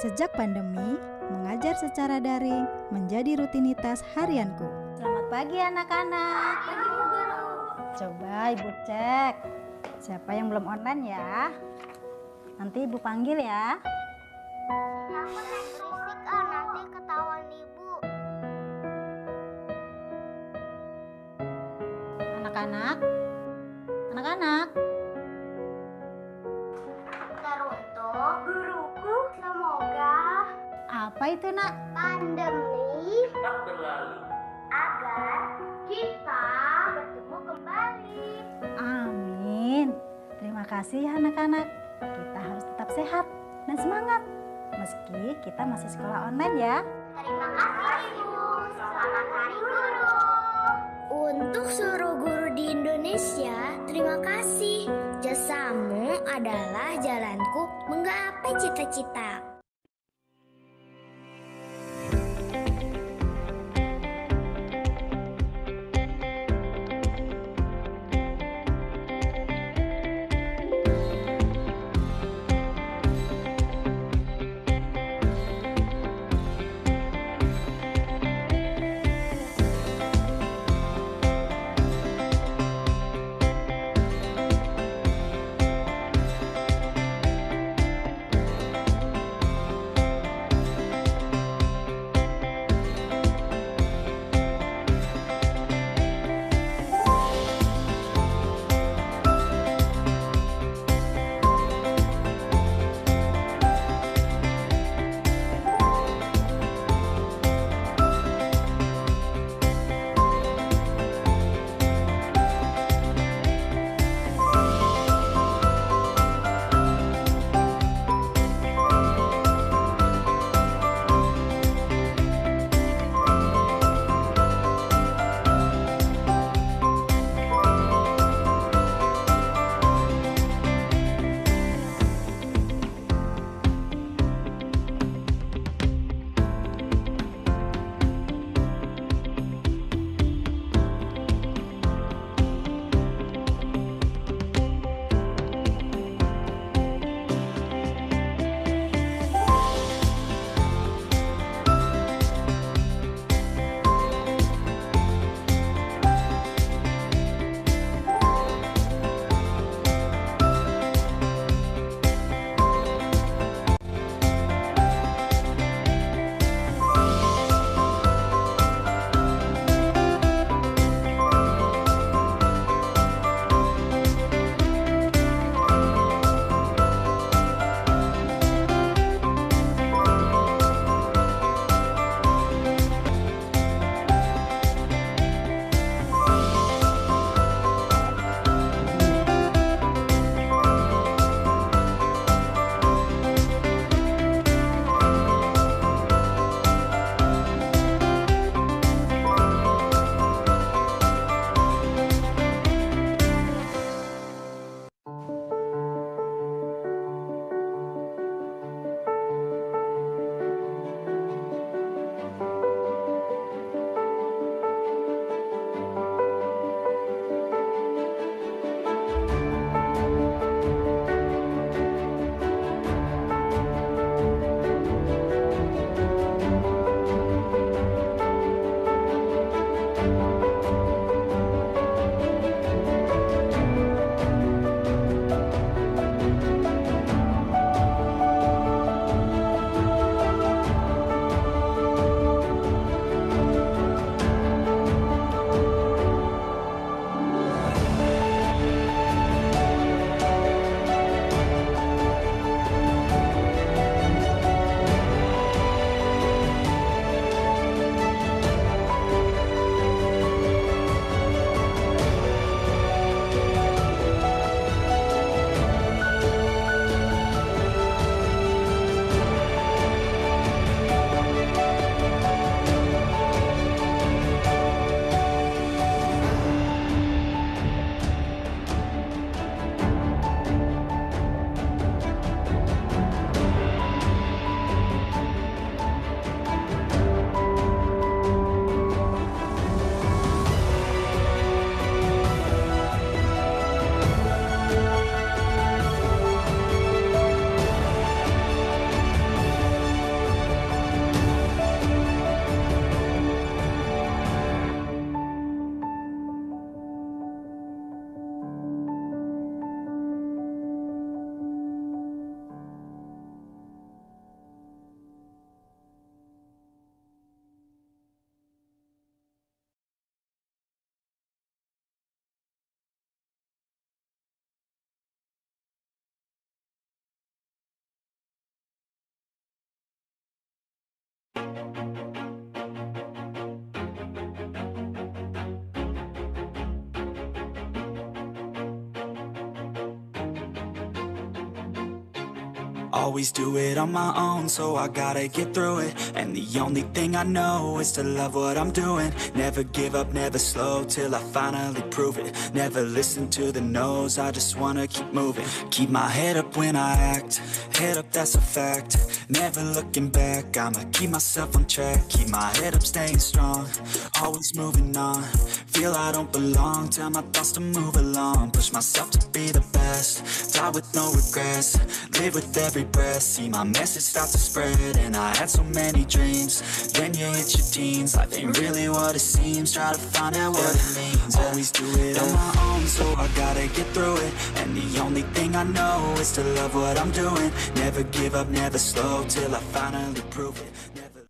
Sejak pandemi, mengajar secara daring menjadi rutinitas harianku. Selamat pagi anak-anak. Coba Ibu cek siapa yang belum online ya. Nanti Ibu panggil ya. Ah, anak-anak. Anak-anak. Oh, guruku semoga apa itu nak pandemi cepat berlalu agar kita bertemu kembali amin terima kasih anak-anak kita harus tetap sehat dan semangat meski kita masih sekolah online ya terima kasih ibu selamat hari guru untuk seluruh guru di Indonesia terima kasih adalah jalanku menggapai cita-cita. Thank you. Always do it on my own, so I gotta get through it And the only thing I know is to love what I'm doing Never give up, never slow, till I finally prove it Never listen to the no's, I just wanna keep moving Keep my head up when I act, head up that's a fact Never looking back, I'ma keep myself on track Keep my head up staying strong, always moving on Feel I don't belong, tell my thoughts to move along Push myself to be the best, die with no regrets Live with every breath See my message start to spread And I had so many dreams Then you hit your teens Life ain't really what it seems Try to find out what it means Always do it on my own So I gotta get through it And the only thing I know Is to love what I'm doing Never give up, never slow Till I finally prove it never...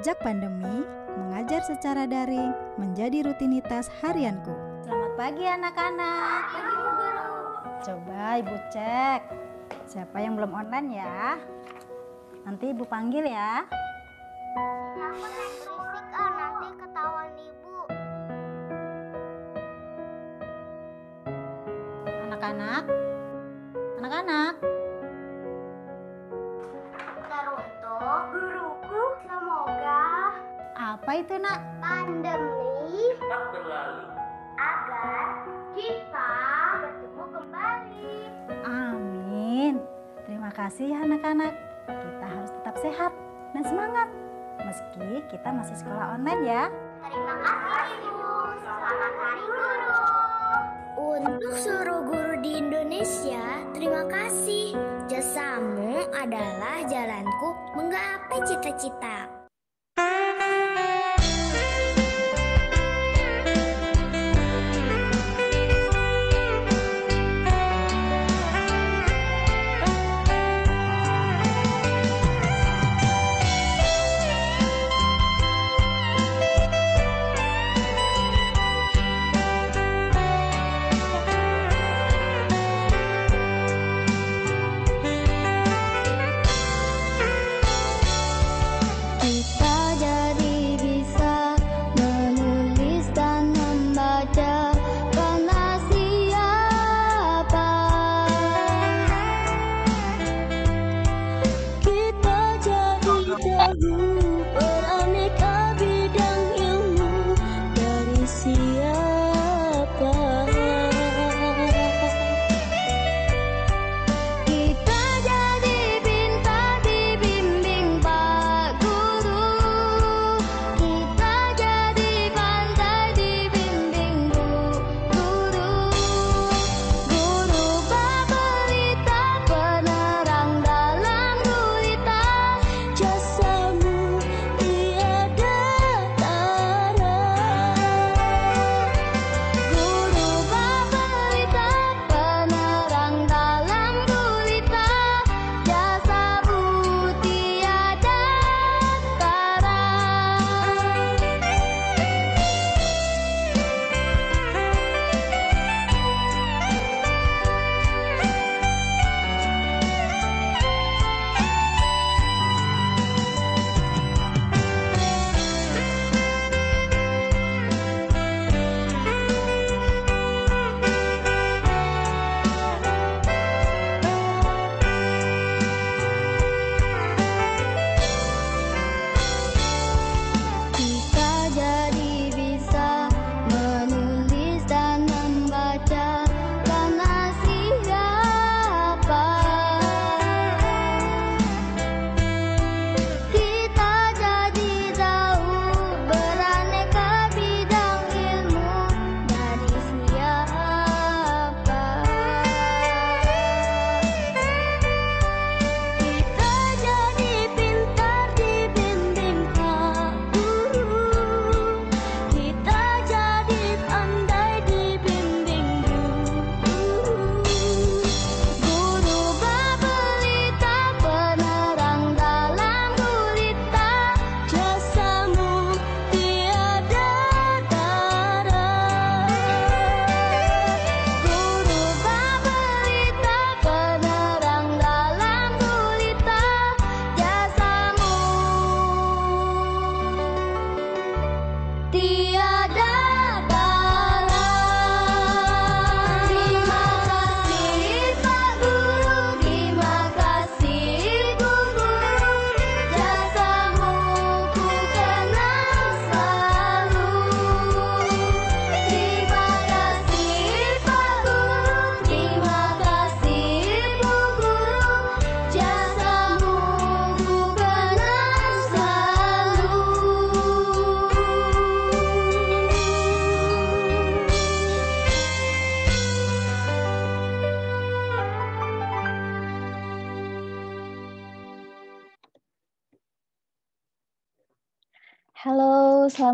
Sejak pandemi, mengajar secara daring menjadi rutinitas harianku. Selamat pagi anak-anak. Coba Ibu cek siapa yang belum online ya. Nanti Ibu panggil ya. Ah, anak-anak. Anak-anak. guruku semoga apa itu nak pandemi cepat berlalu agar kita bertemu kembali amin terima kasih ya, anak-anak kita harus tetap sehat dan semangat meski kita masih sekolah online ya terima kasih ibu selamat hari guru untuk seluruh guru di Indonesia, terima kasih. Jasamu adalah jalanku menggapai cita-cita.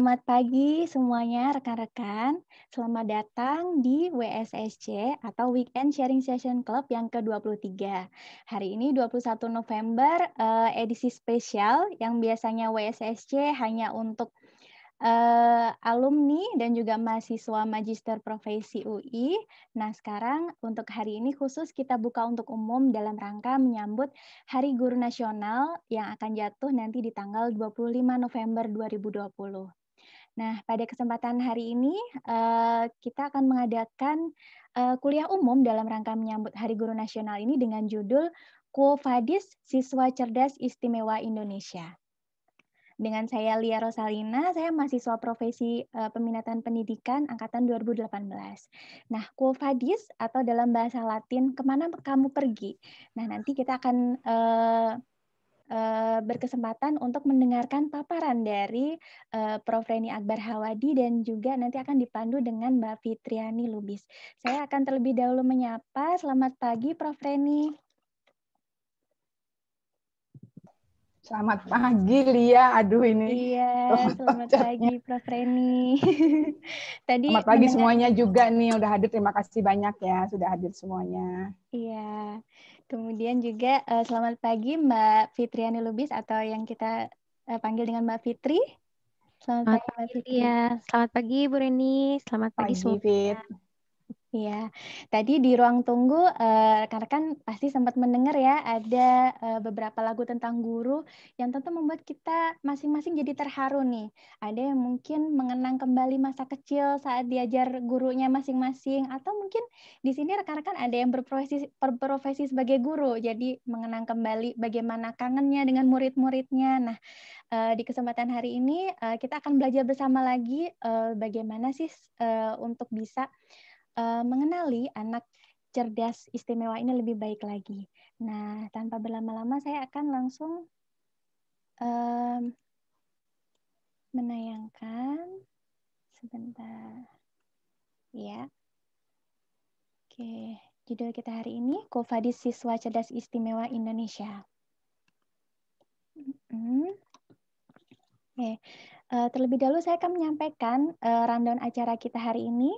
Selamat pagi semuanya rekan-rekan. Selamat datang di WSSC atau Weekend Sharing Session Club yang ke-23. Hari ini 21 November eh, edisi spesial yang biasanya WSSC hanya untuk uh, alumni dan juga mahasiswa magister profesi UI. Nah, sekarang untuk hari ini khusus kita buka untuk umum dalam rangka menyambut Hari Guru Nasional yang akan jatuh nanti di tanggal 25 November 2020. Nah, pada kesempatan hari ini eh, kita akan mengadakan eh, kuliah umum dalam rangka menyambut Hari Guru Nasional ini dengan judul Quo Vadis Siswa Cerdas Istimewa Indonesia. Dengan saya Lia Rosalina, saya mahasiswa profesi eh, peminatan pendidikan angkatan 2018. Nah, Quo Vadis atau dalam bahasa Latin kemana kamu pergi? Nah, nanti kita akan Eh, berkesempatan untuk mendengarkan paparan dari eh, Prof. Reni Akbar Hawadi dan juga nanti akan dipandu dengan Mbak Fitriani Lubis. Saya akan terlebih dahulu menyapa. Selamat pagi, Prof. Reni. Selamat pagi Lia, aduh ini. Iya, oh, selamat pagi Prof. Reni. Tadi selamat pagi mendengar... semuanya juga nih, udah hadir terima kasih banyak ya, sudah hadir semuanya. Iya, Kemudian juga uh, selamat pagi Mbak Fitriani Lubis atau yang kita uh, panggil dengan Mbak Fitri. Selamat, selamat pagi Mbak Fitri. Ya. Selamat pagi Bu Reni, selamat pagi, pagi semua. Iya, tadi di ruang tunggu eh, rekan-rekan uh, pasti sempat mendengar ya ada uh, beberapa lagu tentang guru yang tentu membuat kita masing-masing jadi terharu nih. Ada yang mungkin mengenang kembali masa kecil saat diajar gurunya masing-masing atau mungkin di sini rekan-rekan ada yang berprofesi berprofesi sebagai guru, jadi mengenang kembali bagaimana kangennya dengan murid-muridnya. Nah, uh, di kesempatan hari ini uh, kita akan belajar bersama lagi uh, bagaimana sih uh, untuk bisa uh, mengenali anak cerdas istimewa ini lebih baik lagi. Nah, tanpa berlama-lama saya akan langsung uh, menayangkan sebentar. Ya. Oke, judul kita hari ini Kofadi Siswa Cerdas Istimewa Indonesia. Mm-hmm. Oke, uh, terlebih dahulu saya akan menyampaikan uh, rundown acara kita hari ini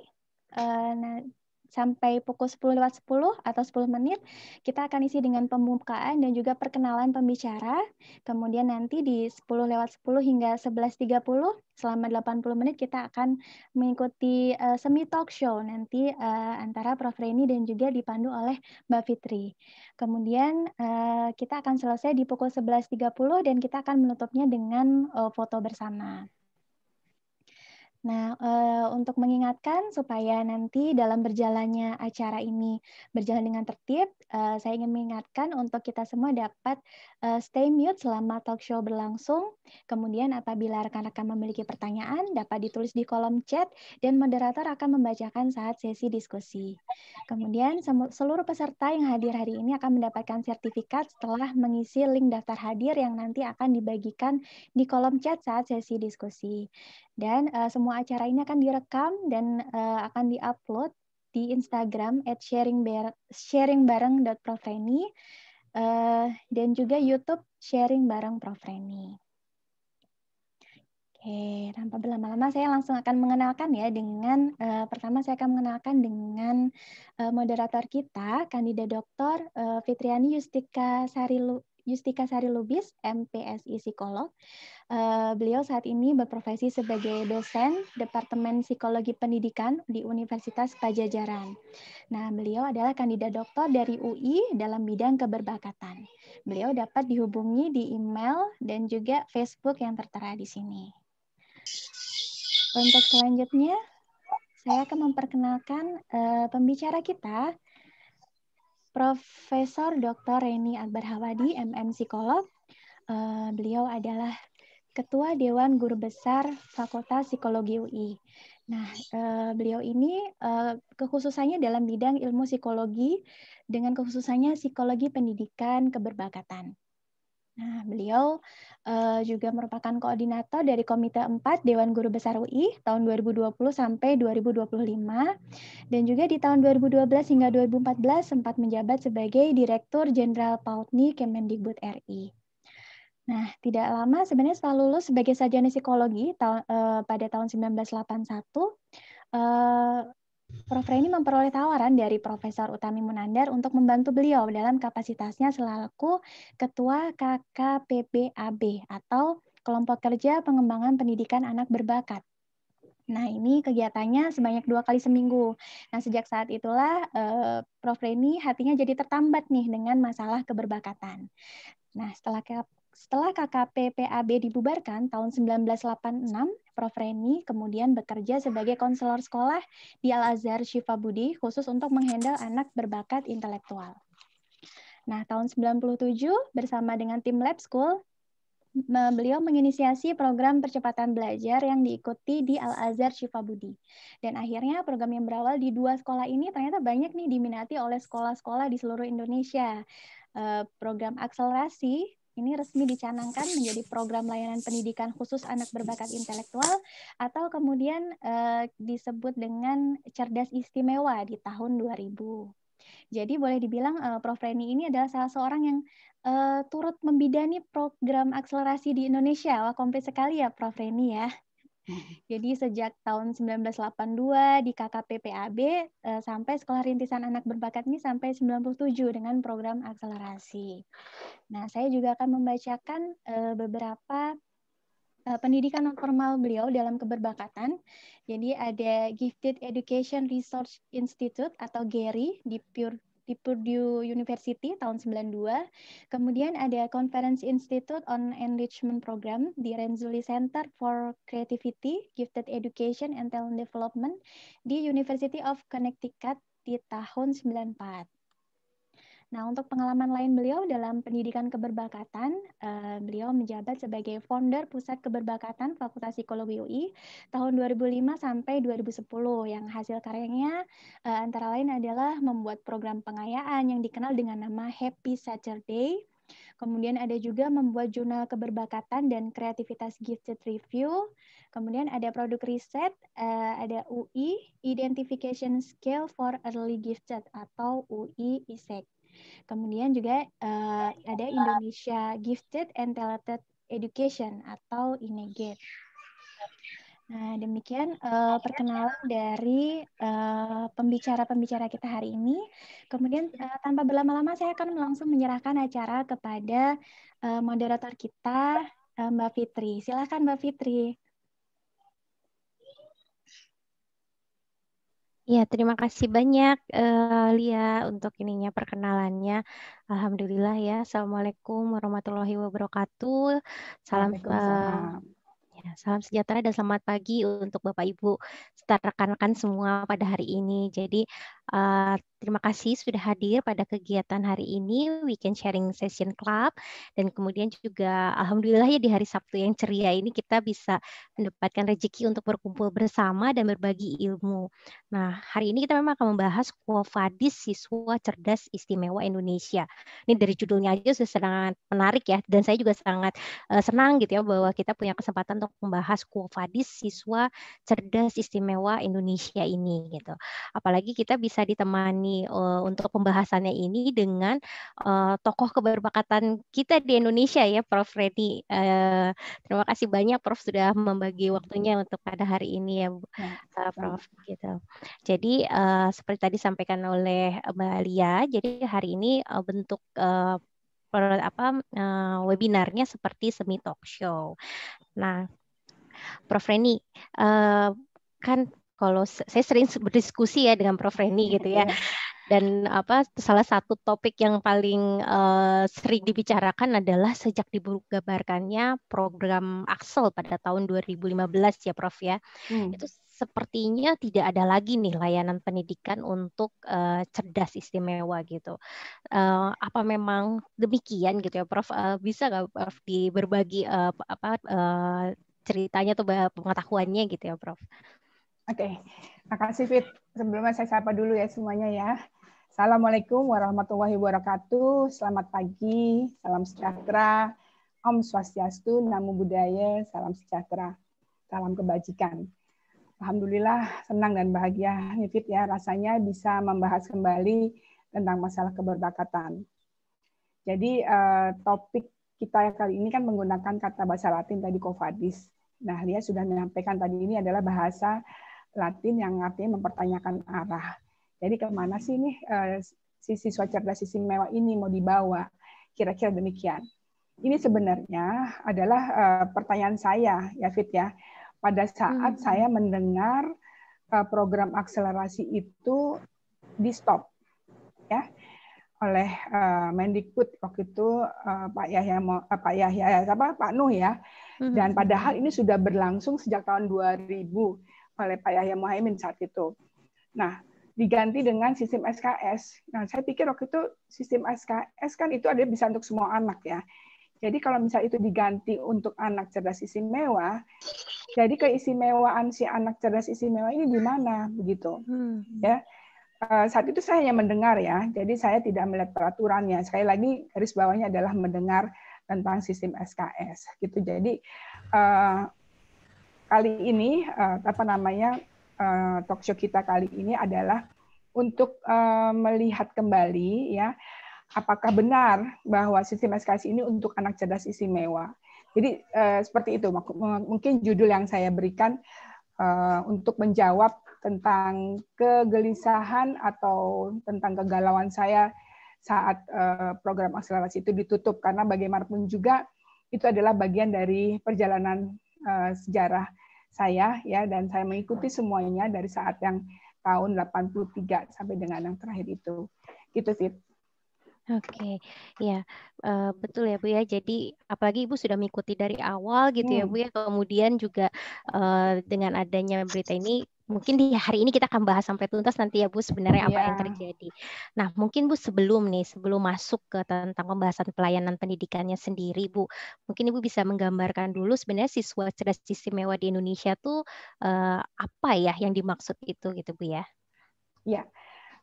Eh, nah, sampai pukul 10 lewat 10 atau 10 menit kita akan isi dengan pembukaan dan juga perkenalan pembicara. Kemudian nanti di 10 lewat 10 hingga 11.30 selama 80 menit kita akan mengikuti uh, semi talk show nanti uh, antara Prof Reni dan juga dipandu oleh Mbak Fitri. Kemudian uh, kita akan selesai di pukul 11.30 dan kita akan menutupnya dengan uh, foto bersama. Nah, uh, untuk mengingatkan supaya nanti dalam berjalannya acara ini berjalan dengan tertib, uh, saya ingin mengingatkan untuk kita semua dapat Eh, stay mute selama talk show berlangsung. Kemudian apabila rekan-rekan memiliki pertanyaan dapat ditulis di kolom chat dan moderator akan membacakan saat sesi diskusi. Kemudian seluruh peserta yang hadir hari ini akan mendapatkan sertifikat setelah mengisi link daftar hadir yang nanti akan dibagikan di kolom chat saat sesi diskusi. Dan uh, semua acara ini akan direkam dan uh, akan diupload di Instagram at sharing uh, dan juga YouTube sharing bareng Prof. Reni. Oke, tanpa berlama-lama saya langsung akan mengenalkan ya dengan uh, pertama saya akan mengenalkan dengan uh, moderator kita, kandidat Doktor uh, Fitriani Yustika Sarilu Justika Sari Lubis, MPSI Psikolog. Eh, beliau saat ini berprofesi sebagai dosen Departemen Psikologi Pendidikan di Universitas Pajajaran. Nah, beliau adalah kandidat doktor dari UI dalam bidang keberbakatan. Beliau dapat dihubungi di email dan juga Facebook yang tertera di sini. Untuk selanjutnya, saya akan memperkenalkan uh, pembicara kita, Profesor Dr. Reni Akbar Hawadi, MM Psikolog. Uh, beliau adalah Ketua Dewan Guru Besar Fakultas Psikologi UI. Nah, uh, beliau ini uh, kekhususannya dalam bidang ilmu psikologi dengan kekhususannya psikologi pendidikan keberbakatan. Nah, beliau uh, juga merupakan koordinator dari Komite 4 Dewan Guru Besar UI tahun 2020 sampai 2025 dan juga di tahun 2012 hingga 2014 sempat menjabat sebagai Direktur Jenderal Pautni Kemendikbud RI. Nah, tidak lama sebenarnya setelah lulus sebagai sarjana psikologi ta uh, pada tahun 1981 uh, Prof. Reni memperoleh tawaran dari Profesor Utami Munandar untuk membantu beliau dalam kapasitasnya selaku Ketua KKPPAB atau Kelompok Kerja Pengembangan Pendidikan Anak Berbakat. Nah, ini kegiatannya sebanyak dua kali seminggu. Nah, sejak saat itulah eh, Prof. Reni hatinya jadi tertambat nih dengan masalah keberbakatan. Nah, setelah setelah KKP PAB dibubarkan tahun 1986, Prof. Reni kemudian bekerja sebagai konselor sekolah di Al-Azhar Syifa Budi khusus untuk menghandle anak berbakat intelektual. Nah, tahun 97 bersama dengan tim Lab School, beliau menginisiasi program percepatan belajar yang diikuti di Al-Azhar Syifa Budi. Dan akhirnya program yang berawal di dua sekolah ini ternyata banyak nih diminati oleh sekolah-sekolah di seluruh Indonesia. Eh, program akselerasi ini resmi dicanangkan menjadi program layanan pendidikan khusus anak berbakat intelektual atau kemudian eh, disebut dengan cerdas istimewa di tahun 2000. Jadi boleh dibilang uh, Prof Reni ini adalah salah seorang yang uh, turut membidani program akselerasi di Indonesia. Wah komplit sekali ya Prof Reni ya. Jadi sejak tahun 1982 di KKPPAB eh, sampai Sekolah Rintisan Anak Berbakat ini sampai 97 dengan program akselerasi. Nah, saya juga akan membacakan eh, beberapa eh, pendidikan formal beliau dalam keberbakatan. Jadi ada Gifted Education Research Institute atau GERI di Pure di Purdue University tahun 92. Kemudian ada Conference Institute on Enrichment Program di Renzulli Center for Creativity, Gifted Education and Talent Development di University of Connecticut di tahun 94. Nah, untuk pengalaman lain beliau dalam pendidikan keberbakatan, eh, beliau menjabat sebagai founder Pusat Keberbakatan Fakultas Psikologi UI tahun 2005 sampai 2010 yang hasil karyanya eh, antara lain adalah membuat program pengayaan yang dikenal dengan nama Happy Saturday Kemudian ada juga membuat jurnal keberbakatan dan kreativitas gifted review. Kemudian ada produk riset, eh, ada UI, Identification Scale for Early Gifted atau UI ISEC. Kemudian juga uh, ada Indonesia Gifted and Talented Education atau INEGED. Nah, demikian uh, perkenalan dari eh, pembicara-pembicara uh, kita hari ini. Kemudian uh, tanpa berlama-lama saya akan langsung menyerahkan acara kepada uh, moderator kita, uh, Mbak Fitri. Silakan Mbak Fitri. Ya, terima kasih banyak uh, Lia untuk ininya perkenalannya. Alhamdulillah ya. Assalamualaikum warahmatullahi wabarakatuh. Salam uh, ya, salam sejahtera dan selamat pagi untuk Bapak Ibu serta rekan-rekan semua pada hari ini. Jadi uh, Terima kasih sudah hadir pada kegiatan hari ini, Weekend Sharing Session Club. Dan kemudian juga Alhamdulillah ya di hari Sabtu yang ceria ini kita bisa mendapatkan rezeki untuk berkumpul bersama dan berbagi ilmu. Nah, hari ini kita memang akan membahas Quo fadis Siswa Cerdas Istimewa Indonesia. Ini dari judulnya aja sudah sangat menarik ya. Dan saya juga sangat uh, senang gitu ya bahwa kita punya kesempatan untuk membahas Quo fadis Siswa Cerdas Istimewa Indonesia ini gitu. Apalagi kita bisa ditemani ini uh, untuk pembahasannya ini dengan uh, tokoh keberbakatan kita di Indonesia ya Prof Reni. Uh, terima kasih banyak Prof sudah membagi waktunya untuk pada hari ini ya uh, Prof gitu. Jadi uh, seperti tadi sampaikan oleh Mbak Lia, jadi hari ini uh, bentuk uh, per, apa uh, webinarnya seperti semi talk show. Nah, Prof Reni, uh, kan kalau saya sering berdiskusi ya dengan Prof Reni gitu ya. Iya. Dan apa salah satu topik yang paling uh, sering dibicarakan adalah sejak dibubarkannya program Axel pada tahun 2015 ya Prof ya. Hmm. Itu sepertinya tidak ada lagi nih layanan pendidikan untuk uh, cerdas istimewa gitu. Uh, apa memang demikian gitu ya, Prof? Uh, bisa nggak Prof di berbagi uh, apa uh, ceritanya atau pengetahuannya gitu ya, Prof? Oke, okay. makasih Fit. Sebelumnya saya sapa dulu ya semuanya ya. Assalamualaikum warahmatullahi wabarakatuh. Selamat pagi, salam sejahtera. Om Swastiastu, Namo Buddhaya, salam sejahtera, salam kebajikan. Alhamdulillah senang dan bahagia nih Fit ya rasanya bisa membahas kembali tentang masalah keberbakatan. Jadi eh, topik kita kali ini kan menggunakan kata bahasa Latin tadi Kofadis. Nah, dia sudah menyampaikan tadi ini adalah bahasa Latin yang artinya mempertanyakan arah. Jadi kemana sih nih eh, si siswa cerdas sisi mewah ini mau dibawa? Kira-kira demikian. Ini sebenarnya adalah eh, pertanyaan saya, ya Fit ya. Pada saat hmm. saya mendengar eh, program akselerasi itu di stop, ya oleh uh, Mendikbud waktu itu uh, Pak Yahya uh, Pak Yahya apa Pak Nuh ya. Dan hmm. padahal ini sudah berlangsung sejak tahun 2000 oleh Pak Yahya Muhaimin saat itu. Nah, diganti dengan sistem SKS. Nah, saya pikir waktu itu sistem SKS kan itu ada bisa untuk semua anak ya. Jadi kalau misalnya itu diganti untuk anak cerdas istimewa, jadi keistimewaan si anak cerdas istimewa ini di mana begitu? Hmm. Ya. Eh, saat itu saya hanya mendengar ya, jadi saya tidak melihat peraturannya. Sekali lagi garis bawahnya adalah mendengar tentang sistem SKS gitu. Jadi eh, kali ini uh, apa namanya uh, talk show kita kali ini adalah untuk uh, melihat kembali ya apakah benar bahwa sistem SKS ini untuk anak cerdas istimewa. Jadi uh, seperti itu mungkin judul yang saya berikan uh, untuk menjawab tentang kegelisahan atau tentang kegalauan saya saat program akselerasi itu ditutup karena bagaimanapun juga itu adalah bagian dari perjalanan sejarah saya ya dan saya mengikuti semuanya dari saat yang tahun 83 sampai dengan yang terakhir itu. Gitu sih. Oke, okay. ya uh, eh, betul ya Bu ya. Jadi apalagi Ibu sudah mengikuti dari awal gitu ya, hmm. ya Bu ya. Kemudian juga uh, dengan adanya berita ini mungkin di hari ini kita akan bahas sampai tuntas nanti ya Bu sebenarnya yeah. apa yang iya. terjadi. Nah, mungkin Bu sebelum nih sebelum masuk ke tentang pembahasan pelayanan pendidikannya sendiri Bu, mungkin Ibu bisa menggambarkan dulu sebenarnya siswa cerdas istimewa di Indonesia tuh uh, apa ya yang dimaksud itu gitu Bu ya. Ya. Yeah.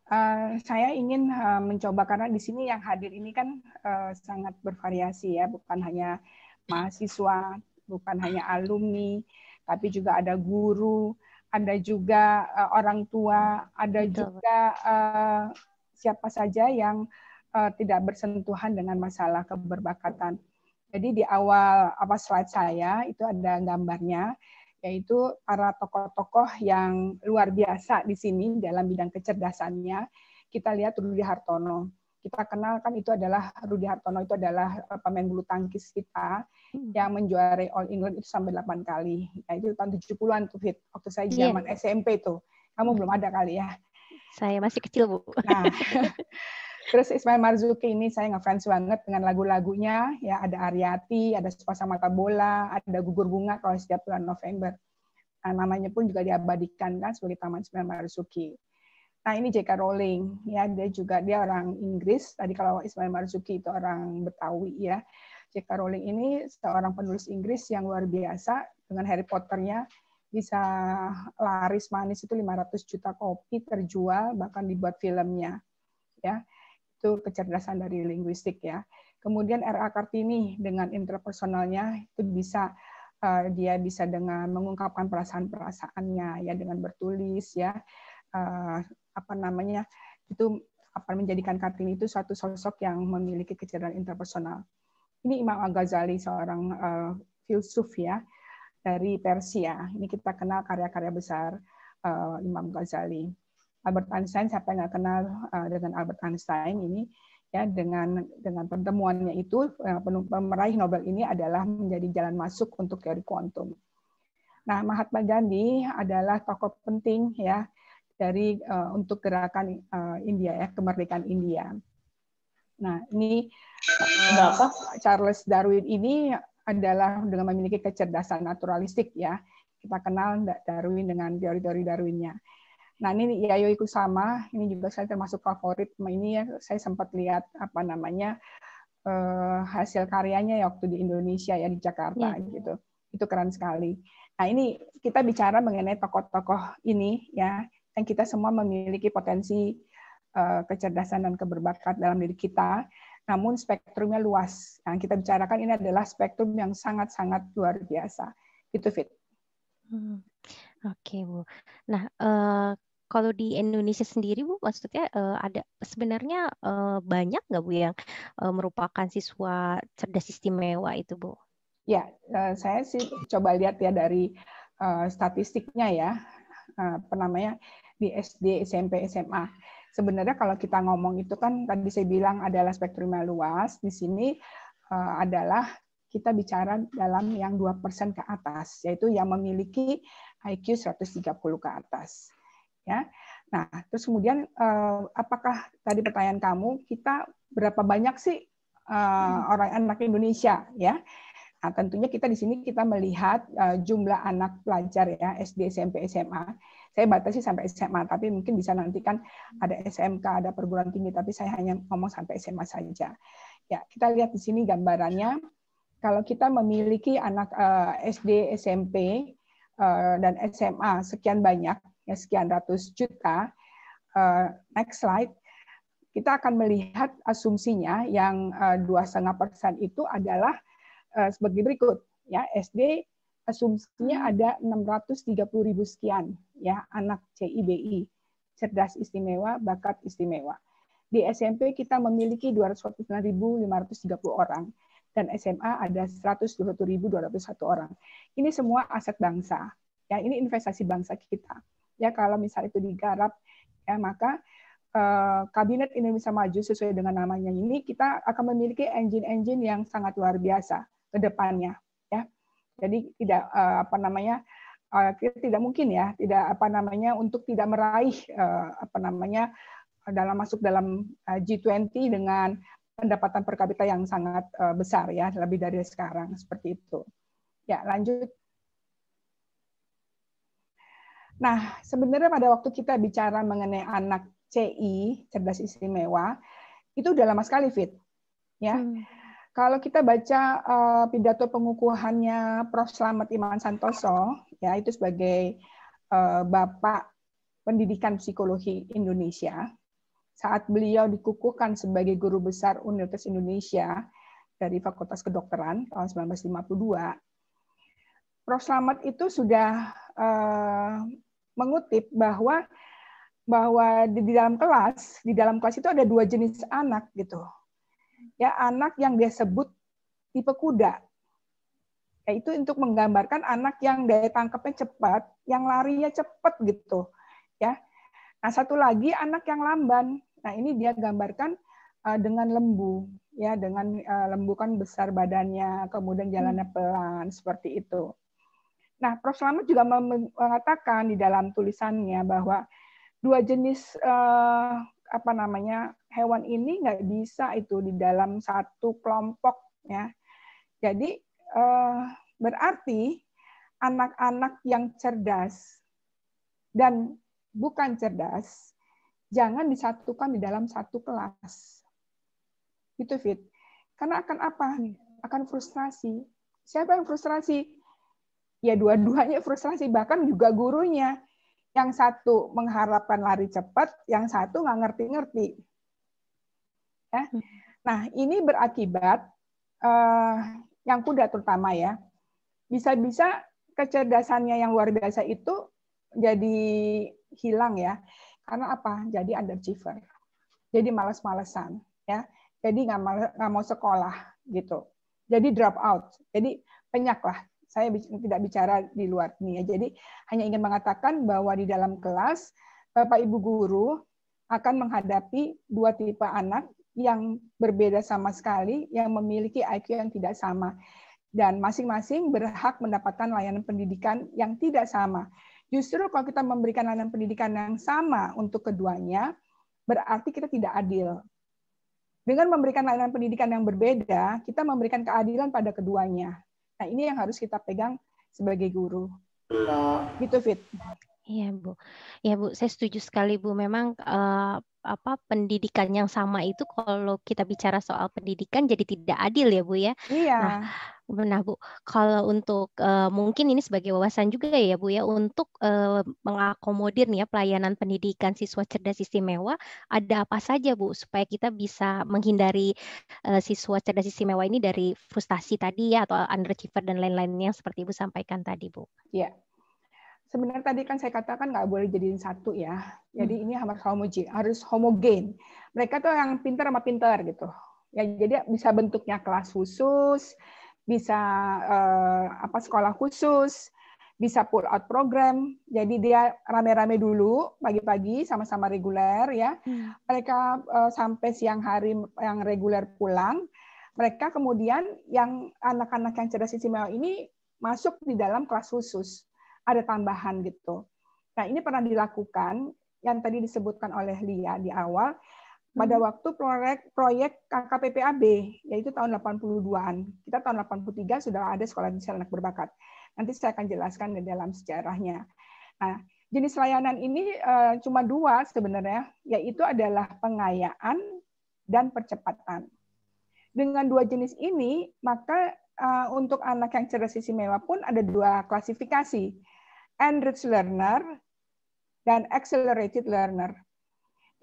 Uh, saya ingin uh, mencoba karena di sini yang hadir ini kan uh, sangat bervariasi ya, bukan hanya mahasiswa, bukan hanya alumni, tapi juga ada guru, ada juga uh, orang tua, ada Betul. juga uh, siapa saja yang uh, tidak bersentuhan dengan masalah keberbakatan. Jadi di awal apa slide saya itu ada gambarnya yaitu para tokoh-tokoh yang luar biasa di sini dalam bidang kecerdasannya. Kita lihat Rudi Hartono kita kenal kan itu adalah Rudi Hartono itu adalah eh, pemain bulu tangkis kita hmm. yang menjuarai All England itu sampai 8 kali. Ya, itu tahun 70-an tuh Fit. Waktu saya yeah. SMP itu. Kamu belum ada kali ya. Saya masih kecil, Bu. Nah. Terus Ismail Marzuki ini saya ngefans banget dengan lagu-lagunya. Ya ada Ariati, ada Sepasang Mata Bola, ada Gugur Bunga kalau setiap bulan November. Nah, namanya pun juga diabadikan kan sebagai Taman Ismail Marzuki. Nah ini J.K. Rowling ya dia juga dia orang Inggris. Tadi kalau Ismail Marzuki itu orang Betawi ya. J.K. Rowling ini seorang penulis Inggris yang luar biasa dengan Harry Potternya bisa laris manis itu 500 juta kopi terjual bahkan dibuat filmnya ya itu kecerdasan dari linguistik ya kemudian R.A. Kartini dengan interpersonalnya itu bisa eh, dia bisa dengan mengungkapkan perasaan-perasaannya ya dengan bertulis ya eh, apa namanya itu apa menjadikan Kartini itu satu sosok yang memiliki kecerdasan interpersonal. Ini Imam Al-Ghazali seorang uh, filsuf ya dari Persia. Ini kita kenal karya-karya besar uh, Imam Ghazali. Albert Einstein siapa yang nggak kenal uh, dengan Albert Einstein ini ya dengan dengan pertemuannya itu pemeraih Nobel ini adalah menjadi jalan masuk untuk teori kuantum. Nah, Mahatma Gandhi adalah tokoh penting ya dari uh, untuk gerakan uh, India ya kemerdekaan India. Nah ini uh, Charles Darwin ini adalah dengan memiliki kecerdasan naturalistik ya kita kenal Darwin dengan teori-teori Darwinnya. Nah ini Yayoi Kusama, ini juga saya termasuk favorit. Ini ya saya sempat lihat apa namanya uh, hasil karyanya ya waktu di Indonesia ya di Jakarta ya. gitu. Itu keren sekali. Nah ini kita bicara mengenai tokoh-tokoh ini ya dan kita semua memiliki potensi eh, kecerdasan dan keberbakat dalam diri kita. Namun spektrumnya luas. Yang kita bicarakan ini adalah spektrum yang sangat-sangat luar biasa. Itu fit. Hmm. Oke okay, bu. Nah uh, kalau di Indonesia sendiri bu, maksudnya uh, ada sebenarnya uh, banyak nggak bu yang uh, merupakan siswa cerdas istimewa itu bu? Ya, saya sih coba lihat ya dari uh, statistiknya ya, uh, apa namanya di SD, SMP, SMA. Sebenarnya kalau kita ngomong itu kan tadi saya bilang adalah spektrum yang luas. Di sini uh, adalah kita bicara dalam yang 2% ke atas, yaitu yang memiliki IQ 130 ke atas. Ya. Nah, terus kemudian eh, apakah tadi pertanyaan kamu, kita berapa banyak sih eh, orang anak Indonesia ya? Nah, tentunya kita di sini kita melihat jumlah anak pelajar ya SD, SMP, SMA. Saya batasi sampai SMA, tapi mungkin bisa nanti kan ada SMK, ada perguruan tinggi, tapi saya hanya ngomong sampai SMA saja. Ya, kita lihat di sini gambarannya. Kalau kita memiliki anak eh, SD, SMP, eh, dan SMA sekian banyak, ya sekian ratus juta, eh, next slide, kita akan melihat asumsinya yang dua setengah persen itu adalah sebagai berikut ya SD asumsinya hmm. ada 630 ribu sekian ya anak CIBI cerdas istimewa bakat istimewa di SMP kita memiliki 249.530 orang dan SMA ada 120.201 orang ini semua aset bangsa ya ini investasi bangsa kita ya kalau misal itu digarap ya maka eh, Kabinet Indonesia Maju sesuai dengan namanya ini, kita akan memiliki engine-engine yang sangat luar biasa ke depannya jadi tidak eh, apa namanya eh, tidak mungkin ya, tidak apa namanya untuk tidak meraih eh, apa namanya dalam masuk dalam G20 dengan pendapatan per kapita yang sangat besar ya, lebih dari sekarang seperti itu. Ya, lanjut. Nah, sebenarnya pada waktu kita bicara mengenai anak CI, cerdas istimewa, itu udah lama sekali fit. Ya. Hmm kalau kita baca uh, pidato pengukuhannya Prof. Slamet Iman Santoso, ya itu sebagai uh, bapak pendidikan psikologi Indonesia, saat beliau dikukuhkan sebagai guru besar Universitas Indonesia dari Fakultas Kedokteran tahun 1952, Prof. Slamet itu sudah uh, mengutip bahwa bahwa di, di dalam kelas, di dalam kelas itu ada dua jenis anak gitu ya anak yang dia sebut tipe kuda. Ya, itu untuk menggambarkan anak yang daya tangkapnya cepat, yang larinya cepat gitu. Ya. Nah, satu lagi anak yang lamban. Nah, ini dia gambarkan uh, dengan lembu ya, dengan uh, lembu kan besar badannya, kemudian jalannya hmm. pelan seperti itu. Nah, Prof. Slamet juga mengatakan di dalam tulisannya bahwa dua jenis uh, apa namanya hewan ini nggak bisa itu di dalam satu kelompok ya. Jadi eh, berarti anak-anak yang cerdas dan bukan cerdas jangan disatukan di dalam satu kelas. Gitu fit. Karena akan apa? Akan frustrasi. Siapa yang frustrasi? Ya dua-duanya frustrasi bahkan juga gurunya yang satu mengharapkan lari cepat, yang satu nggak ngerti-ngerti. Ya. Hmm. Nah, ini berakibat eh, yang kuda terutama ya, bisa-bisa kecerdasannya yang luar biasa itu jadi hilang ya. Karena apa? Jadi underachiever. Jadi males-malesan ya. Jadi nggak mau sekolah gitu. Jadi drop out. Jadi penyak saya tidak bicara di luar ini ya. Jadi hanya ingin mengatakan bahwa di dalam kelas Bapak Ibu guru akan menghadapi dua tipe anak yang berbeda sama sekali yang memiliki IQ yang tidak sama dan masing-masing berhak mendapatkan layanan pendidikan yang tidak sama. Justru kalau kita memberikan layanan pendidikan yang sama untuk keduanya berarti kita tidak adil. Dengan memberikan layanan pendidikan yang berbeda, kita memberikan keadilan pada keduanya Nah, ini yang harus kita pegang sebagai guru. Gitu, Fit. Iya, Bu. Ya, Bu, saya setuju sekali, Bu. Memang uh, apa pendidikan yang sama itu kalau kita bicara soal pendidikan jadi tidak adil ya, Bu ya. Iya. Nah, Nah, Bu, kalau untuk uh, mungkin ini sebagai wawasan juga ya, Bu ya, untuk uh, mengakomodir nih ya pelayanan pendidikan siswa cerdas istimewa, ada apa saja, Bu, supaya kita bisa menghindari uh, siswa cerdas istimewa ini dari frustasi tadi ya atau underachiever dan lain-lainnya yang seperti Ibu sampaikan tadi, Bu. Iya. Sebenarnya tadi kan saya katakan nggak boleh jadiin satu ya. Jadi hmm. ini harus homogen, harus homogen. Mereka tuh yang pintar sama pintar gitu. Ya, jadi bisa bentuknya kelas khusus, bisa uh, apa sekolah khusus, bisa pull out program. Jadi dia rame-rame dulu pagi-pagi sama-sama reguler ya. Hmm. Mereka uh, sampai siang hari yang reguler pulang. Mereka kemudian yang anak-anak yang cerdas istimewa ini masuk di dalam kelas khusus. Ada tambahan gitu. Nah, ini pernah dilakukan yang tadi disebutkan oleh Lia di awal pada hmm. waktu proyek proyek KKPPAB yaitu tahun 82-an. Kita tahun 83 sudah ada sekolah indonesia anak berbakat. Nanti saya akan jelaskan di dalam sejarahnya. Nah, jenis layanan ini uh, cuma dua sebenarnya, yaitu adalah pengayaan dan percepatan. Dengan dua jenis ini, maka uh, untuk anak yang cerdas sisi mewah pun ada dua klasifikasi, enriched learner dan accelerated learner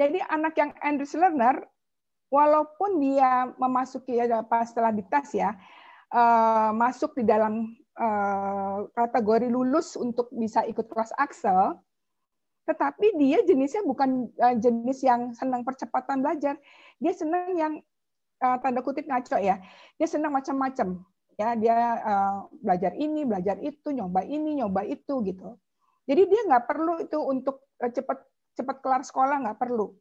jadi anak yang Andrews learner, walaupun dia memasuki ya, setelah ditas ya, eh, masuk di dalam eh, kategori lulus untuk bisa ikut kelas Axel, tetapi dia jenisnya bukan eh, jenis yang senang percepatan belajar, dia senang yang tanda kutip ngaco ya, dia senang macam-macam ya dia belajar ini belajar itu nyoba ini nyoba itu gitu jadi dia nggak perlu itu untuk cepat cepat kelar sekolah nggak perlu.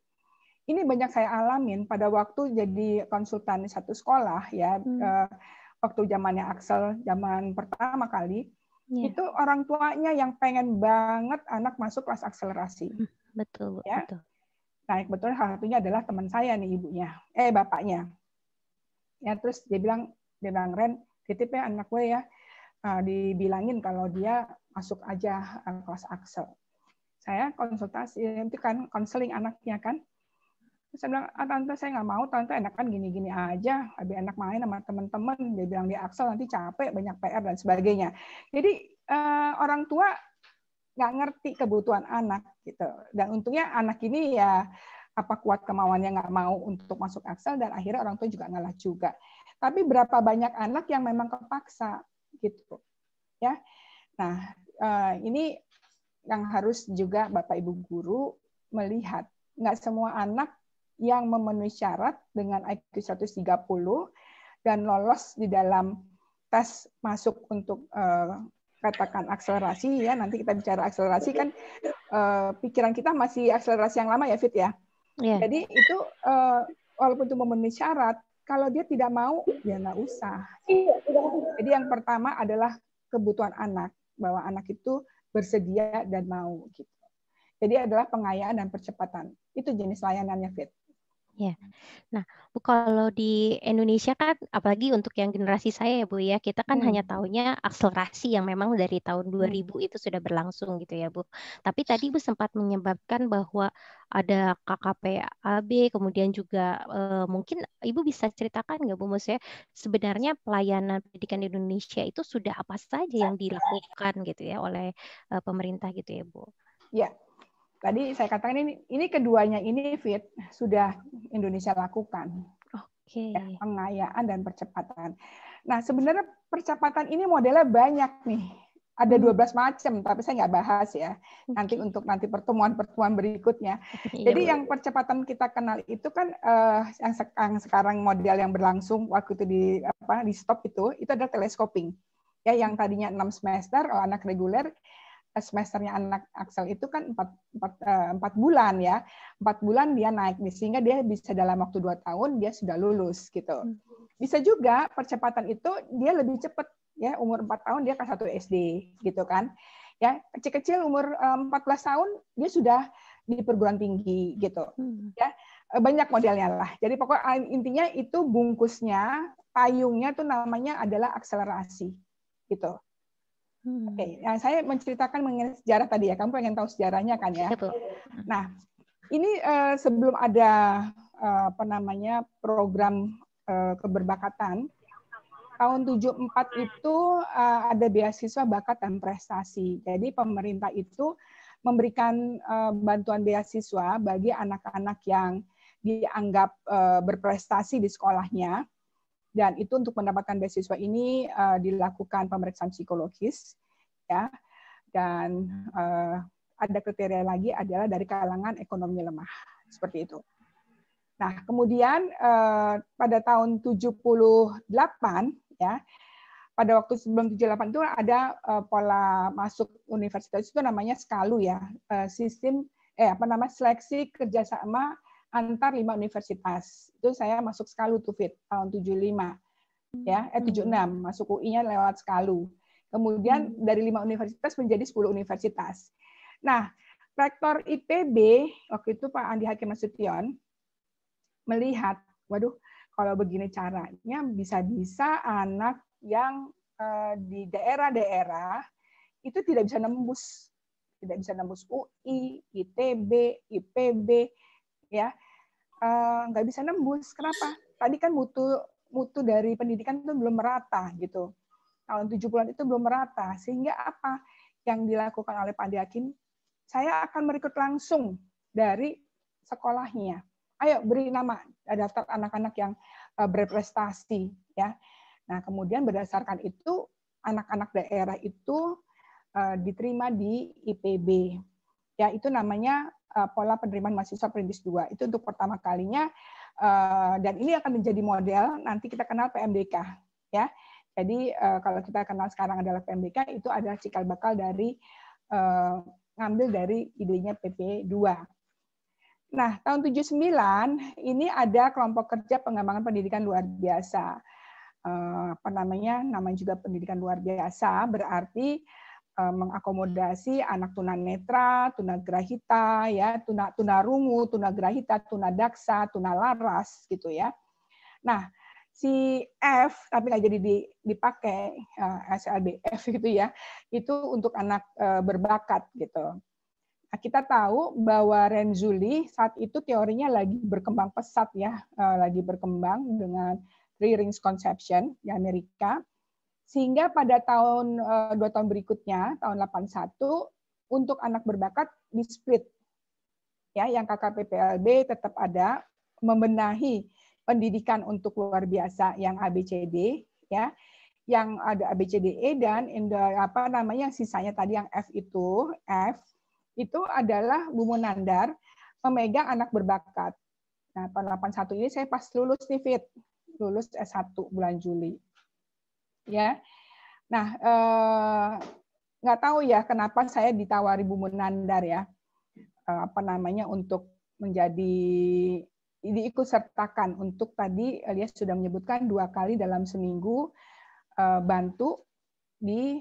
Ini banyak saya alamin pada waktu jadi konsultan di satu sekolah ya hmm. Eh, waktu zamannya Axel zaman pertama kali yeah. itu orang tuanya yang pengen banget anak masuk kelas akselerasi. Hmm, betul. Ya. Betul. Nah, kebetulan salah satunya adalah teman saya nih ibunya, eh bapaknya. Ya terus dia bilang dia bilang Ren titip ya anak gue ya uh, dibilangin kalau dia masuk aja eh, kelas Axel saya konsultasi itu kan konseling anaknya kan saya bilang, ah, tante saya nggak mau, tante kan gini-gini aja, lebih enak main sama teman-teman. Dia bilang dia Axel nanti capek, banyak PR dan sebagainya. Jadi eh, orang tua nggak ngerti kebutuhan anak gitu. Dan untungnya anak ini ya apa kuat kemauannya nggak mau untuk masuk aksel dan akhirnya orang tua juga ngalah juga. Tapi berapa banyak anak yang memang kepaksa gitu, ya. Nah eh, ini yang harus juga Bapak Ibu guru melihat. Nggak semua anak yang memenuhi syarat dengan IQ 130 dan lolos di dalam tes masuk untuk uh, katakan akselerasi ya nanti kita bicara akselerasi kan eh, pikiran kita masih akselerasi yang lama ya Fit ya yeah. jadi itu eh, walaupun itu memenuhi syarat kalau dia tidak mau ya nggak usah iya, jadi yang pertama adalah kebutuhan anak bahwa anak itu bersedia dan mau gitu. Jadi adalah pengayaan dan percepatan. Itu jenis layanannya Fit. Ya. Nah, Bu kalau di Indonesia kan apalagi untuk yang generasi saya ya Bu ya, kita kan hmm. hanya tahunya akselerasi yang memang dari tahun 2000 hmm. itu sudah berlangsung gitu ya Bu. Tapi tadi Bu sempat menyebabkan bahwa ada KKP AB kemudian juga eh, mungkin Ibu bisa ceritakan nggak Bu maksudnya sebenarnya pelayanan pendidikan di Indonesia itu sudah apa saja yang dilakukan gitu ya oleh eh, pemerintah gitu ya Bu. Ya, tadi saya katakan ini ini keduanya ini fit sudah Indonesia lakukan. Oke. Okay. Ya, pengayaan dan percepatan. Nah, sebenarnya percepatan ini modelnya banyak nih. Ada 12 hmm. macam, tapi saya nggak bahas ya. Nanti untuk nanti pertemuan-pertemuan berikutnya. Iya, Jadi yang percepatan kita kenal itu kan uh, yang, yang sekarang model yang berlangsung waktu itu di apa di stop itu itu adalah telescoping. Ya yang tadinya enam semester kalau anak reguler Eh, semesternya anak Axel itu kan 4, 4, 4 bulan ya. 4 bulan dia naik sehingga dia bisa dalam waktu 2 tahun dia sudah lulus gitu. Hmm. Bisa juga percepatan itu dia lebih cepat ya umur 4 tahun dia kelas 1 SD gitu kan. Ya, kecil-kecil umur 14 eh, tahun dia sudah di perguruan tinggi gitu. Hmm. Ya. Eh, banyak modelnya lah. Jadi pokoknya intinya itu bungkusnya payungnya tuh namanya adalah akselerasi gitu. Hmm. Oke, okay. nah, saya menceritakan mengenai sejarah tadi ya. Kamu pengen tahu sejarahnya kan ya? Hmm. Nah, ini uh, sebelum ada uh, apa namanya program uh, keberbakatan tahun 74 itu uh, ada beasiswa bakat dan prestasi. Jadi pemerintah itu memberikan uh, bantuan beasiswa bagi anak-anak yang dianggap uh, berprestasi di sekolahnya dan itu untuk mendapatkan beasiswa ini uh, dilakukan pemeriksaan psikologis ya dan uh, ada kriteria lagi adalah dari kalangan ekonomi lemah seperti itu. Nah, kemudian uh, pada tahun 78 ya pada waktu sebelum 78 itu ada uh, pola masuk universitas itu namanya skalu ya, uh, sistem eh apa nama seleksi kerjasama antar lima universitas. Itu saya masuk Skalu Fit tahun 75. Ya, eh 76 hmm. masuk UI-nya lewat Skalu. Kemudian hmm. dari lima universitas menjadi 10 universitas. Nah, rektor IPB waktu itu Pak Andi Hakim Nasution melihat, waduh, kalau begini caranya bisa-bisa anak yang eh, di daerah-daerah itu tidak bisa nembus tidak bisa nembus UI, ITB, IPB ya eh, nggak uh, bisa nembus kenapa tadi kan mutu mutu dari pendidikan itu belum merata gitu tahun 70-an itu belum merata sehingga apa yang dilakukan oleh Pak Diakim? saya akan merekrut langsung dari sekolahnya ayo beri nama daftar anak-anak yang eh, berprestasi ya nah kemudian berdasarkan itu anak-anak daerah itu eh, diterima di IPB ya itu namanya Eh, pola penerimaan mahasiswa perintis 2. Itu untuk pertama kalinya eh, dan ini akan menjadi model nanti kita kenal PMDK ya. Jadi eh, kalau kita kenal sekarang adalah PMDK itu adalah cikal bakal dari ngambil dari idenya PP2. Nah, tahun 79 ini ada kelompok kerja pengembangan pendidikan luar biasa. apa namanya? Namanya juga pendidikan luar biasa berarti Eh, mengakomodasi anak tunanetra, tunagrahita, ya, tuna tunarungu, tunagrahita, tunadaksa, tunalaras gitu ya. Nah, si F tapi nggak jadi dipakai eh, SLBF gitu ya, itu untuk anak eh, berbakat gitu. Nah, kita tahu bahwa Renzuli saat itu teorinya lagi berkembang pesat ya, lagi berkembang dengan three rings conception di Amerika sehingga pada tahun eh, dua tahun berikutnya, tahun 81, untuk anak berbakat di split. Ya, yang KKPPLB tetap ada membenahi pendidikan untuk luar biasa yang ABCD ya yang ada ABCDE dan the, apa namanya yang sisanya tadi yang F itu F itu adalah Bumunandar Nandar memegang anak berbakat. Nah, tahun 81 ini saya pas lulus nih Fit, lulus S1 bulan Juli ya. Nah, eh, nggak tahu ya kenapa saya ditawari Bu Munandar ya, eh, apa namanya untuk menjadi diikut sertakan untuk tadi dia sudah menyebutkan dua kali dalam seminggu eh, bantu di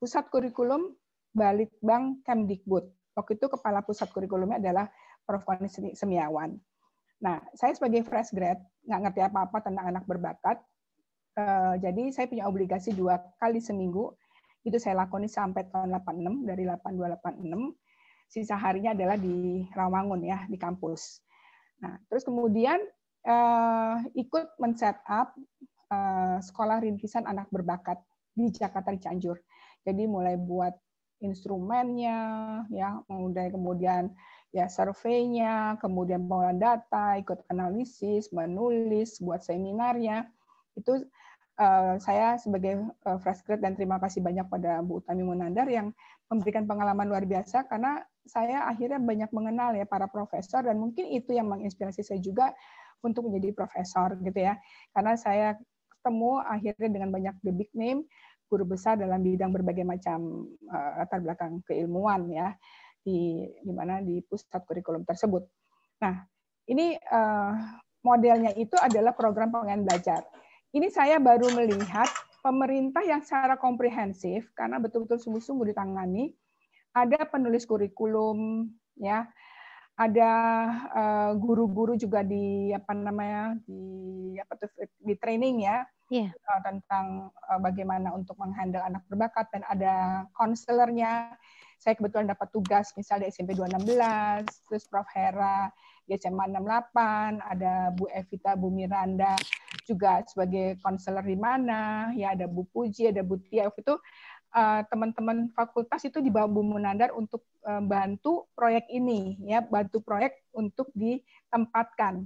pusat kurikulum Balitbang Kemdikbud. Waktu itu kepala pusat kurikulumnya adalah Prof. Koni Semiawan. Nah, saya sebagai fresh grad nggak ngerti apa-apa tentang anak berbakat, Eh, jadi saya punya obligasi dua kali seminggu. Itu saya lakoni sampai tahun 86 dari 8286. Sisa harinya adalah di Rawangun ya, di kampus. Nah, terus kemudian uh, ikut men-set up uh, sekolah rintisan anak berbakat di Jakarta di Cianjur. Jadi mulai buat instrumennya ya mulai kemudian ya surveinya kemudian pengolahan data ikut analisis menulis buat seminarnya itu Eh, saya sebagai uh, fresh grad dan terima kasih banyak pada Bu Utami Munandar yang memberikan pengalaman luar biasa karena saya akhirnya banyak mengenal ya para profesor dan mungkin itu yang menginspirasi saya juga untuk menjadi profesor gitu ya. Karena saya ketemu akhirnya dengan banyak the big name guru besar dalam bidang berbagai macam eh, latar belakang keilmuan ya di di mana di pusat kurikulum tersebut. Nah, ini modelnya itu adalah program pengen belajar ini saya baru melihat pemerintah yang secara komprehensif karena betul-betul sungguh-sungguh ditangani ada penulis kurikulum ya ada eh, guru-guru uh, juga di apa namanya di apa tuh di training ya yeah. Iya. uh, tentang uh, bagaimana untuk menghandle anak berbakat dan ada konselernya saya kebetulan dapat tugas misalnya SMP 216 terus Prof Hera GCM 68, ada Bu Evita Bu Miranda juga sebagai konselor di mana, ya ada Bu Puji, ada Bu Tia, itu eh, teman-teman uh, fakultas itu di bawah Bu Munandar untuk uh, bantu proyek ini, ya bantu proyek untuk ditempatkan.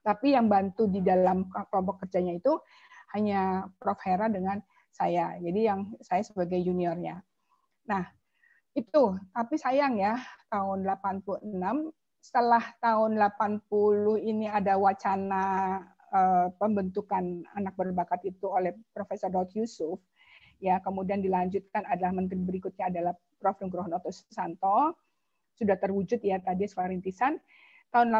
Tapi yang bantu di dalam kelompok kerjanya itu hanya Prof. Hera dengan saya. Jadi yang saya sebagai juniornya. Nah, itu. Tapi sayang ya, tahun 86 setelah tahun 80 ini ada wacana uh, pembentukan anak berbakat itu oleh Profesor Daud Yusuf, ya kemudian dilanjutkan adalah menteri berikutnya adalah Prof. Nugroho Susanto, sudah terwujud ya tadi rintisan. Tahun 86 uh,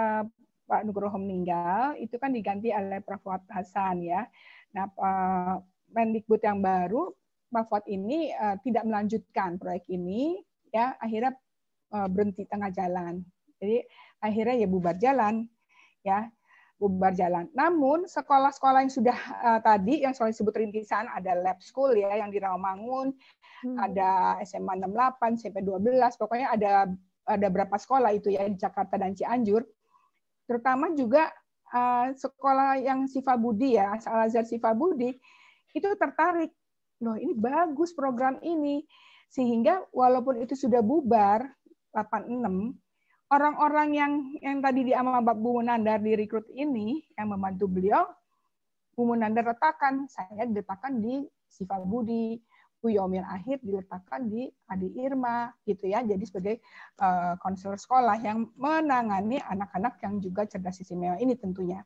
eh, Pak Nugroho meninggal, itu kan diganti oleh Prof. Fuad Hasan ya. Nah, eh, Mendikbud yang baru Pak Fuad ini uh, tidak melanjutkan proyek ini ya akhirnya Eh, berhenti tengah jalan. Jadi akhirnya ya bubar jalan, ya bubar jalan. Namun sekolah-sekolah yang sudah uh, tadi yang selalu disebut rintisan ada lab school ya yang di Rawamangun, hmm. ada SMA 68, SMP 12, pokoknya ada ada berapa sekolah itu ya di Jakarta dan Cianjur. Terutama juga uh, sekolah yang Siva Budi ya, Al Azhar Siva Budi itu tertarik. Loh, ini bagus program ini. Sehingga walaupun itu sudah bubar, 86 orang-orang yang yang tadi di Amabab Bu Munandar direkrut ini yang membantu beliau Bu Munandar letakkan saya diletakkan di Siva Budi Bu Yomil Ahir diletakkan di Adi Irma gitu ya jadi sebagai uh, konselor sekolah yang menangani anak-anak yang juga cerdas istimewa ini tentunya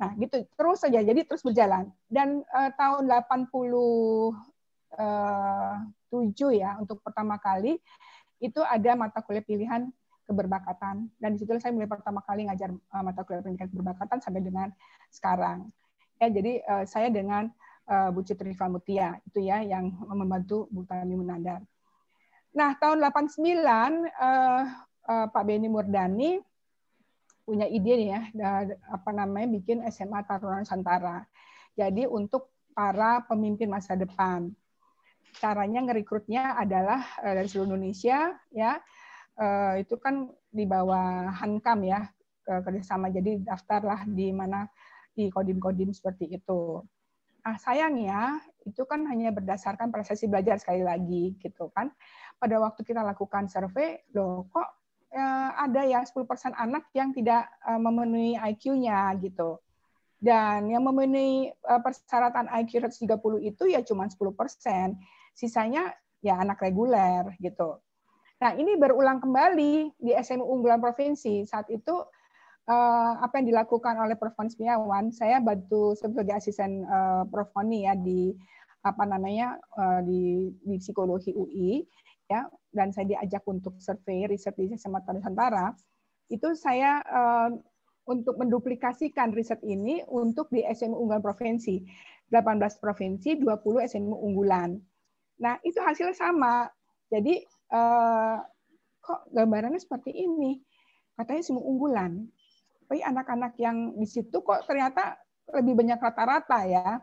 nah gitu terus saja jadi terus berjalan dan uh, tahun 80 uh, eh, tujuh ya untuk pertama kali itu ada mata kuliah pilihan keberbakatan. Dan di disitulah saya mulai pertama kali ngajar uh, mata kuliah pilihan keberbakatan sampai dengan sekarang. Ya, jadi uh, saya dengan uh, Bu Citri Mutia itu ya yang membantu Bu Tami Munandar. Nah, tahun 89 uh, uh, Pak Beni Murdani punya ide nih ya, apa namanya bikin SMA Taruna Nusantara. Jadi untuk para pemimpin masa depan caranya ngerekrutnya adalah uh, dari seluruh Indonesia ya uh, itu kan di bawah Hankam ya ke kerjasama jadi daftarlah di mana di kodim-kodim seperti itu. ah sayangnya itu kan hanya berdasarkan prestasi belajar sekali lagi gitu kan. Pada waktu kita lakukan survei, loh kok uh, ada ya 10% anak yang tidak uh, memenuhi IQ-nya gitu. Dan yang memenuhi persyaratan IQ 130 itu ya cuma 10% sisanya ya anak reguler gitu. Nah, ini berulang kembali di SMU unggulan provinsi. Saat itu eh, apa yang dilakukan oleh Prof. Setiawan, saya bantu sebagai asisten eh, Prof. Oni ya di apa namanya eh, di, di psikologi UI ya dan saya diajak untuk survei riset di Sumatera Nusantara itu saya untuk menduplikasikan riset ini untuk di SMU unggulan provinsi 18 provinsi 20 SMU unggulan Nah, itu hasilnya sama. Jadi, eh, kok gambarannya seperti ini? Katanya semua unggulan. Tapi anak-anak yang di situ kok ternyata lebih banyak rata-rata ya.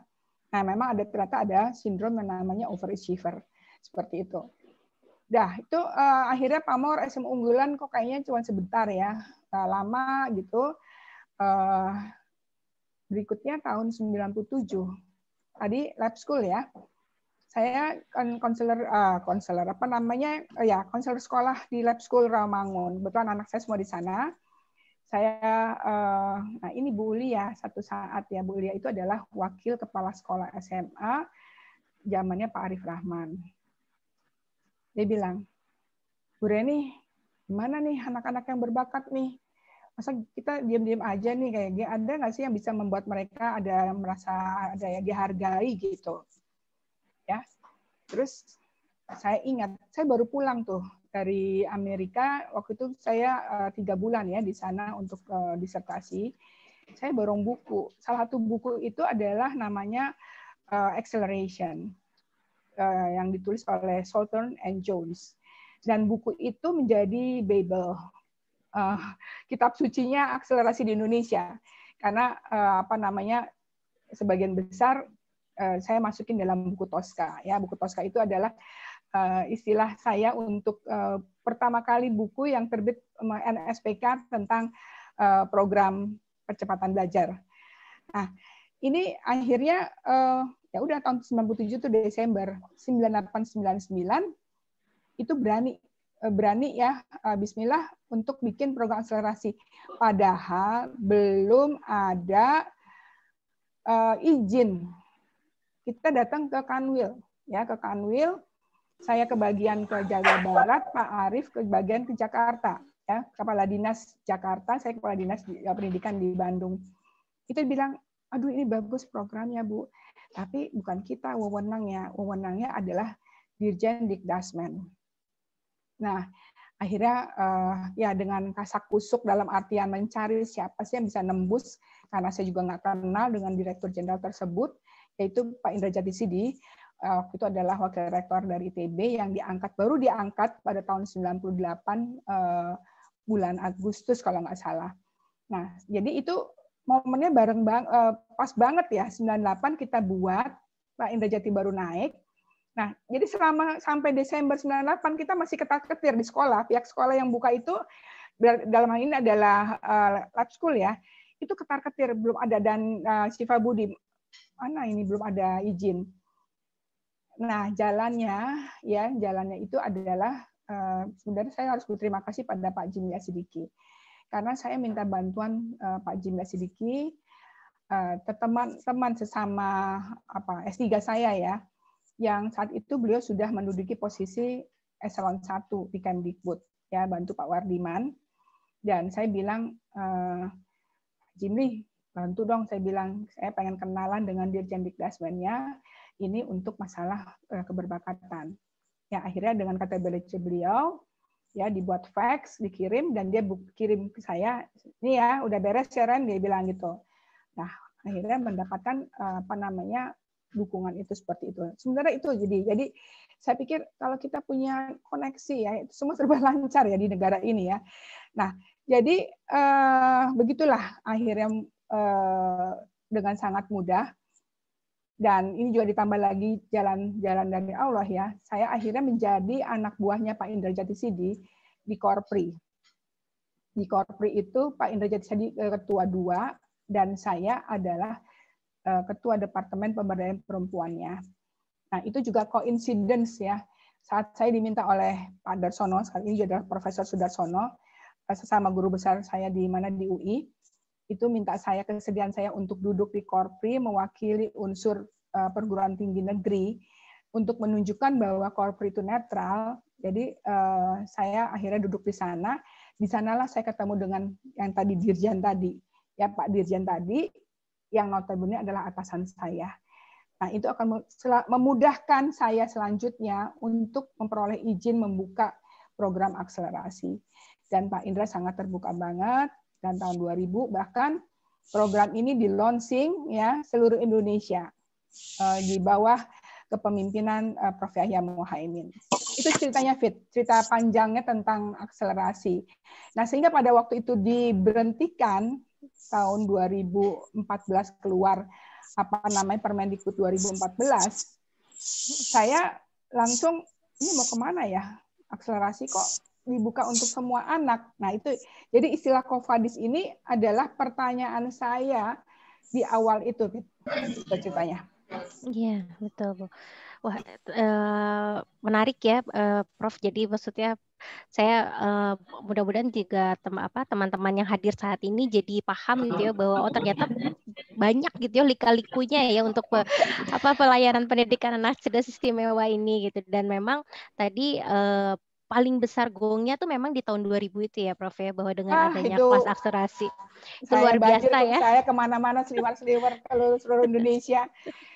Nah, memang ada ternyata ada sindrom yang namanya overachiever. Seperti itu. Dah, itu eh, akhirnya pamor SM unggulan kok kayaknya cuma sebentar ya. Nah, lama gitu. Eh, berikutnya tahun 97. Tadi lab school ya saya kan konselor uh, konselor apa namanya uh, ya konselor sekolah di lab school Ramangun. Betul anak saya semua di sana. Saya uh, nah ini Bu Uli ya, satu saat ya Bu Uli itu adalah wakil kepala sekolah SMA zamannya Pak Arif Rahman. Dia bilang, Bu Reni, gimana nih anak-anak yang berbakat nih? Masa kita diam-diam aja nih kayak gini? Ada nggak sih yang bisa membuat mereka ada merasa ada yang dihargai gitu? Terus saya ingat, saya baru pulang tuh dari Amerika. Waktu itu saya uh, tiga bulan ya di sana untuk uh, disertasi. Saya borong buku. Salah satu buku itu adalah namanya uh, Acceleration uh, yang ditulis oleh Southern and Jones. Dan buku itu menjadi Babel uh, kitab sucinya akselerasi di Indonesia. Karena uh, apa namanya sebagian besar Eh, saya masukin dalam buku Tosca. Ya, buku Tosca itu adalah eh, istilah saya untuk eh, pertama kali buku yang terbit NSPK tentang program percepatan belajar. Nah, ini akhirnya ya udah tahun 97 itu Desember 9899 itu berani berani ya bismillah untuk bikin program akselerasi. Padahal belum ada uh, izin kita datang ke Kanwil, ya ke Kanwil. Saya ke bagian ke Jawa Barat, Pak Arief ke bagian ke Jakarta, ya Kepala Dinas Jakarta, saya Kepala Dinas eh, Pendidikan di Bandung. Itu bilang, aduh ini bagus programnya Bu, tapi bukan kita wewenangnya, wewenangnya adalah Dirjen Dikdasmen. Nah, akhirnya eh, ya dengan kasak kusuk dalam artian mencari siapa sih yang bisa nembus karena saya juga nggak kenal dengan direktur jenderal tersebut yaitu Pak Indra Jati Sidi eh, waktu itu adalah wakil rektor dari ITB yang diangkat baru diangkat pada tahun 98 eh, bulan Agustus kalau nggak salah. Nah, jadi itu momennya bareng bang, eh, pas banget ya 98 kita buat Pak Indra Jati baru naik. Nah, jadi selama sampai Desember 98 kita masih ketar-ketir di sekolah. Pihak sekolah yang buka itu dalam hal ini adalah lab school ya. Itu ketar-ketir belum ada dan uh, Siva Budi mana ini belum ada izin. Nah, jalannya ya, jalannya itu adalah eh, sebenarnya saya harus berterima kasih pada Pak Jimli Asidiki Karena saya minta bantuan eh, Pak Jimli Asidiki, eh, teman-teman sesama apa S3 saya ya, yang saat itu beliau sudah menduduki posisi eselon 1 di Kemdikbud ya, bantu Pak Wardiman. Dan saya bilang, Jimli, bantu dong saya bilang saya pengen kenalan dengan Dirjen Dikdasmennya ini untuk masalah eh, keberbakatan. Ya akhirnya dengan kata beliau ya dibuat fax, dikirim dan dia kirim ke saya, ini ya udah beres siaran ya, dia bilang gitu. Nah, akhirnya mendapatkan eh, apa namanya dukungan itu seperti itu. Sebenarnya itu jadi jadi saya pikir kalau kita punya koneksi ya itu semua serba lancar ya di negara ini ya. Nah, jadi eh, begitulah akhirnya Eh, dengan sangat mudah. Dan ini juga ditambah lagi jalan-jalan dari Allah ya. Saya akhirnya menjadi anak buahnya Pak Indra Jati Sidi di Korpri. Di Korpri itu Pak Indra Jati Jatisidi eh, ketua dua dan saya adalah eh, ketua Departemen Pemberdayaan Perempuannya. Nah, itu juga coincidence ya. Saat saya diminta oleh Pak Darsono, sekarang ini juga adalah Profesor Sudarsono, sesama guru besar saya di mana di UI, itu minta saya kesediaan saya untuk duduk di Korpri mewakili unsur eh, perguruan tinggi negeri untuk menunjukkan bahwa Korpri itu netral. Jadi eh, saya akhirnya duduk di sana. Di sanalah saya ketemu dengan yang tadi Dirjen tadi. Ya Pak Dirjen tadi yang notabene adalah atasan saya. Nah, itu akan memudahkan saya selanjutnya untuk memperoleh izin membuka program akselerasi. Dan Pak Indra sangat terbuka banget, dan tahun 2000 bahkan program ini di launching ya seluruh Indonesia uh, di bawah kepemimpinan uh, Prof Yahya Muhaimin. Itu ceritanya Fit, cerita panjangnya tentang akselerasi. Nah, sehingga pada waktu itu diberhentikan tahun 2014 keluar apa namanya Permendikbud 2014, saya langsung ini mau kemana ya? Akselerasi kok dibuka untuk semua anak. Nah, itu jadi istilah Kofadis ini adalah pertanyaan saya di awal itu coba Iya, betul, Bu. Wah, e, menarik ya, e, Prof. Jadi maksudnya saya e, mudah-mudahan juga tem apa teman-teman yang hadir saat ini jadi paham gitu ya bahwa oh ternyata banyak gitu ya lika-likunya ya untuk pe apa pelayanan pendidikan anak cerdas istimewa ini gitu dan memang tadi e, paling besar gongnya tuh memang di tahun 2000 itu ya Prof ya bahwa dengan ah, adanya itu, kelas akselerasi itu luar biasa ya. Saya kemana-mana seliwer-seliwer ke seluruh Indonesia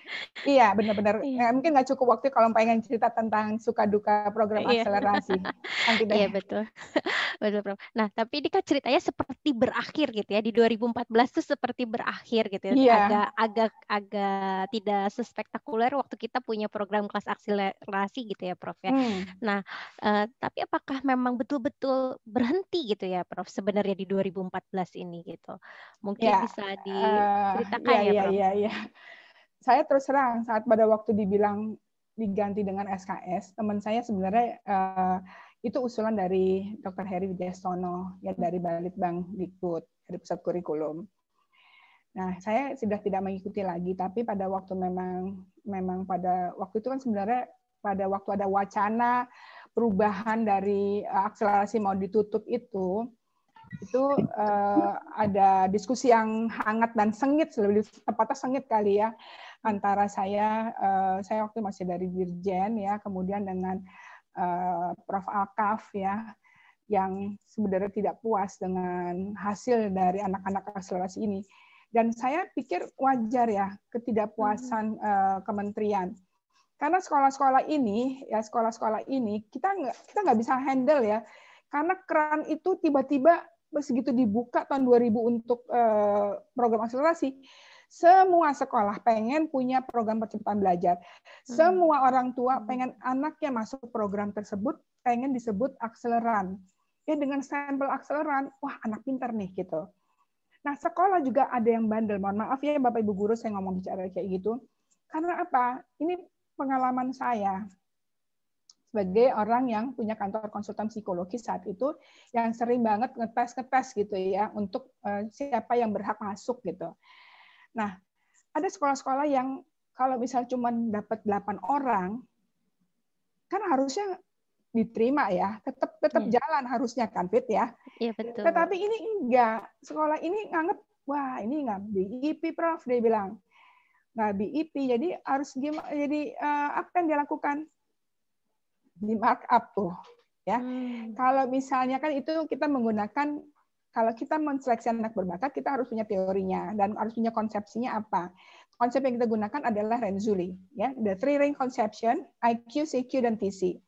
iya benar-benar iya. Eh, mungkin nggak cukup waktu kalau pengen cerita tentang suka duka program iya. akselerasi iya betul betul Prof. nah tapi ini kan ceritanya seperti berakhir gitu ya di 2014 itu seperti berakhir gitu ya iya. agak agak agak tidak sespektakuler waktu kita punya program kelas akselerasi gitu ya Prof ya hmm. nah uh, tapi apakah memang betul-betul berhenti gitu ya Prof sebenarnya di 2014 ini gitu mungkin ya. bisa eh, diceritakan uh, ya, ya Prof iya, iya saya terus terang saat pada waktu dibilang diganti dengan SKS, teman saya sebenarnya uh, itu usulan dari Dr. Heri Wijastono ya dari Balitbang Dikbud dari pusat kurikulum. Nah, saya sudah tidak mengikuti lagi, tapi pada waktu memang memang pada waktu itu kan sebenarnya pada waktu ada wacana perubahan dari eh, akselerasi mau ditutup itu, itu uh, ada diskusi yang hangat dan sengit, lebih tepatnya sengit kali ya, antara saya eh, saya waktu masih dari Dirjen ya kemudian dengan eh, Prof Alkaf ya yang sebenarnya tidak puas dengan hasil dari anak-anak akselerasi ini dan saya pikir wajar ya ketidakpuasan hmm. eh, kementerian karena sekolah-sekolah ini ya sekolah-sekolah ini kita nggak kita nggak bisa handle ya karena keran itu tiba-tiba begitu dibuka tahun 2000 untuk program akselerasi semua sekolah pengen punya program percepatan belajar. Hmm. Semua orang tua hmm. pengen anaknya masuk program tersebut, pengen disebut akseleran. Ya dengan sampel akseleran, wah anak pinter nih gitu. Nah, sekolah juga ada yang bandel. Mohon maaf ya Bapak Ibu guru saya ngomong bicara kayak gitu. Karena apa? Ini pengalaman saya sebagai orang yang punya kantor konsultan psikologi saat itu yang sering banget ngetes-ngetes gitu ya untuk eh, siapa yang berhak masuk gitu. Nah, ada sekolah-sekolah yang kalau misal cuma dapat 8 orang, kan harusnya diterima ya, tetap tetap ya. jalan harusnya kan Fit ya. Iya betul. Tetapi ini enggak, sekolah ini nganggep wah ini nggak BIP Prof dia bilang nggak BIP jadi harus gimana jadi uh, apa yang dia lakukan di markup tuh ya. Hmm. Kalau misalnya kan itu kita menggunakan kalau kita menseleksi anak berbakat, kita harus punya teorinya dan harus punya konsepsinya apa. Konsep yang kita gunakan adalah Renzuli, ya, the three ring conception, IQ, CQ, dan TC.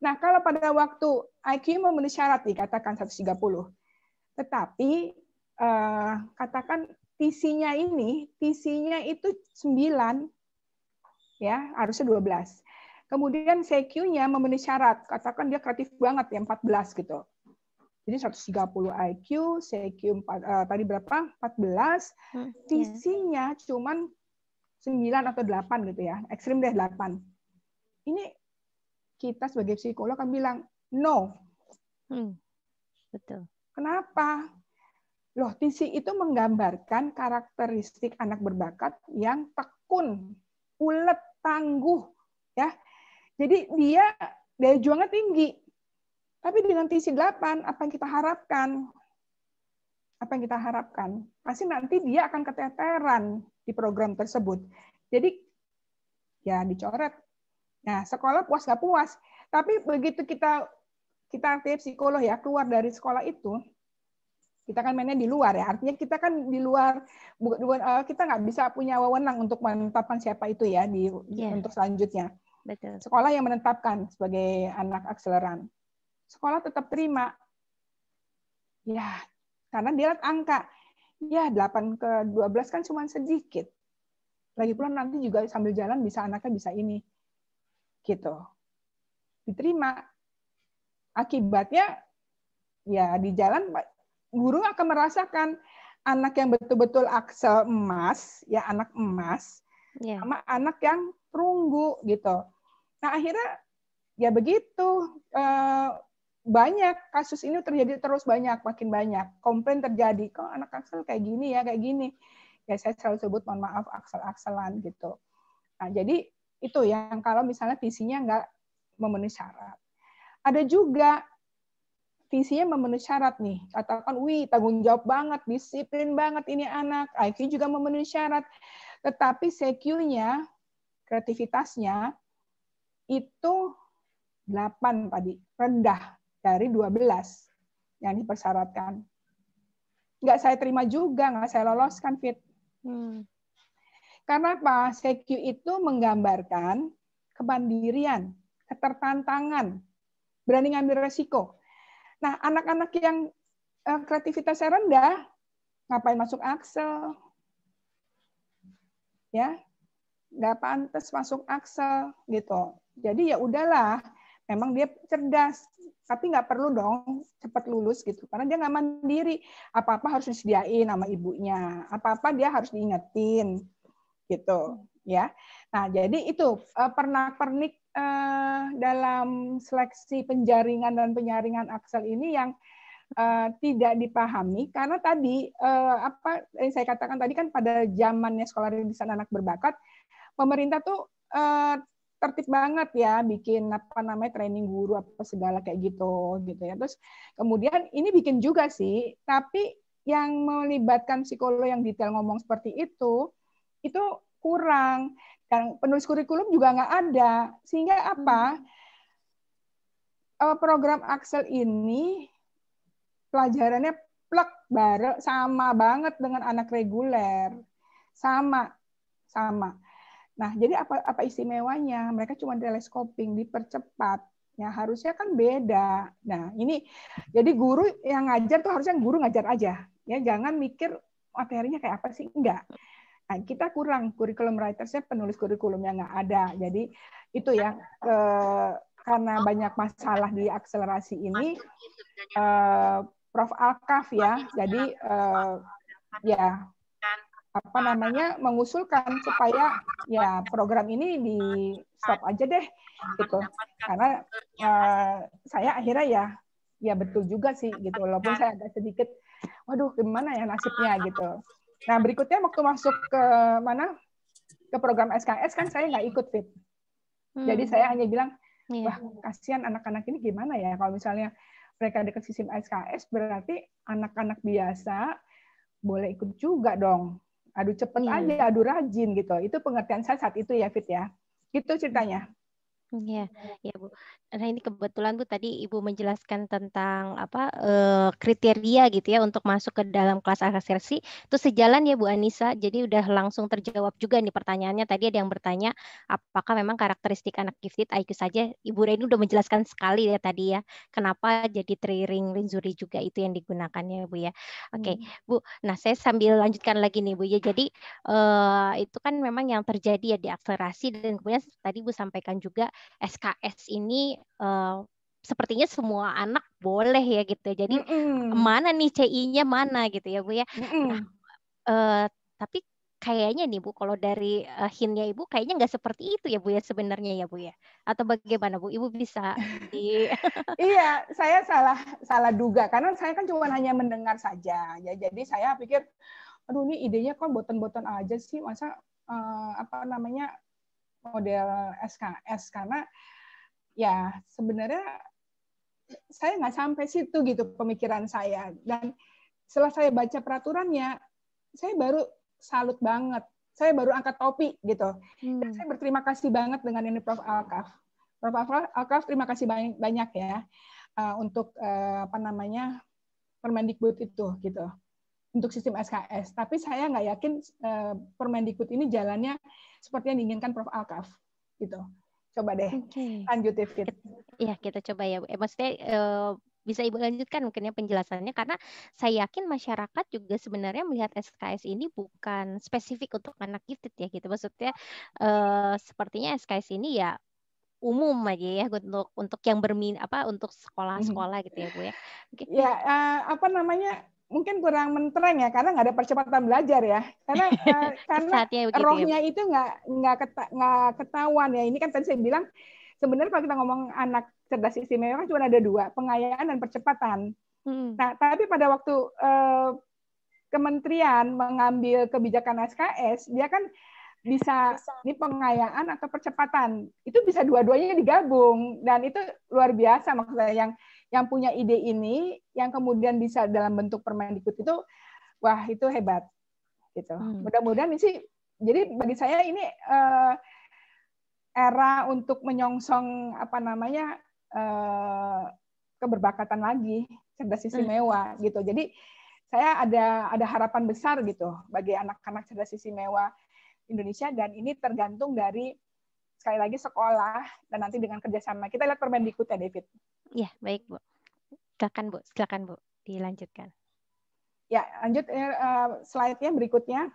Nah, kalau pada waktu IQ memenuhi syarat dikatakan 130, tetapi uh, katakan TC-nya ini, TC-nya itu 9, ya, harusnya 12. Kemudian CQ-nya memenuhi syarat, katakan dia kreatif banget ya 14 gitu jadi 130 IQ, CQ 4, uh, tadi berapa? 14. Hmm, iya. nya yeah. cuman 9 atau 8 gitu ya. Ekstrim deh 8. Ini kita sebagai psikolog kan bilang, no. Hmm, betul. Kenapa? Loh, TC itu menggambarkan karakteristik anak berbakat yang tekun, ulet, tangguh. ya. Jadi dia daya juangnya tinggi, tapi dengan TC 8, apa yang kita harapkan? Apa yang kita harapkan? Pasti nanti dia akan keteteran di program tersebut. Jadi, ya dicoret. Nah, sekolah puas nggak puas. Tapi begitu kita kita aktif psikolog ya keluar dari sekolah itu, kita kan mainnya di luar ya. Artinya kita kan di luar eh, kita nggak bisa punya wewenang untuk menetapkan siapa itu ya di yeah. untuk selanjutnya. Betul. Sekolah yang menetapkan sebagai anak akseleran sekolah tetap terima. Ya, karena dia lihat angka. Ya, 8 ke 12 kan cuma sedikit. Lagi pula nanti juga sambil jalan bisa anaknya bisa ini. Gitu. Diterima. Akibatnya ya di jalan guru akan merasakan anak yang betul-betul aksel emas, ya anak emas, yeah. sama anak yang perunggu gitu. Nah akhirnya ya begitu eh, banyak kasus ini terjadi terus banyak makin banyak komplain terjadi kok anak Axel kayak gini ya kayak gini ya saya selalu sebut mohon maaf Axel-Axelan gitu nah jadi itu yang kalau misalnya visinya nggak memenuhi syarat ada juga visinya memenuhi syarat nih. Katakan, wih tanggung jawab banget, disiplin banget ini anak. IQ juga memenuhi syarat. Tetapi cq kreativitasnya, itu 8 tadi, rendah dari 12 yang dipersyaratkan. Nggak saya terima juga, nggak saya loloskan fit. Hmm. Karena apa? CQ itu menggambarkan kemandirian, ketertantangan, berani ngambil resiko. Nah, anak-anak yang eh, kreativitasnya rendah, ngapain masuk aksel? Ya, nggak pantas masuk aksel gitu. Jadi ya udahlah, memang dia cerdas tapi nggak perlu dong cepat lulus gitu karena dia nggak mandiri apa apa harus disediain sama ibunya apa apa dia harus diingetin gitu ya nah jadi itu eh, pernah pernik eh, dalam seleksi penjaringan dan penyaringan aksel ini yang eh, tidak dipahami karena tadi eh, apa yang saya katakan tadi kan pada zamannya sekolah di sana anak berbakat pemerintah tuh eh, tertib banget ya bikin apa namanya training guru apa segala kayak gitu gitu ya. Terus kemudian ini bikin juga sih, tapi yang melibatkan psikolog yang detail ngomong seperti itu itu kurang dan penulis kurikulum juga nggak ada sehingga apa hmm. eh, program Axel ini pelajarannya plek bareng sama banget dengan anak reguler sama sama Nah, jadi apa apa istimewanya? Mereka cuma teleskoping, dipercepat. Ya, harusnya kan beda. Nah, ini jadi guru yang ngajar tuh harusnya guru ngajar aja. Ya, jangan mikir materinya kayak apa sih? Enggak. Nah, kita kurang kurikulum writer saya penulis kurikulum yang nggak ada. Jadi itu ya ke, eh, karena banyak masalah di akselerasi ini eh, Prof Alkaf ya. Jadi eh, ya apa namanya mengusulkan supaya ya program ini di stop aja deh gitu karena uh, saya akhirnya ya ya betul juga sih gitu walaupun saya agak sedikit waduh gimana ya nasibnya gitu nah berikutnya waktu masuk ke mana ke program SKS kan saya nggak ikut fit hmm. jadi saya hanya bilang iya. wah kasihan anak-anak ini gimana ya kalau misalnya mereka dekat sistem SKS berarti anak-anak biasa boleh ikut juga dong adu cepet hmm. aja adu rajin gitu itu pengertian saya saat itu ya Fit ya itu ceritanya Ya, ya Bu. Nah ini kebetulan Bu tadi Ibu menjelaskan tentang apa e, kriteria gitu ya untuk masuk ke dalam kelas akselerasi itu sejalan ya Bu Anissa. Jadi udah langsung terjawab juga nih pertanyaannya tadi ada yang bertanya apakah memang karakteristik anak gifted IQ saja Ibu Reni udah menjelaskan sekali ya tadi ya kenapa jadi triring Rinzuri juga itu yang digunakan ya Bu ya. Oke hmm. Bu. Nah saya sambil lanjutkan lagi nih Bu ya. Jadi e, itu kan memang yang terjadi ya di akselerasi dan kemudian tadi Bu sampaikan juga SKS ini uh, sepertinya semua anak boleh ya gitu. Jadi mm -mm. mana nih CI-nya mana gitu ya Bu ya. Mm -mm. Nah, uh, tapi kayaknya nih Bu kalau dari uh, hinnya Ibu kayaknya nggak seperti itu ya Bu ya sebenarnya ya Bu ya. Atau bagaimana Bu? Ibu bisa di Iya, saya salah salah duga karena saya kan cuma hanya mendengar saja. Ya jadi saya pikir aduh ini idenya kok boten-boten aja sih masa uh, apa namanya model SKS karena ya sebenarnya saya nggak sampai situ gitu pemikiran saya dan setelah saya baca peraturannya saya baru salut banget saya baru angkat topi gitu hmm. dan saya berterima kasih banget dengan ini Prof Alkaf Prof Alkaf terima kasih banyak ya eh, untuk uh, apa namanya Permendikbud itu gitu untuk sistem SKS. Tapi saya nggak yakin eh, Permendikbud ini jalannya seperti yang diinginkan Prof. Alkaf. Gitu. Coba deh, okay. lanjut Fit. Iya, kita coba ya. Eh, maksudnya eh, bisa Ibu lanjutkan mungkin ya penjelasannya karena saya yakin masyarakat juga sebenarnya melihat SKS ini bukan spesifik untuk anak gifted ya gitu. Maksudnya eh, sepertinya SKS ini ya umum aja ya untuk untuk yang bermin apa untuk sekolah-sekolah mm-hmm. gitu ya Bu ya. Okay. Ya eh, apa namanya mungkin kurang mentereng ya karena nggak ada percepatan belajar ya karena uh, karena ya. rohnya itu nggak nggak keta, nggak ketahuan ya ini kan tadi saya bilang sebenarnya kalau kita ngomong anak cerdas istimewa kan cuma ada dua pengayaan dan percepatan hmm. nah tapi pada waktu uh, kementerian mengambil kebijakan SKS dia kan bisa, bisa. ini pengayaan atau percepatan itu bisa dua-duanya digabung dan itu luar biasa maksudnya yang yang punya ide ini yang kemudian bisa dalam bentuk permendikbud itu wah itu hebat gitu. Hmm. Mudah-mudahan ini sih jadi bagi saya ini uh, era untuk menyongsong apa namanya uh, keberbakatan lagi cerdas sisi hmm. gitu. Jadi saya ada ada harapan besar gitu bagi anak-anak cerdas mewah Indonesia dan ini tergantung dari sekali lagi sekolah dan nanti dengan kerjasama kita lihat permendikbud ya David Ya, baik Bu. Silakan Bu, silakan Bu, dilanjutkan. Ya, lanjut uh, slide-nya berikutnya.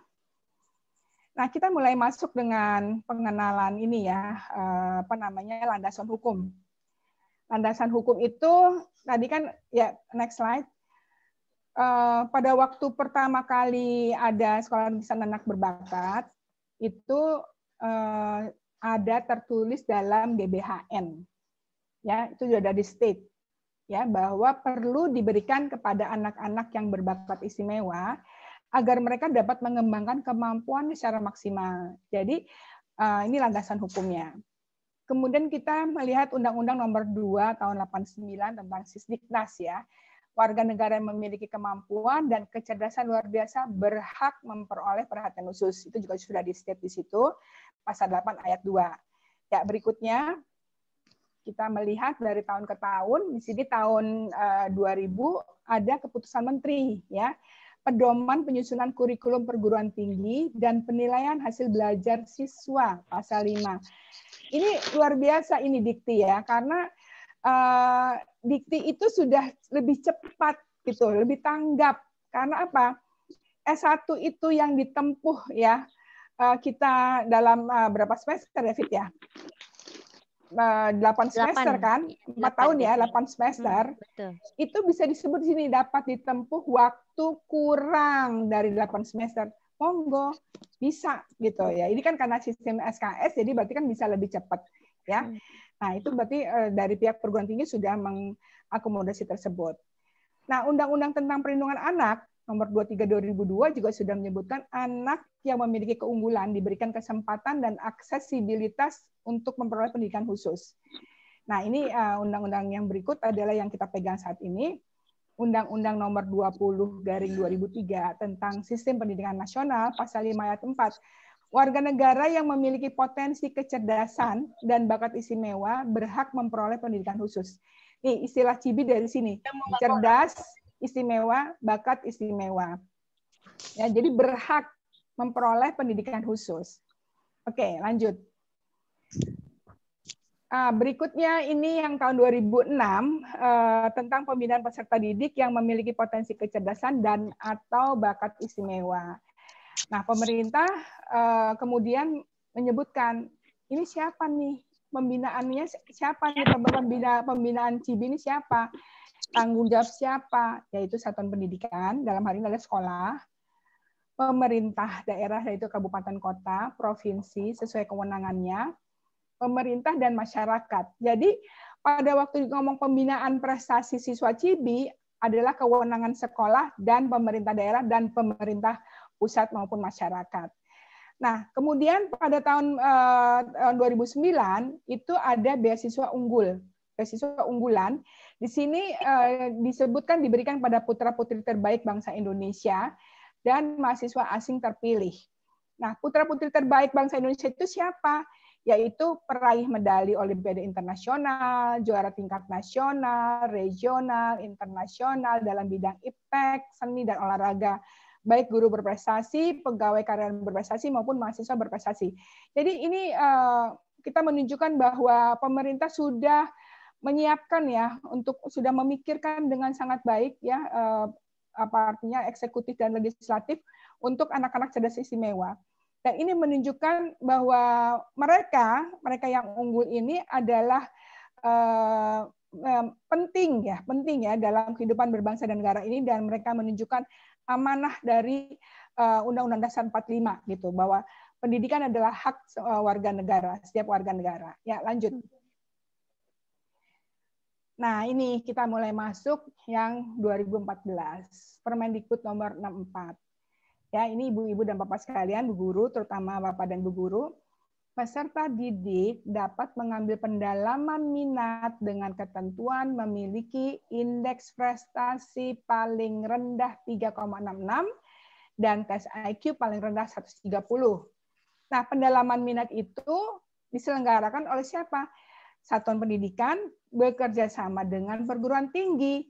Nah, kita mulai masuk dengan pengenalan ini ya, uh, apa namanya landasan hukum. Landasan hukum itu tadi kan ya next slide. Uh, pada waktu pertama kali ada sekolah lulusan anak berbakat itu uh, ada tertulis dalam GBHN ya itu sudah di state ya bahwa perlu diberikan kepada anak-anak yang berbakat istimewa agar mereka dapat mengembangkan kemampuan secara maksimal. Jadi eh, ini landasan hukumnya. Kemudian kita melihat Undang-Undang Nomor 2 Tahun 89 tentang Sisdiknas ya. Warga negara yang memiliki kemampuan dan kecerdasan luar biasa berhak memperoleh perhatian khusus. Itu juga sudah di state di situ pasal 8 ayat 2. Ya, berikutnya kita melihat dari tahun ke tahun, di sini tahun 2000 eh, ada keputusan menteri ya pedoman penyusunan kurikulum perguruan tinggi dan penilaian hasil belajar siswa pasal 5. Ini luar biasa ini dikti ya karena uh, dikti itu sudah lebih cepat gitu, lebih tanggap. Karena apa? S1 itu yang ditempuh ya eh, kita dalam berapa semester David ya? 8 eh, semester 8, kan? 4 iya, tahun ya, 8 gitu. hmm, semester. Hmm, betul. Itu bisa disebut di sini dapat ditempuh waktu kurang dari 8 semester. Monggo, bisa gitu ya. Ini kan karena sistem SKS jadi berarti kan bisa lebih cepat ya. Hmm. Nah, itu berarti eh, dari pihak perguruan tinggi sudah mengakomodasi tersebut. Nah, undang-undang tentang perlindungan anak nomor 23 2002 juga sudah menyebutkan anak yang memiliki keunggulan diberikan kesempatan dan aksesibilitas untuk memperoleh pendidikan khusus. Nah, ini eh, undang-undang yang berikut adalah yang kita pegang saat ini. Undang-Undang Nomor 20 Garing 2003 tentang Sistem Pendidikan Nasional pasal 5 ayat 4. Warga negara yang memiliki potensi kecerdasan dan bakat istimewa berhak memperoleh pendidikan khusus. Nih, istilah cibi dari sini. Cerdas, istimewa, bakat istimewa. Ya, jadi berhak memperoleh pendidikan khusus. Oke, lanjut. Ah, berikutnya ini yang tahun 2006 eh, tentang pembinaan peserta didik yang memiliki potensi kecerdasan dan atau bakat istimewa. Nah, pemerintah eh, kemudian menyebutkan ini siapa nih pembinaannya siapa nih pembina pembinaan CIBI ini siapa? Tanggung jawab siapa? Yaitu satuan pendidikan, dalam hal ini adalah sekolah, pemerintah daerah yaitu kabupaten kota, provinsi sesuai kewenangannya, pemerintah dan masyarakat. Jadi pada waktu ngomong pembinaan prestasi siswa Cibi adalah kewenangan sekolah dan pemerintah daerah dan pemerintah pusat maupun masyarakat. Nah, kemudian pada tahun 2009 eh, itu ada beasiswa unggul, beasiswa unggulan di sini uh, disebutkan diberikan pada putra-putri terbaik bangsa Indonesia dan mahasiswa asing terpilih. Nah, putra-putri terbaik bangsa Indonesia itu siapa? Yaitu peraih medali Olimpiade Internasional, juara tingkat nasional, regional, internasional dalam bidang iptek, seni, dan olahraga baik guru berprestasi, pegawai karyawan berprestasi maupun mahasiswa berprestasi. Jadi ini uh, kita menunjukkan bahwa pemerintah sudah menyiapkan ya untuk sudah memikirkan dengan sangat baik ya eh, apa artinya eksekutif dan legislatif untuk anak-anak cerdas istimewa. Dan ini menunjukkan bahwa mereka mereka yang unggul ini adalah eh, eh penting ya penting ya dalam kehidupan berbangsa dan negara ini dan mereka menunjukkan amanah dari eh, Undang-Undang Dasar 45 gitu bahwa pendidikan adalah hak warga negara setiap warga negara. Ya lanjut. Nah, ini kita mulai masuk yang 2014, Permendikbud nomor 64. Ya, ini ibu-ibu dan bapak sekalian, bu guru, terutama bapak dan bu guru, peserta didik dapat mengambil pendalaman minat dengan ketentuan memiliki indeks prestasi paling rendah 3,66 dan tes IQ paling rendah 130. Nah, pendalaman minat itu diselenggarakan oleh siapa? satuan pendidikan bekerja sama dengan perguruan tinggi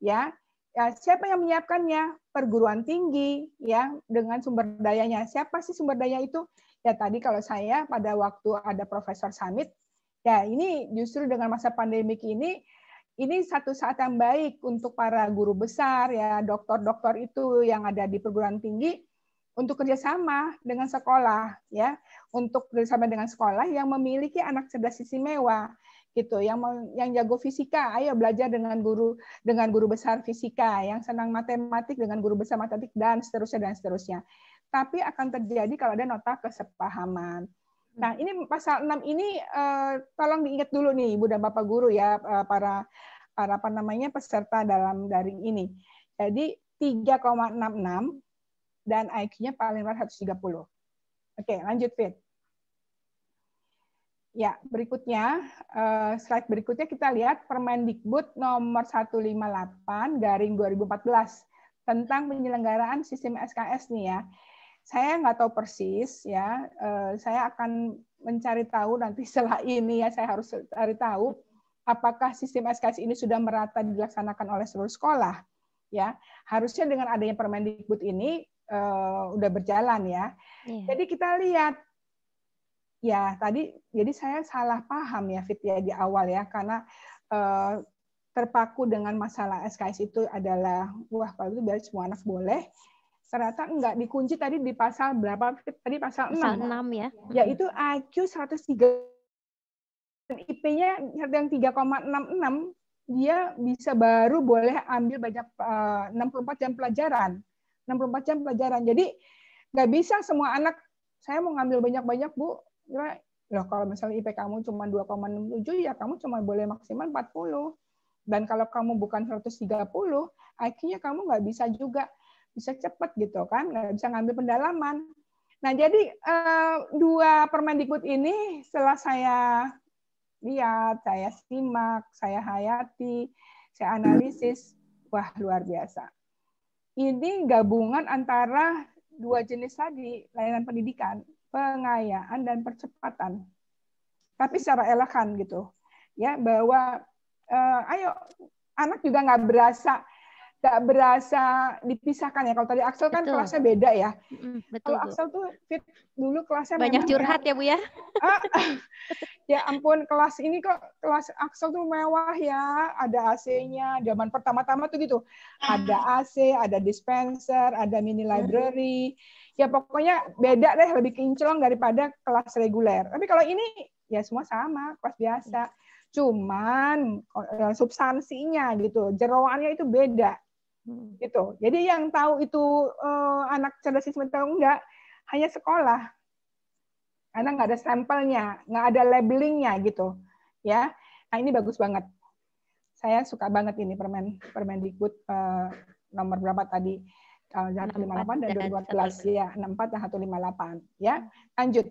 ya ya, siapa yang menyiapkannya? Perguruan tinggi, ya, dengan sumber dayanya. Siapa sih sumber daya itu? Ya tadi kalau saya pada waktu ada Profesor Samit, ya ini justru dengan masa pandemik ini, ini satu saat yang baik untuk para guru besar, ya, dokter-dokter itu yang ada di perguruan tinggi, untuk kerjasama dengan sekolah ya untuk kerjasama dengan sekolah yang memiliki anak cerdas istimewa gitu yang yang jago fisika ayo belajar dengan guru dengan guru besar fisika yang senang matematik dengan guru besar matematik dan seterusnya dan seterusnya tapi akan terjadi kalau ada nota kesepahaman hmm. nah ini pasal 6 ini uh, tolong diingat dulu nih ibu dan bapak guru ya eh, para para apa namanya peserta dalam daring ini jadi 3,66 dan IQ-nya paling rendah 130. Oke, lanjut Fit. Ya, berikutnya eh, slide berikutnya kita lihat Permendikbud nomor 158 garing 2014 tentang penyelenggaraan sistem SKS nih ya. Saya nggak tahu persis ya. Eh, saya akan mencari tahu nanti setelah ini ya saya harus cari tahu apakah sistem SKS ini sudah merata dilaksanakan oleh seluruh sekolah ya. Harusnya dengan adanya Permendikbud ini uh, udah berjalan ya. Iya. Jadi kita lihat ya tadi jadi saya salah paham ya Fit ya di awal ya karena uh, terpaku dengan masalah SKS itu adalah wah kalau itu biar semua anak boleh ternyata enggak dikunci tadi di pasal berapa Fit tadi pasal, pasal 6, 6 ya? ya. ya itu IQ 103 IP-nya yang 3,66 dia bisa baru boleh ambil banyak eh, uh, 64 jam pelajaran. 64 jam pelajaran. Jadi nggak bisa semua anak saya mau ngambil banyak-banyak bu iya. loh kalau misalnya IP kamu cuma 2,67 ya kamu cuma boleh maksimal 40 dan kalau kamu bukan 130 akhirnya kamu nggak bisa juga bisa cepat gitu kan nggak bisa ngambil pendalaman nah jadi eh, dua permendikbud ini setelah saya lihat saya simak saya hayati saya analisis wah luar biasa ini gabungan antara dua jenis tadi, layanan pendidikan, pengayaan dan percepatan. Tapi secara elegan gitu. Ya, bahwa eh, ayo anak juga nggak berasa nggak berasa dipisahkan ya. Kalau tadi Axel kan betul. kelasnya beda ya. betul. Kalau Axel tuh fit dulu kelasnya banyak curhat ya Bu ya. Ah, ah. ya ampun kelas ini kok kelas Axel tuh mewah ya. Ada AC-nya. Zaman pertama-tama tuh gitu. Ada AC, ah. ada dispenser, ada mini library. Ya pokoknya beda deh lebih kinclong daripada kelas reguler. Tapi kalau ini ya semua sama kelas biasa. Iya. Cuman eh, substansinya gitu, jeroannya itu beda Hmm. Gitu. Jadi yang tahu itu uh, anak cerdas atau enggak hanya sekolah. Karena nggak ada sampelnya, nggak ada labelingnya gitu. Ya, nah ini bagus banget. Saya suka banget ini permen permen uh, eh, nomor berapa tadi? 158 dan ya kan, belas ya 64 dan 158 ya lanjut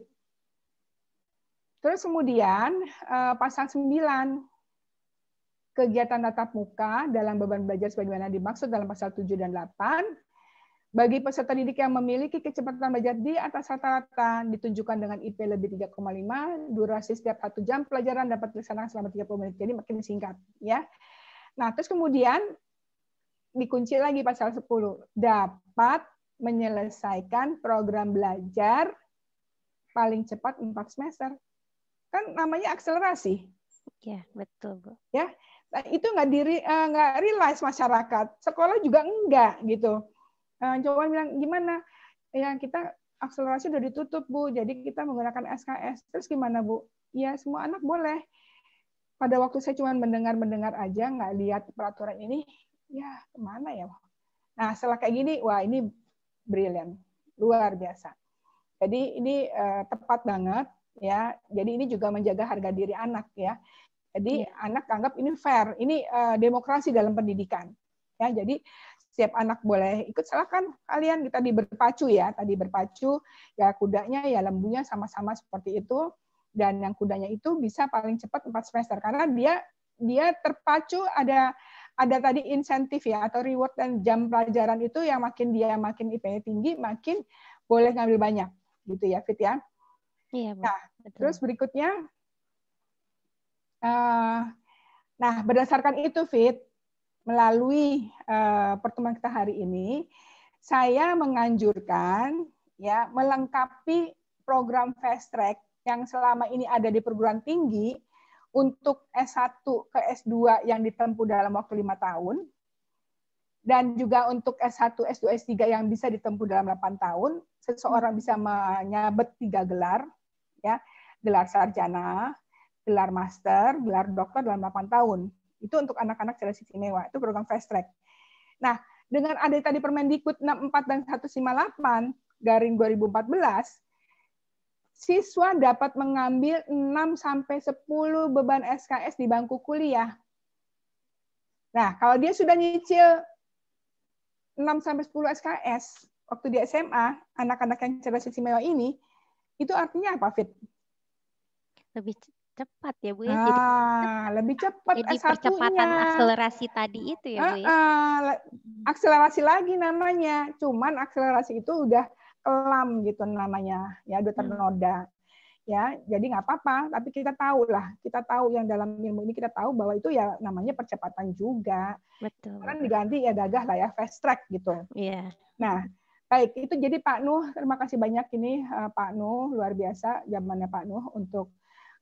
terus kemudian eh, pasal 9 kegiatan tatap muka dalam beban belajar sebagaimana dimaksud dalam pasal 7 dan 8. Bagi peserta didik yang memiliki kecepatan belajar di atas rata-rata ditunjukkan dengan IP lebih 3,5, durasi setiap satu jam pelajaran dapat dilaksanakan selama 30 menit. Jadi makin singkat ya. Nah, terus kemudian dikunci lagi pasal 10. Dapat menyelesaikan program belajar paling cepat 4 semester. Kan namanya akselerasi. Ya, betul, Bu. Ya. Nah, itu nggak diri eh, nggak realize masyarakat. Sekolah juga enggak gitu. Eh, Coba bilang gimana? Yang kita akselerasi udah ditutup bu, jadi kita menggunakan SKS. Terus gimana bu? Ya semua anak boleh. Pada waktu saya cuma mendengar mendengar aja, nggak lihat peraturan ini. Ya kemana ya? Nah setelah kayak gini, wah ini brilliant luar biasa. Jadi ini uh, tepat banget ya. Jadi ini juga menjaga harga diri anak ya. Jadi yeah. anak anggap ini fair, ini uh, demokrasi dalam pendidikan. Ya, jadi setiap anak boleh ikut silakan kalian kita di berpacu ya tadi berpacu ya kudanya ya lembunya sama-sama seperti itu dan yang kudanya itu bisa paling cepat 4 semester karena dia dia terpacu ada ada tadi insentif ya atau reward dan jam pelajaran itu yang makin dia makin IP tinggi makin boleh ngambil banyak gitu ya Fit ya. Iya, Bu. Nah, betul. terus berikutnya Eh, nah, berdasarkan itu, Fit, melalui eh, pertemuan kita hari ini, saya menganjurkan ya melengkapi program fast track yang selama ini ada di perguruan tinggi untuk S1 ke S2 yang ditempuh dalam waktu lima tahun dan juga untuk S1, S2, S3 yang bisa ditempuh dalam 8 tahun, seseorang bisa menyabet tiga gelar, ya, gelar sarjana, gelar master, gelar dokter dalam 8 tahun. Itu untuk anak-anak cerdas istimewa, itu program fast track. Nah, dengan ada tadi Permendikbud 64 dan 158 garing 2014, siswa dapat mengambil 6 sampai 10 beban SKS di bangku kuliah. Nah, kalau dia sudah nyicil 6 sampai 10 SKS waktu di SMA, anak-anak yang cerdas istimewa ini, itu artinya apa, Fit? Lebih cepat ya Bu ya. Ah, lebih cepat jadi S1-nya. percepatan akselerasi tadi itu ya Bu ya. Ah, ah, akselerasi lagi namanya. Cuman akselerasi itu udah kelam gitu namanya ya udah hmm. ternoda. Ya, jadi nggak apa-apa, tapi kita tahu lah, kita tahu yang dalam ilmu ini kita tahu bahwa itu ya namanya percepatan juga. Betul. Kan diganti ya gagah lah ya fast track gitu. Iya. Yeah. Nah, baik itu jadi Pak Nuh, terima kasih banyak ini eh, Pak Nuh luar biasa zamannya Pak Nuh untuk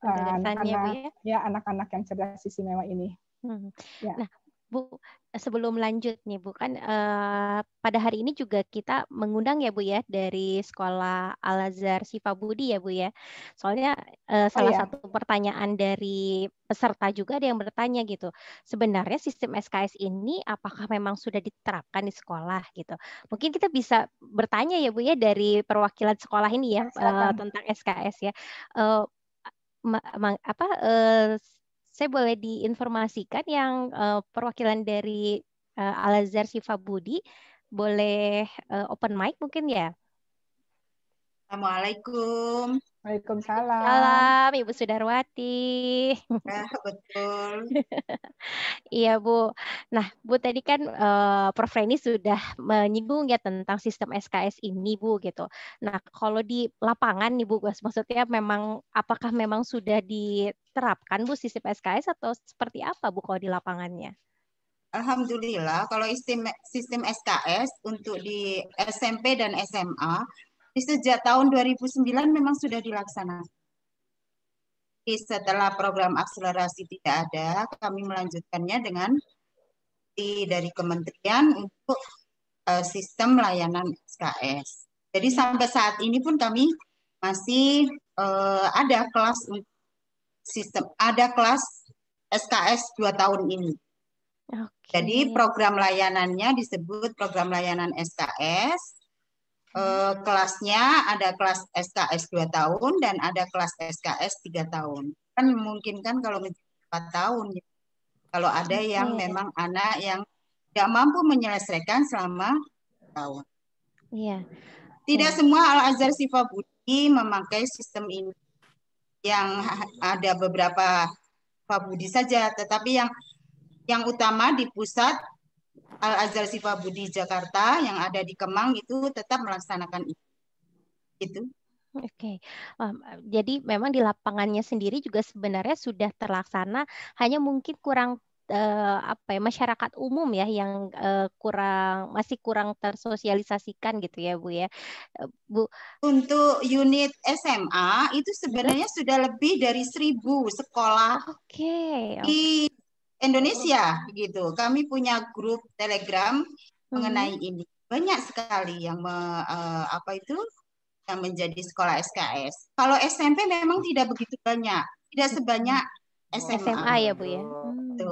uh, anak, ya, ya, ya anak-anak yang cerdas sisi mewah ini. Hmm. Ya. Nah, Bu, sebelum lanjut nih Bu kan eh, pada hari ini juga kita mengundang ya Bu ya dari sekolah Al Azhar Sifa Budi ya Bu ya. Soalnya eh, oh, salah oh, satu pertanyaan dari peserta juga ada yang bertanya gitu. Sebenarnya sistem SKS ini apakah memang sudah diterapkan di sekolah gitu. Mungkin kita bisa bertanya ya Bu ya dari perwakilan sekolah ini ya uh, tentang SKS ya. Uh, apa uh, saya boleh diinformasikan yang uh, perwakilan dari uh, Al Azhar Syifa Budi boleh uh, open mic mungkin ya? Assalamualaikum. Waalaikumsalam. Salam Ibu Sudarwati. Ya, betul. iya Bu. Nah Bu tadi kan uh, Prof Reni sudah menyinggung ya tentang sistem SKS ini Bu gitu. Nah kalau di lapangan nih Bu, maksudnya memang apakah memang sudah diterapkan Bu sistem SKS atau seperti apa Bu kalau di lapangannya? Alhamdulillah kalau sistem sistem SKS untuk di SMP dan SMA sejak tahun 2009 memang sudah dilaksanakan. setelah program akselerasi tidak ada, kami melanjutkannya dengan dari kementerian untuk uh, sistem layanan SKS. Jadi sampai saat ini pun kami masih uh, ada kelas sistem ada kelas SKS 2 tahun ini. Okay. Jadi program layanannya disebut program layanan SKS Eh, kelasnya ada kelas SKS 2 tahun dan ada kelas SKS 3 tahun. Kan mungkin kan kalau 4 tahun. Ya. Kalau ada yang yeah. memang anak yang tidak mampu menyelesaikan selama tahun. Iya. Tidak yeah. semua Al-Azhar Sifa Budi memakai sistem ini yang ada beberapa Pak Budi saja, tetapi yang yang utama di pusat Al Azhar Siva Budi Jakarta yang ada di Kemang itu tetap melaksanakan itu. Oke, okay. um, jadi memang di lapangannya sendiri juga sebenarnya sudah terlaksana, hanya mungkin kurang uh, apa ya masyarakat umum ya yang uh, kurang masih kurang tersosialisasikan gitu ya Bu ya. Eh, Bu untuk unit SMA itu sebenarnya sudah lebih dari seribu sekolah. Oke. Okay. Di Indonesia oh. begitu. Kami punya grup Telegram hmm. mengenai ini. Banyak sekali yang me, uh, apa itu yang menjadi sekolah SKS. Kalau SMP memang tidak begitu banyak, tidak hmm. sebanyak oh. SMA. SMA ya Bu ya. Hmm. Baik.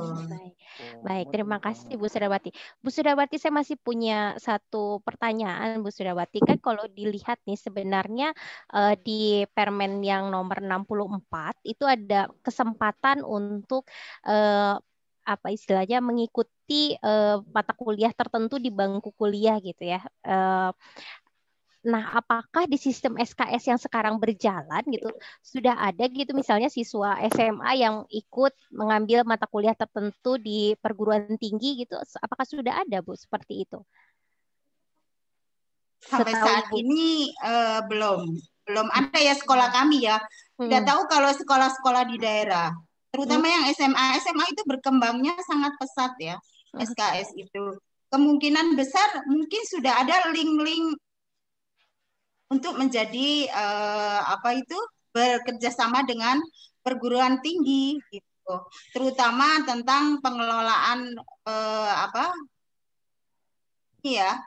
Oh, Baik, terima kasih Bu Sudawati. Bu Sudawati saya masih punya satu pertanyaan Bu Sudawati. Kan kalau dilihat nih sebenarnya eh, di Permen yang nomor 64 itu ada kesempatan untuk eh, apa istilahnya mengikuti uh, mata kuliah tertentu di bangku kuliah gitu ya. Uh, Nah, apakah di sistem SKS yang sekarang berjalan gitu sudah ada gitu misalnya siswa SMA yang ikut mengambil mata kuliah tertentu di perguruan tinggi gitu, apakah sudah ada Bu seperti itu? Sampai Setahu saat ini uh, belum belum ada ya sekolah kami ya. Tidak hmm. tahu kalau sekolah-sekolah di daerah terutama hmm? yang SMA SMA itu berkembangnya sangat pesat ya SKS hmm. itu kemungkinan besar mungkin sudah ada link-link untuk menjadi uh, apa itu bekerjasama dengan perguruan tinggi gitu terutama tentang pengelolaan uh, apa iya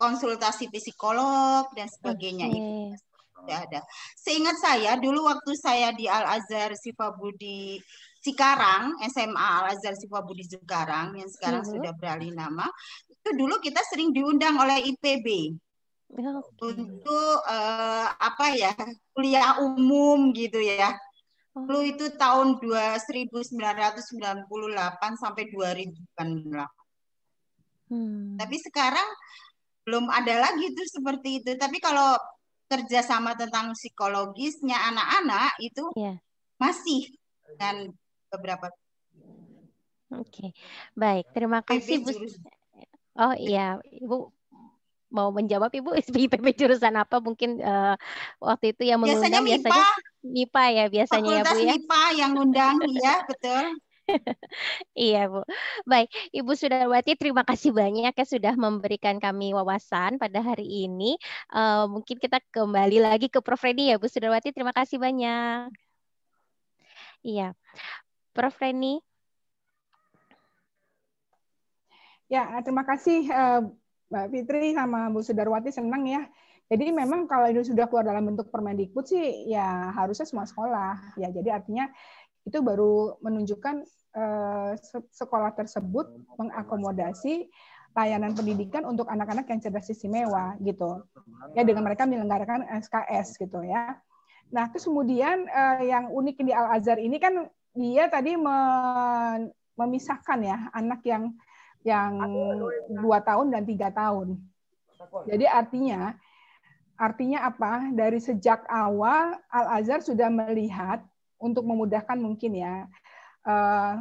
konsultasi psikolog dan sebagainya okay. itu tidak hmm. ada. Seingat saya dulu waktu saya di Al Azhar Sipabudi Cikarang, SMA Al Azhar Sipabudi Cikarang yang sekarang mm-hmm. sudah beralih nama, itu dulu kita sering diundang oleh IPB okay. Ya. untuk uh, apa ya kuliah umum gitu ya. Lalu oh. itu tahun 1998 sampai 2008 Hmm. Tapi sekarang belum ada lagi itu seperti itu. Tapi kalau kerjasama tentang psikologisnya anak-anak itu yeah. masih dengan beberapa. Oke, okay. baik. Terima kasih, Bu. Oh iya, Ibu mau menjawab Ibu IPB jurusan apa mungkin uh, waktu itu yang mengundang biasanya MIPA. biasanya MIPA ya biasanya ya, Fakultas ya Bu ya. MIPA yang undang ya, betul iya Bu. Baik, Ibu Sudarwati terima kasih banyak ya sudah memberikan kami wawasan pada hari ini. Uh, mungkin kita kembali lagi ke Prof Reni ya Bu Sudarwati. Terima kasih banyak. Iya. Prof Reni. Ya, terima kasih eh, Mbak Fitri sama Bu Sudarwati senang ya. Jadi memang kalau ini sudah keluar dalam bentuk Permendikbud sih ya harusnya semua sekolah ya. Jadi artinya itu baru menunjukkan uh, sekolah tersebut mengakomodasi layanan pendidikan untuk anak-anak yang cerdas istimewa gitu ya dengan mereka menyelenggarakan SKS gitu ya nah terus kemudian uh, yang unik di Al Azhar ini kan dia tadi memisahkan ya anak yang yang dua tahun dan tiga tahun jadi artinya artinya apa dari sejak awal Al Azhar sudah melihat untuk memudahkan mungkin ya. Uh,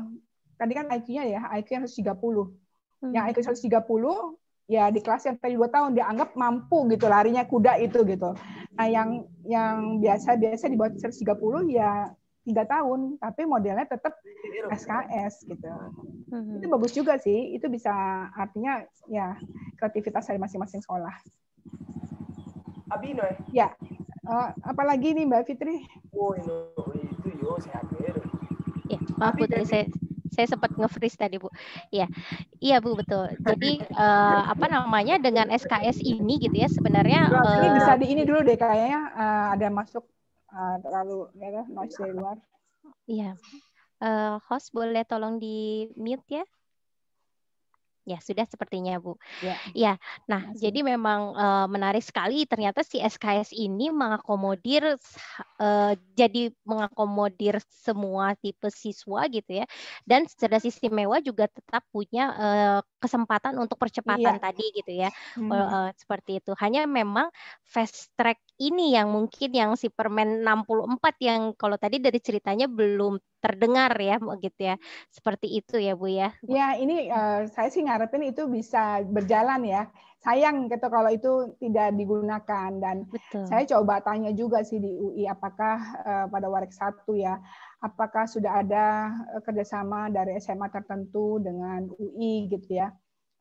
tadi kan IQ-nya ya, IQ yang 130. Hmm. Yang IQ 130 ya di kelas yang tadi dua tahun dianggap mampu gitu larinya kuda itu gitu. Nah yang yang biasa biasa di bawah 130 ya tiga tahun tapi modelnya tetap SKS gitu. Hmm. Itu bagus juga sih. Itu bisa artinya ya kreativitas dari masing-masing sekolah. Abino ya? Ya. Uh, apalagi nih Mbak Fitri? Oh, ini. Iya, Ya, maaf Bu, saya saya sempat nge-freeze tadi Bu. Iya. Iya Bu, betul. Jadi uh, apa namanya dengan SKS ini gitu ya sebenarnya Bro, uh, ini bisa eh, di ini dulu deh kayaknya uh, ada masuk uh, terlalu ya kan, noise dari luar. Iya. Uh, host boleh tolong di mute ya? Ya, sudah sepertinya, Bu. Ya. ya nah, Masih. jadi memang uh, menarik sekali ternyata si SKS ini mengakomodir uh, jadi mengakomodir semua tipe siswa gitu ya. Dan cerdas istimewa juga tetap punya uh, kesempatan untuk percepatan ya. tadi gitu ya. Hmm. Uh, seperti itu. Hanya memang fast track ini yang mungkin yang si Permen 64 yang kalau tadi dari ceritanya belum terdengar ya gitu ya. Seperti itu ya, Bu ya. Ya, ini uh, saya sih nggak harapin itu bisa berjalan ya. Sayang gitu kalau itu tidak digunakan dan Betul. saya coba tanya juga sih di UI apakah uh, pada warik satu ya, apakah sudah ada eh, kerjasama dari SMA tertentu dengan UI gitu ya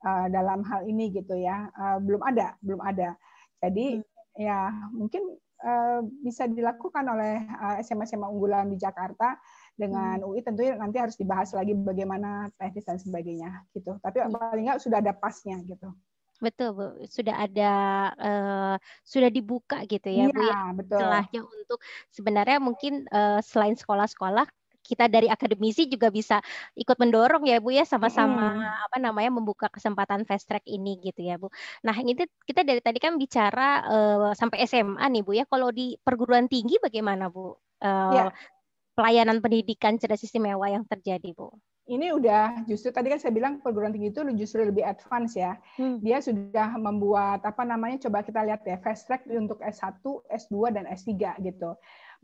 uh, dalam hal ini gitu ya. Uh, belum ada, belum ada. Jadi hmm. ya mungkin uh, bisa dilakukan oleh SMA-SMA unggulan di Jakarta dengan hmm. UI tentunya nanti harus dibahas lagi bagaimana teknis dan sebagainya gitu. Tapi hmm. paling nggak sudah ada pasnya gitu. Betul, Bu. Sudah ada uh, sudah dibuka gitu ya, ya Bu iya, ya. Betul. Celahnya untuk sebenarnya mungkin uh, selain sekolah-sekolah kita dari akademisi juga bisa ikut mendorong ya Bu ya sama-sama hmm. apa namanya membuka kesempatan fast track ini gitu ya Bu. Nah, ini kita dari tadi kan bicara uh, sampai SMA nih Bu ya. Kalau di perguruan tinggi bagaimana Bu? Uh, ya pelayanan pendidikan cerdas istimewa yang terjadi, Bu? Ini udah justru tadi kan saya bilang perguruan tinggi itu justru lebih advance ya. Hmm. Dia sudah membuat apa namanya coba kita lihat ya fast track untuk S1, S2 dan S3 gitu.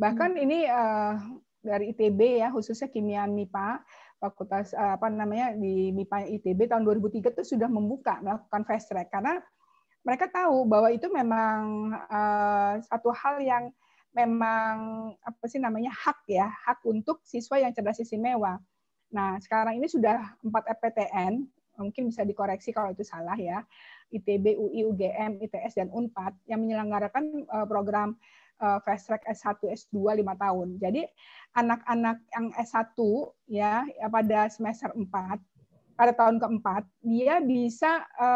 Bahkan hmm. ini uh, dari ITB ya khususnya kimia MIPA fakultas uh, apa namanya di MIPA ITB tahun 2003 itu sudah membuka melakukan fast track karena mereka tahu bahwa itu memang uh, satu hal yang memang apa sih namanya hak ya hak untuk siswa yang cerdas istimewa. Nah sekarang ini sudah empat EPTN mungkin bisa dikoreksi kalau itu salah ya ITB, UI, UGM, ITS dan Unpad yang menyelenggarakan e, program e, fast track S1, S2 lima tahun. Jadi anak-anak yang S1 ya, ya pada semester 4 pada tahun keempat dia bisa e,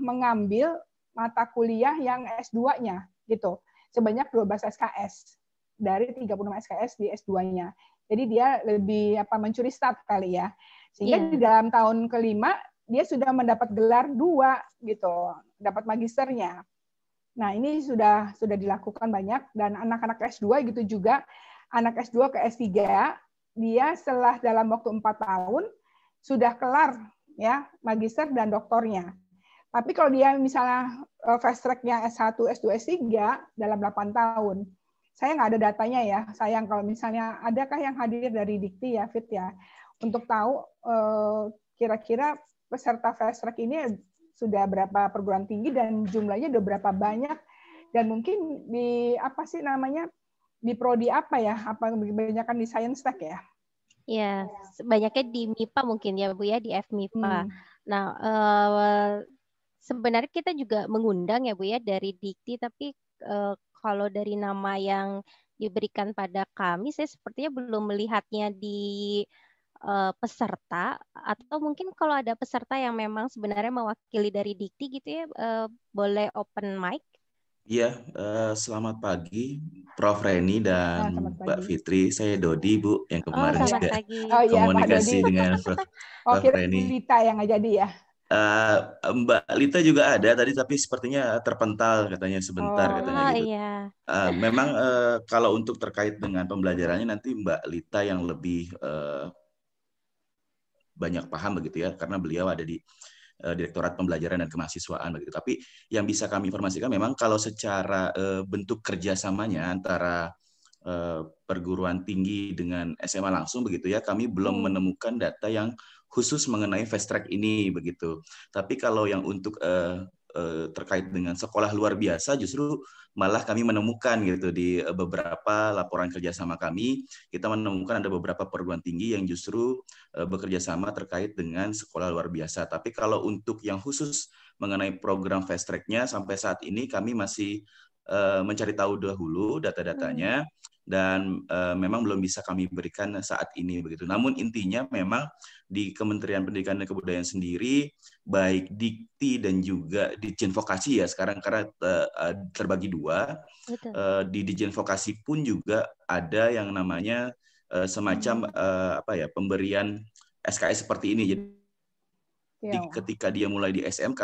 mengambil mata kuliah yang S2-nya gitu sebanyak 12 SKS dari 36 SKS di S2-nya. Jadi dia lebih apa mencuri start kali ya. Sehingga yeah. di dalam tahun kelima dia sudah mendapat gelar dua gitu, dapat magisternya. Nah, ini sudah sudah dilakukan banyak dan anak-anak S2 gitu juga anak S2 ke S3 dia setelah dalam waktu empat tahun sudah kelar ya magister dan doktornya. Tapi kalau dia misalnya eh, fast track tracknya S1, S2, S3 dalam 8 tahun, saya nggak ada datanya ya, sayang kalau misalnya adakah yang hadir dari Dikti ya, Fit ya, untuk tahu eh, kira-kira peserta fast track ini sudah berapa perguruan tinggi dan jumlahnya sudah berapa banyak dan mungkin di apa sih namanya di prodi apa ya? Apa kebanyakan di science tech ya? Ya, banyaknya di MIPA mungkin ya Bu ya di FMIPA. Hmm. Nah, uh, sebenarnya kita juga mengundang ya Bu ya dari Dikti tapi uh, kalau dari nama yang diberikan pada kami saya sepertinya belum melihatnya di uh, peserta atau mungkin kalau ada peserta yang memang sebenarnya mewakili dari Dikti gitu ya uh, boleh open mic. Iya, uh, selamat pagi Prof Reni dan oh, Mbak Fitri. Saya Dodi Bu yang oh, kemarin oh, juga pagi. Oh, iya, komunikasi dengan Prof, oh, Prof Reni. Kita yang jadi ya. Uh, Mbak Lita juga ada tadi tapi sepertinya terpental katanya sebentar oh, katanya gitu. Iya. Uh, memang uh, kalau untuk terkait dengan pembelajarannya nanti Mbak Lita yang lebih uh, banyak paham begitu ya karena beliau ada di Direktorat Pembelajaran dan Kemahasiswaan begitu. Tapi yang bisa kami informasikan memang kalau secara bentuk kerjasamanya antara perguruan tinggi dengan SMA langsung begitu ya kami belum hmm. menemukan data yang khusus mengenai fast track ini begitu. Tapi kalau yang untuk uh, terkait dengan sekolah luar biasa justru malah kami menemukan gitu di eh, beberapa laporan kerjasama kami kita menemukan ada beberapa perguruan tinggi yang justru uh, bekerja sama terkait dengan sekolah luar biasa. Tapi kalau untuk yang khusus mengenai program fast track-nya sampai saat ini kami masih mencari tahu dahulu data-datanya. Hmm dan e, memang belum bisa kami berikan saat ini begitu. Namun intinya memang di Kementerian Pendidikan dan Kebudayaan sendiri baik dikti dan juga dijen vokasi ya sekarang karena e, terbagi dua e, di dijen pun juga ada yang namanya e, semacam e, apa ya pemberian SKS seperti ini. Jadi di, ya. ketika dia mulai di SMK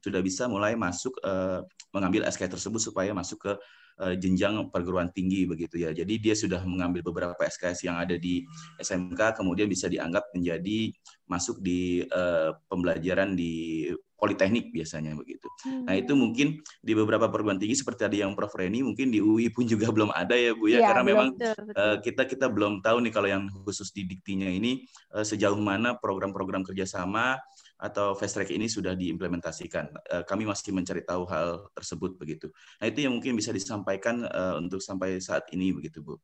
sudah bisa mulai masuk uh, mengambil SK tersebut supaya masuk ke Eh, jenjang perguruan tinggi begitu ya. Jadi dia sudah mengambil beberapa SKS yang ada di SMK kemudian bisa dianggap menjadi masuk di uh, pembelajaran di politeknik biasanya begitu. Hmm. Nah itu mungkin di beberapa perguruan tinggi seperti tadi yang Prof Reni mungkin di UI pun juga belum ada ya Bu ya, ya karena memang betul. Uh, kita kita belum tahu nih kalau yang khusus di diktinya ini uh, sejauh mana program-program kerjasama atau fast track ini sudah diimplementasikan. Eh, kami masih mencari tahu hal tersebut begitu. Nah itu yang mungkin bisa disampaikan eh, untuk sampai saat ini begitu Bu.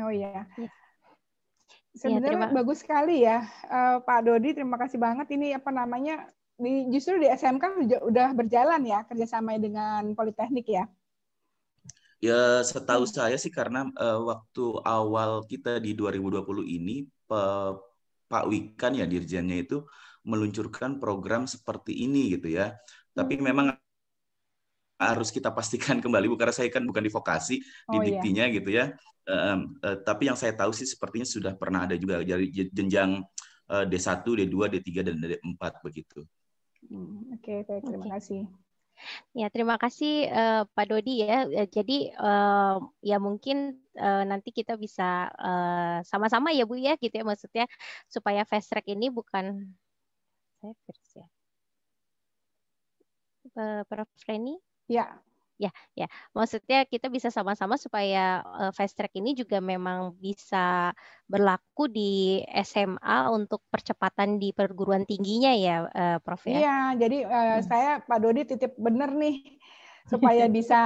Oh iya. iya. iya Sebenarnya ya, bagus sekali ya eh, Pak Dodi. Terima kasih banget ini apa namanya di, justru di SMK sudah berjalan ya kerjasama dengan Politeknik ya. Ya setahu saya sih karena uh, waktu awal kita di 2020 ini Pak Wikan ya dirjanya itu meluncurkan program seperti ini gitu ya. Tapi hmm. memang harus kita pastikan kembali bukan saya kan bukan di vokasi oh, di iya. diktinya iya. gitu ya. Um, uh, tapi yang saya tahu sih sepertinya sudah pernah ada juga dari jenjang D1, D2, D3 dan D4 begitu. Hmm, Oke, okay, okay, terima kasih. Ya, terima kasih uh, Pak Dodi ya. Eh, jadi uh, ya mungkin uh, nanti kita bisa sama-sama uh, sama -sama ya Bu ya gitu ya maksudnya supaya fast track ini bukan saya Firs ya. Eh, Prof. Reni? Ya, ya ya maksudnya kita bisa sama-sama supaya uh, fast track ini juga memang bisa berlaku di SMA untuk percepatan di perguruan tingginya ya uh, Prof ya. Iya, jadi uh, hmm. saya Pak Dodi titip benar nih supaya bisa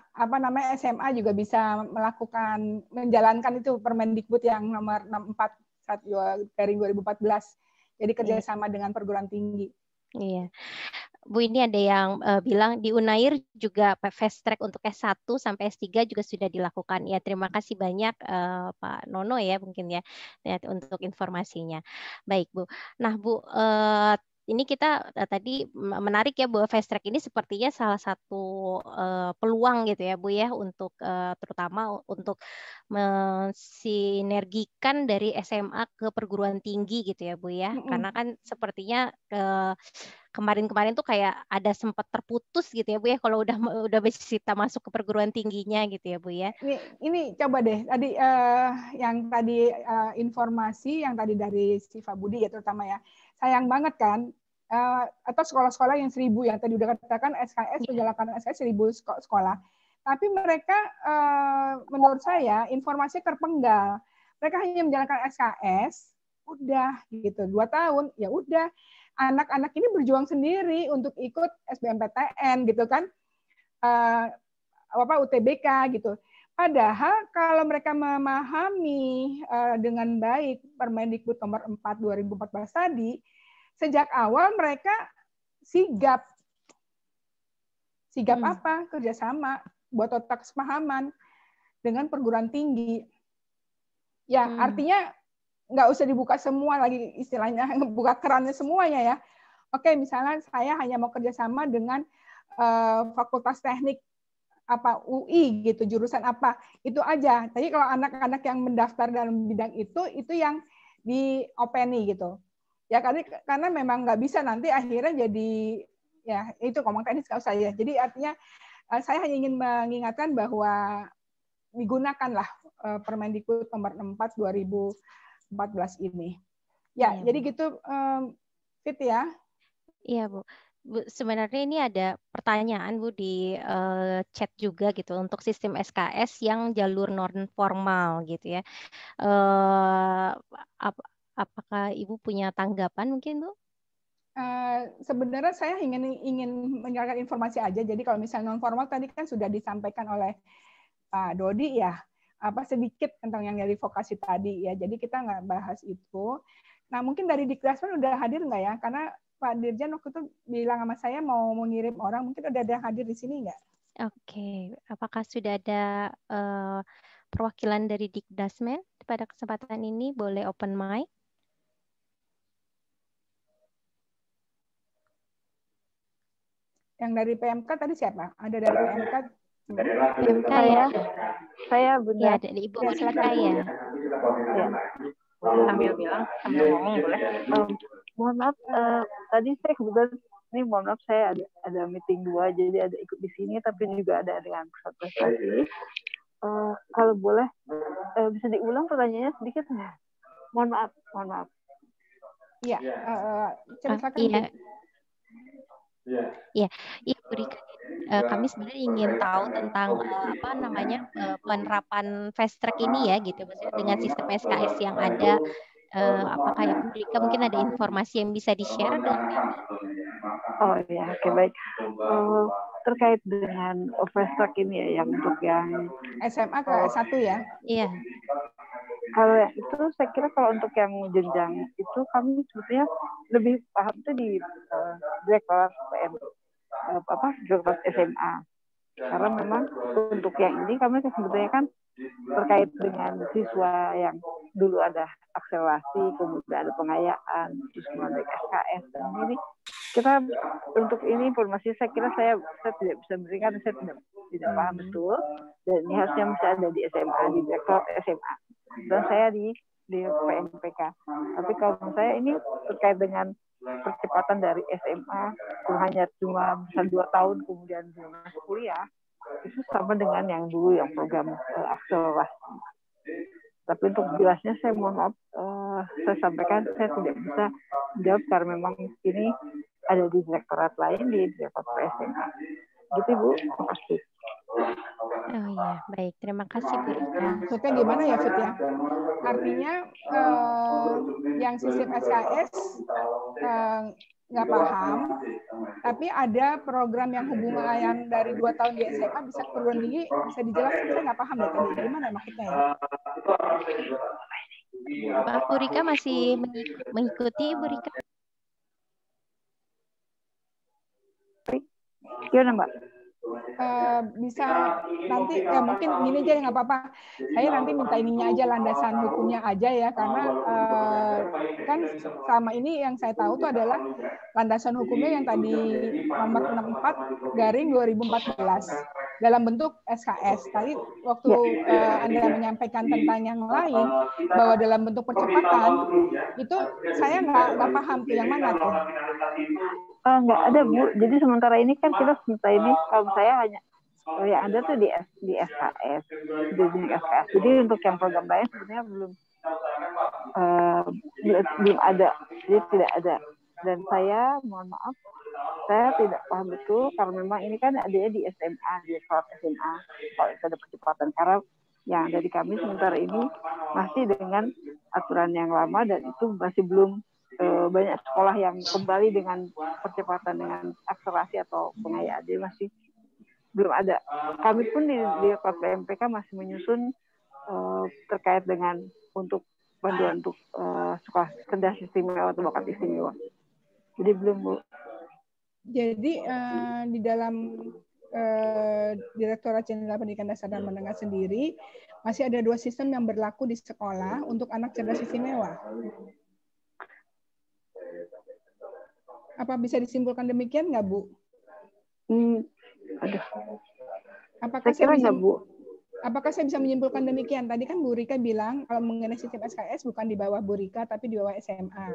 apa namanya SMA juga bisa melakukan menjalankan itu Permendikbud yang nomor 64 dari 2014 jadi iya. kerjasama dengan perguruan tinggi. Iya. Bu ini ada yang uh, bilang di Unair juga fast track untuk S1 sampai S3 juga sudah dilakukan. Ya, terima kasih banyak uh, Pak Nono ya mungkin ya, ya untuk informasinya. Baik, Bu. Nah, Bu uh, ini kita eh, tadi menarik ya bahwa fast track ini sepertinya salah satu uh, peluang gitu ya Bu ya untuk uh, terutama untuk mensinergikan dari SMA ke perguruan tinggi gitu ya Bu ya. Mm -hmm. Karena kan sepertinya ke kemarin-kemarin tuh kayak ada sempat terputus gitu ya Bu ya kalau udah udah bercerita masuk ke perguruan tingginya gitu ya Bu ya. Ini, ini coba deh tadi uh, yang tadi uh, informasi yang tadi dari Siva Budi ya terutama ya sayang banget kan uh, atau sekolah-sekolah yang seribu yang tadi udah katakan SKS iya. penjelakan SKS seribu sekolah tapi mereka eh, menurut saya informasi terpenggal mereka hanya menjalankan SKS udah gitu dua tahun ya udah anak-anak ini berjuang sendiri untuk ikut SBMPTN gitu kan eh, apa UTBK gitu Padahal kalau mereka memahami eh, dengan baik Permendikbud nomor 4 2014 tadi, sejak awal mereka sigap. Sigap hmm. apa? Kerjasama, buat otak pemahaman dengan perguruan tinggi. Ya, hmm. artinya nggak usah dibuka semua lagi istilahnya, buka kerannya semuanya ya. Oke, misalnya saya hanya mau kerjasama dengan uh, Fakultas Teknik apa UI gitu jurusan apa itu aja tapi kalau anak-anak yang mendaftar dalam bidang itu itu yang di openi gitu ya karena karena memang nggak bisa nanti akhirnya jadi ya itu ngomong teknis kalau saya jadi artinya eh, saya hanya ingin mengingatkan bahwa digunakanlah eh, Permendikbud nomor 4 2014 ini. Ya, ya jadi gitu um, Fit ya. Iya, Bu. Bu, sebenarnya ini ada pertanyaan Bu di uh, chat juga gitu untuk sistem SKS yang jalur non formal gitu ya. Uh, ap apakah Ibu punya tanggapan mungkin Bu? Uh, sebenarnya saya ingin ingin menyampaikan informasi aja. Jadi kalau misalnya non formal tadi kan sudah disampaikan oleh Pak Dodi ya apa sedikit tentang yang dari vokasi tadi ya. Jadi kita nggak bahas itu. Nah mungkin dari Dikdaspen udah hadir nggak ya? Karena Pak Dirjen waktu itu bilang sama saya mau mengirim orang, mungkin udah ada hadir di sini nggak? Oke, apakah sudah ada uh, perwakilan dari Dikdasmen pada kesempatan ini? Boleh open mic? Yang dari PMK tadi siapa? Ada dari PMK? Dari PMK ya. ya. Saya Bunda. Ya, iya, dari Ibu Bunda ya. Saya bilang, sambil ngomong boleh. Oh mohon maaf uh, tadi saya kebetulan ini mohon maaf saya ada, ada meeting dua jadi ada ikut di sini tapi juga ada dengan satu uh, kalau boleh uh, bisa diulang pertanyaannya sedikit ya mohon maaf mohon maaf Iya, Iya. Ah, iya, iya berikan. kami sebenarnya ingin tahu tentang apa namanya penerapan fast track ini ya gitu, maksudnya dengan sistem SKS yang ada uh, eh, oh, apakah oh, mereka mungkin ada informasi yang bisa di-share dengan Oh ya, oke okay, baik. Uh, terkait dengan overstock ini ya, yang untuk yang SMA ke satu ya? Iya. Kalau itu saya kira kalau untuk yang jenjang itu kami sebetulnya lebih paham itu di uh, PM uh, apa Black SMA. Karena memang untuk yang ini kami sebetulnya kan terkait dengan siswa yang dulu ada akselerasi, kemudian ada pengayaan, terus kemudian SKS dan ini kita untuk ini informasi saya kira saya saya tidak bisa memberikan saya tidak tidak paham hmm. betul dan ini harusnya masih ada di SMA di direktur SMA dan saya di di PNPK tapi kalau saya ini terkait dengan percepatan dari SMA hanya cuma bisa dua tahun kemudian masuk kuliah itu sama dengan yang dulu yang program uh, akselerasi. Tapi untuk jelasnya saya mohon maaf uh, saya sampaikan saya tidak bisa jawab karena memang ini ada di direktorat lain di direktorat PSMA. Gitu Bu, terima kasih. Oh iya, baik. Terima kasih Bu Ika. Nah, maksudnya gimana ya Fit ya? Artinya uh, yang sistem SKS uh, nggak iya, paham, tapi ada program yang hubungan yang iya, iya. dari dua tahun di SMA bisa turun tinggi, bisa dijelaskan saya nggak paham deh tadi gimana maksudnya ya? Pak Burika masih mengikuti Ibu Rika? Gimana Mbak? uh, bisa nanti ya mungkin gini aja ya, nggak apa-apa. Saya nanti minta ininya aja landasan hukumnya aja ya karena uh, kan selama ini yang saya tahu tuh adalah landasan hukumnya yang tadi nomor 64 garing 2014 dalam bentuk SKS. Tadi waktu uh, Anda menyampaikan tentang yang lain bahwa dalam bentuk percepatan itu saya nggak paham yang mana tuh. Eh, nggak ada bu jadi sementara ini kan kita sementara ini kalau saya hanya oh ya ada tuh di di SKS di jenis SKS jadi untuk yang program lain sebenarnya belum uh, belum ada jadi tidak ada dan saya mohon maaf saya tidak paham itu karena memang ini kan adanya di SMA di sekolah SMA kalau itu ada percepatan karena yang dari kami sementara ini masih dengan aturan yang lama dan itu masih belum uh, banyak sekolah yang kembali dengan percepatan dengan akselerasi atau pengayaan jadi masih belum ada kami pun di di PMPK masih menyusun uh, terkait dengan untuk bantuan untuk uh, sekolah cerdas istimewa atau bakat istimewa jadi belum bu jadi uh, di dalam Direktorat Jenderal Pendidikan Dasar dan Menengah sendiri masih ada dua sistem yang berlaku di sekolah untuk anak cerdas istimewa. Apa bisa disimpulkan demikian nggak, Bu? Hmm, aduh. Apakah saya, kira saya Bu. Apakah saya bisa menyimpulkan demikian? Tadi kan Bu Rika bilang kalau mengenai sistem SKS bukan di bawah Bu Rika tapi di bawah SMA.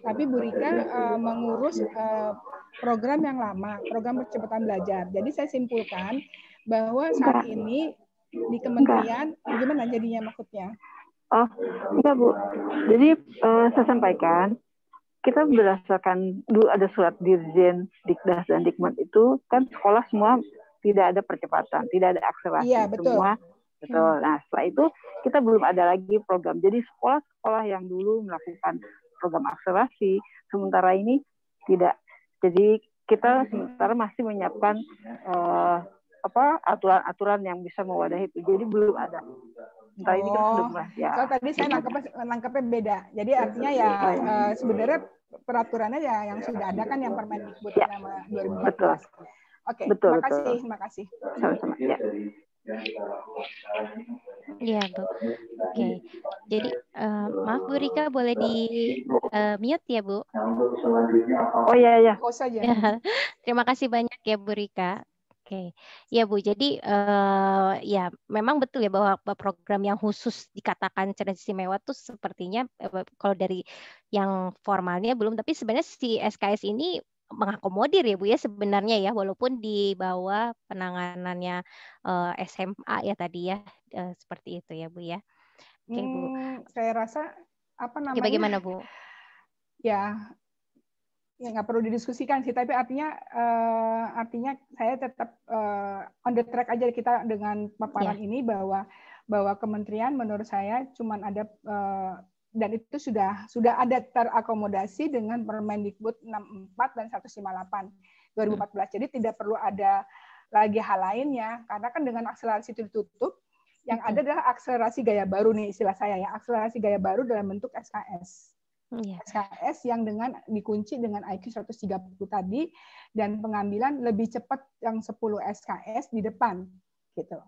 Tapi Bu Rika uh, mengurus uh, program yang lama, program percepatan belajar. Jadi saya simpulkan bahwa saat enggak. ini di kementerian bagaimana jadinya maksudnya? Oh, enggak Bu. Jadi uh, saya sampaikan kita berdasarkan dulu ada surat dirjen, dikdas dan dikmat itu kan sekolah semua tidak ada percepatan, tidak ada akselerasi, ya, betul. semua betul. Hmm. Nah setelah itu kita belum ada lagi program. Jadi sekolah-sekolah yang dulu melakukan program akselerasi, sementara ini tidak. Jadi kita sementara masih menyiapkan uh, apa aturan-aturan yang bisa mewadahi itu. Jadi belum ada Entah oh, ini kan sudah Ya. So tadi saya nangkepnya, nangkepnya beda. Jadi iya, artinya iya, ya, iya. Eh, sebenarnya peraturannya ya yang sudah ada kan yang Permendikbud ya. nama 2014. Betul. Oke, okay, betul, makasih, betul. makasih. Sama-sama. Ya. Iya Bu. Oke. Okay. Jadi uh, maaf Bu Rika boleh di uh, mute ya Bu. Oh iya ya. saja. Terima kasih banyak ya Bu Rika. Oke, ya Bu. Jadi uh, ya memang betul ya bahwa program yang khusus dikatakan cerdas istimewa itu sepertinya eh, kalau dari yang formalnya belum, tapi sebenarnya si SKS ini mengakomodir ya Bu ya sebenarnya ya walaupun di bawah penanganannya uh, eh, SMA ya tadi ya uh, seperti itu ya Bu ya. Oke okay, Bu. Hmm, saya rasa apa ya, namanya? Ya, bagaimana Bu? Ya ya nggak perlu didiskusikan sih tapi artinya uh, artinya saya tetap uh, on the track aja kita dengan paparan yeah. ini bahwa bahwa kementerian menurut saya cuma ada uh, dan itu sudah sudah ada terakomodasi dengan Permendikbud 64 dan 158 2014. Hmm. Jadi tidak perlu ada lagi hal lainnya karena kan dengan akselerasi itu ditutup yang hmm. ada adalah akselerasi gaya baru nih istilah saya ya, akselerasi gaya baru dalam bentuk SKS. SKS iya. yang dengan dikunci dengan IQ 130 tadi dan pengambilan lebih cepat yang 10 SKS di depan gitu.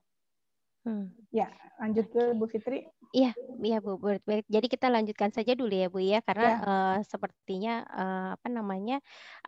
Hmm. Ya, lanjut ke Bu Fitri. Iya, iya Bu. Jadi kita lanjutkan saja dulu ya Bu ya, karena ya. Uh, sepertinya uh, apa namanya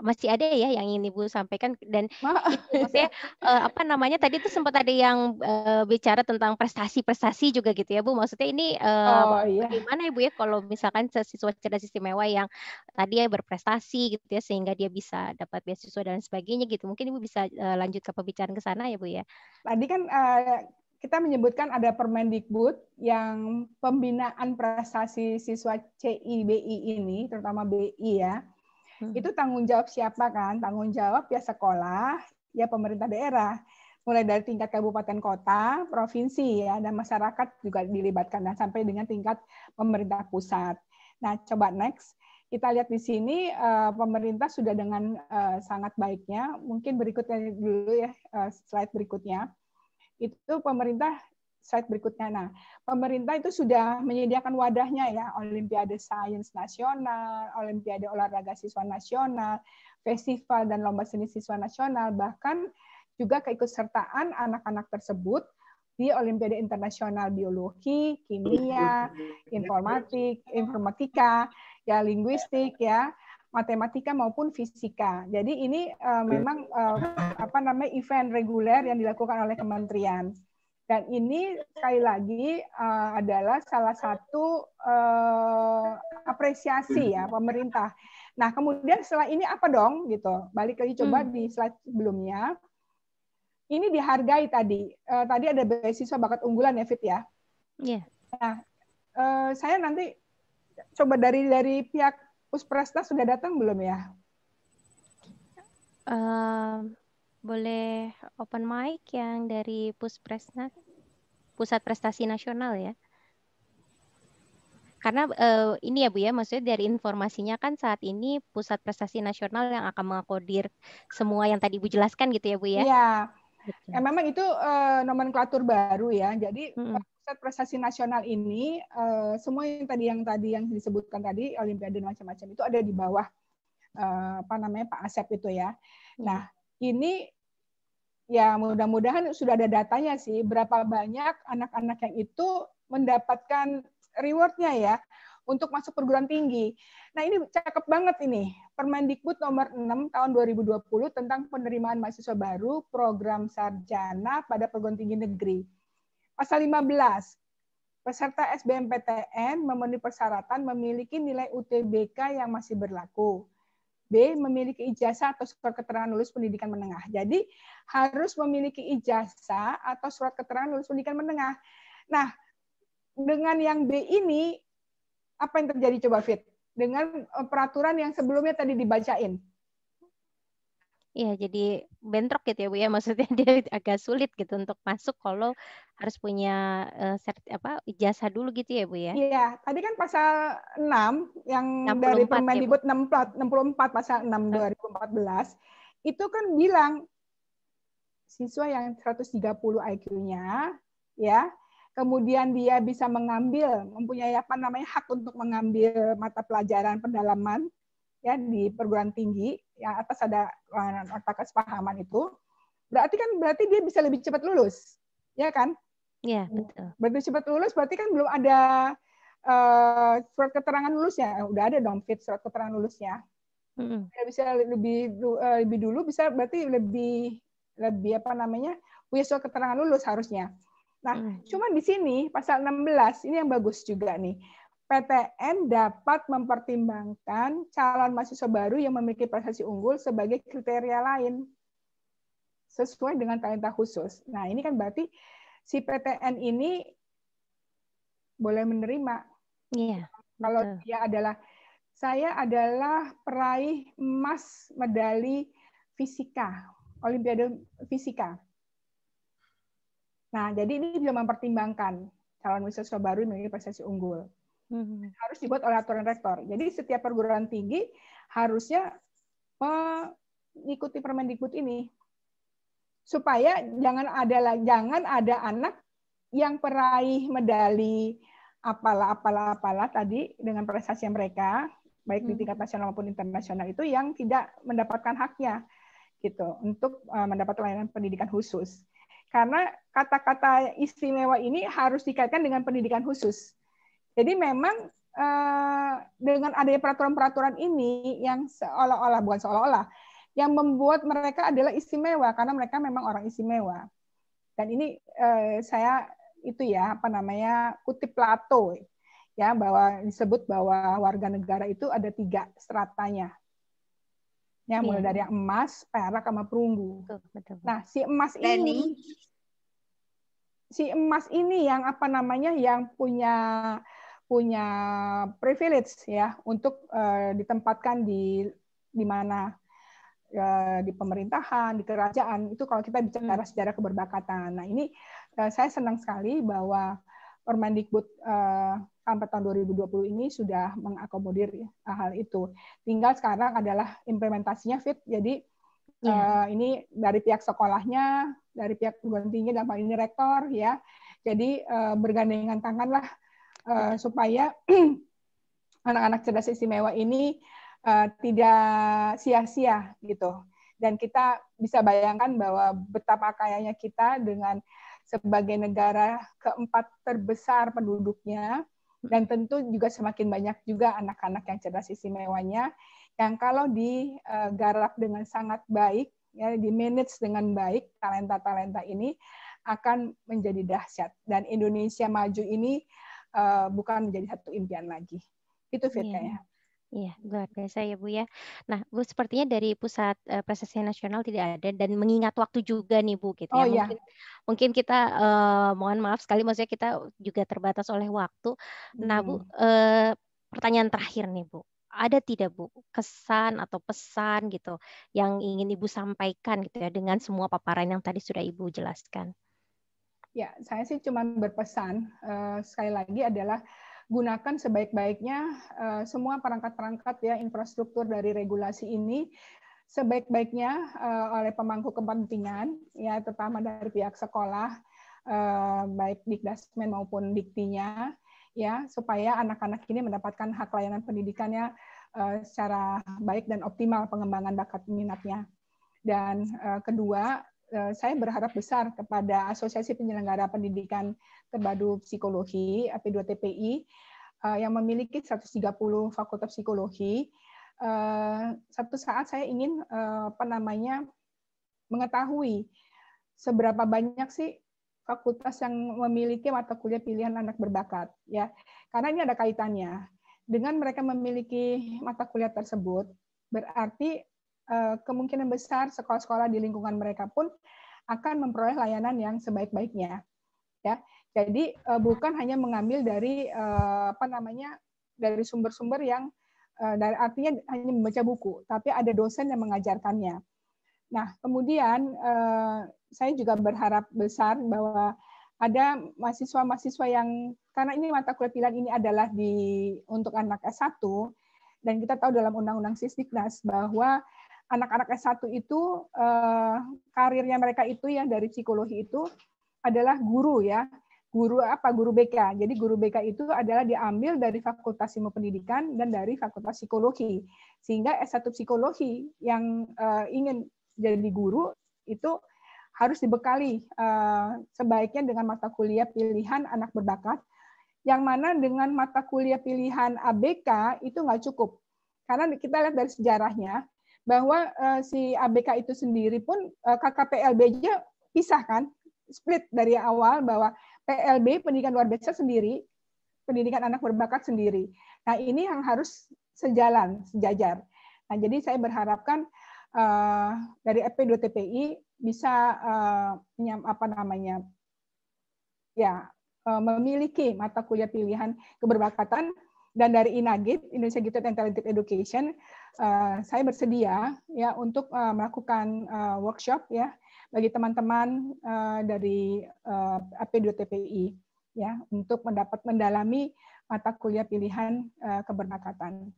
masih ada ya yang ingin Bu sampaikan dan itu maksudnya uh, apa namanya tadi itu sempat ada yang uh, bicara tentang prestasi-prestasi juga gitu ya Bu. Maksudnya ini uh, oh, iya. bagaimana Ibu ya, ya kalau misalkan siswa cerdas istimewa yang tadi ya berprestasi gitu ya sehingga dia bisa dapat beasiswa dan sebagainya gitu. Mungkin Ibu bisa uh, lanjut ke pembicaraan ke sana ya Bu ya. Tadi kan uh, kita menyebutkan ada Permendikbud yang pembinaan prestasi siswa CIBI ini, terutama BI ya, hmm. itu tanggung jawab siapa kan? Tanggung jawab ya sekolah, ya pemerintah daerah, mulai dari tingkat kabupaten kota, provinsi ya, dan masyarakat juga dilibatkan dan sampai dengan tingkat pemerintah pusat. Nah, coba next kita lihat di sini eh, pemerintah sudah dengan eh, sangat baiknya. Mungkin berikutnya dulu ya eh, slide berikutnya itu pemerintah slide berikutnya. Nah, pemerintah itu sudah menyediakan wadahnya ya, Olimpiade Sains Nasional, Olimpiade Olahraga Siswa Nasional, Festival dan Lomba Seni Siswa Nasional, bahkan juga keikutsertaan anak-anak tersebut di Olimpiade Internasional Biologi, Kimia, Informatik, Informatika, ya linguistik ya matematika maupun fisika. Jadi ini uh, memang uh, apa namanya event reguler yang dilakukan oleh kementerian. Dan ini sekali lagi uh, adalah salah satu uh, apresiasi ya pemerintah. Nah kemudian setelah ini apa dong gitu? Balik lagi coba hmm. di slide sebelumnya. Ini dihargai tadi. Uh, tadi ada beasiswa bakat unggulan ya Fit ya. Iya. Yeah. Nah uh, saya nanti coba dari dari pihak Puspresta sudah datang belum ya? Uh, boleh open mic yang dari Puspresna, Pusat Prestasi Nasional ya. Karena uh, ini ya Bu ya, maksudnya dari informasinya kan saat ini Pusat Prestasi Nasional yang akan mengakodir semua yang tadi Bu jelaskan gitu ya Bu ya. Iya. Ya, memang itu uh, nomenklatur baru ya. Jadi -hmm pusat prestasi nasional ini uh, semua yang tadi yang tadi yang disebutkan tadi olimpiade dan macam-macam itu ada di bawah uh, apa namanya Pak Asep itu ya. Hmm. Nah, ini ya mudah-mudahan sudah ada datanya sih berapa banyak anak-anak yang itu mendapatkan rewardnya ya untuk masuk perguruan tinggi. Nah ini cakep banget ini, Permendikbud nomor 6 tahun 2020 tentang penerimaan mahasiswa baru program sarjana pada perguruan tinggi negeri. Pasal 15. Peserta SBMPTN memenuhi persyaratan memiliki nilai UTBK yang masih berlaku. B. Memiliki ijazah atau surat keterangan lulus pendidikan menengah. Jadi harus memiliki ijazah atau surat keterangan lulus pendidikan menengah. Nah, dengan yang B ini, apa yang terjadi coba Fit? Dengan eh, peraturan yang sebelumnya tadi dibacain. Iya, jadi bentrok gitu ya Bu ya. Maksudnya dia agak sulit gitu untuk masuk kalau harus punya uh, apa ijazah dulu gitu ya Bu ya. Iya, tadi kan pasal 6 yang dari ya, Permendikbud ya, 64 64 pasal 6 2014 itu kan bilang siswa yang 130 IQ-nya ya, kemudian dia bisa mengambil mempunyai apa namanya hak untuk mengambil mata pelajaran pendalaman ya di perguruan tinggi yang atas ada nota kesepahaman itu, berarti kan berarti dia bisa lebih cepat lulus, ya kan? Iya, betul. Berarti cepat lulus berarti kan belum ada uh, surat keterangan lulusnya. Udah ada dong fit surat keterangan lulusnya. -hmm. bisa lebih eh, lebih dulu bisa berarti lebih lebih apa namanya punya surat keterangan lulus harusnya. Nah, mm. cuman di sini pasal 16 ini yang bagus juga nih. PTN dapat mempertimbangkan calon mahasiswa baru yang memiliki prestasi unggul sebagai kriteria lain sesuai dengan talenta khusus. Nah, ini kan berarti si PTN ini boleh menerima. Iya. Kalau betul. dia adalah saya adalah peraih emas medali fisika, olimpiade fisika. Nah, jadi ini juga mempertimbangkan calon mahasiswa baru memiliki prestasi unggul. Hmm. Harus dibuat oleh aturan rektor. Jadi setiap perguruan tinggi harusnya mengikuti Permendikbud ini supaya jangan ada jangan ada anak yang peraih medali apalah apalah apalah tadi dengan prestasi mereka baik di hmm. tingkat nasional maupun internasional itu yang tidak mendapatkan haknya gitu untuk eh, mendapat layanan pendidikan khusus karena kata-kata istimewa ini harus dikaitkan dengan pendidikan khusus jadi memang eh, dengan adanya peraturan-peraturan ini yang seolah-olah bukan seolah-olah yang membuat mereka adalah istimewa karena mereka memang orang istimewa. Dan ini eh, saya itu ya apa namanya kutip Plato ya bahwa disebut bahwa warga negara itu ada tiga stratanya ya mulai iya. dari yang emas, perak, sama perunggu. Nah si emas ini, si emas ini yang apa namanya yang punya punya privilege ya untuk uh, ditempatkan di di mana uh, di pemerintahan, di kerajaan itu kalau kita bicara hmm. sejarah keberbakatan. Nah, ini uh, saya senang sekali bahwa Permendikbud uh, sampai tahun 2020 ini sudah mengakomodir hal itu. Tinggal sekarang adalah implementasinya fit. Jadi yeah. Iya. ini dari pihak sekolahnya, dari pihak perguruan tinggi dan hal ini rektor ya. Jadi uh, bergandengan tanganlah Eh, supaya anak-anak cerdas istimewa ini uh, tidak sia-sia gitu. Dan kita bisa bayangkan bahwa betapa kayanya kita dengan sebagai negara keempat terbesar penduduknya dan tentu juga semakin banyak juga anak-anak yang cerdas istimewanya yang kalau digarap eh, dengan sangat baik ya di manage dengan baik talenta-talenta ini akan menjadi dahsyat dan Indonesia maju ini uh, bukan menjadi satu impian lagi. Itu Fit yeah. Iya, luar biasa ya Bu ya. Nah, Bu sepertinya dari Pusat uh, Prestasi Nasional tidak ada dan mengingat waktu juga nih Bu gitu ya. Mungkin, oh, iya. mungkin kita uh, mohon maaf sekali maksudnya kita juga terbatas oleh waktu. Nah, Bu uh, pertanyaan terakhir nih Bu. Ada tidak Bu kesan atau pesan gitu yang ingin Ibu sampaikan gitu ya dengan semua paparan yang tadi sudah Ibu jelaskan? Ya, saya sih cuma berpesan uh, sekali lagi adalah gunakan sebaik-baiknya uh, semua perangkat-perangkat ya infrastruktur dari regulasi ini sebaik-baiknya uh, oleh pemangku kepentingan ya terutama dari pihak sekolah uh, baik Dikdasmen maupun Diktinya ya supaya anak-anak ini mendapatkan hak layanan pendidikannya uh, secara baik dan optimal pengembangan bakat minatnya. Dan uh, kedua, Eh, saya berharap besar kepada Asosiasi Penyelenggara Pendidikan Terpadu Psikologi AP2TPI eh, yang memiliki 130 fakultas psikologi. Eh, satu saat saya ingin apa namanya mengetahui seberapa banyak sih fakultas yang memiliki mata kuliah pilihan anak berbakat ya. Karena ini ada kaitannya. Dengan mereka memiliki mata kuliah tersebut berarti Eh, kemungkinan besar sekolah-sekolah di lingkungan mereka pun akan memperoleh layanan yang sebaik-baiknya. Ya, jadi eh, bukan hanya mengambil dari eh, apa namanya dari sumber-sumber yang dari artinya hanya membaca buku, tapi ada dosen yang mengajarkannya. Nah, kemudian saya juga berharap besar bahwa ada mahasiswa-mahasiswa yang karena ini mata kuliah pilihan ini adalah di untuk anak S1 dan kita tahu dalam undang-undang Sisdiknas bahwa anak-anak S1 itu eh, karirnya mereka itu yang dari psikologi itu adalah guru ya. Guru apa? Guru BK. Jadi guru BK itu adalah diambil dari Fakultas Ilmu Pendidikan dan dari Fakultas Psikologi. Sehingga S1 Psikologi yang eh, ingin jadi guru itu harus dibekali eh, sebaiknya dengan mata kuliah pilihan anak berbakat yang mana dengan mata kuliah pilihan ABK itu nggak cukup. Karena kita lihat dari sejarahnya, bahwa uh, si ABK itu sendiri pun uh, eh, KKPLB aja pisah kan, split dari awal bahwa PLB pendidikan luar biasa sendiri, pendidikan anak berbakat sendiri. Nah ini yang harus sejalan, sejajar. Nah jadi saya berharapkan uh, dari FP2TPI bisa uh, apa namanya, ya uh, memiliki mata kuliah pilihan keberbakatan dan dari Inagit Indonesia Gifted and Talented Education uh, saya bersedia ya untuk uh, melakukan uh, workshop ya bagi teman-teman uh, dari uh, AP2TPI ya untuk mendapat mendalami mata kuliah pilihan uh, keberangkatan.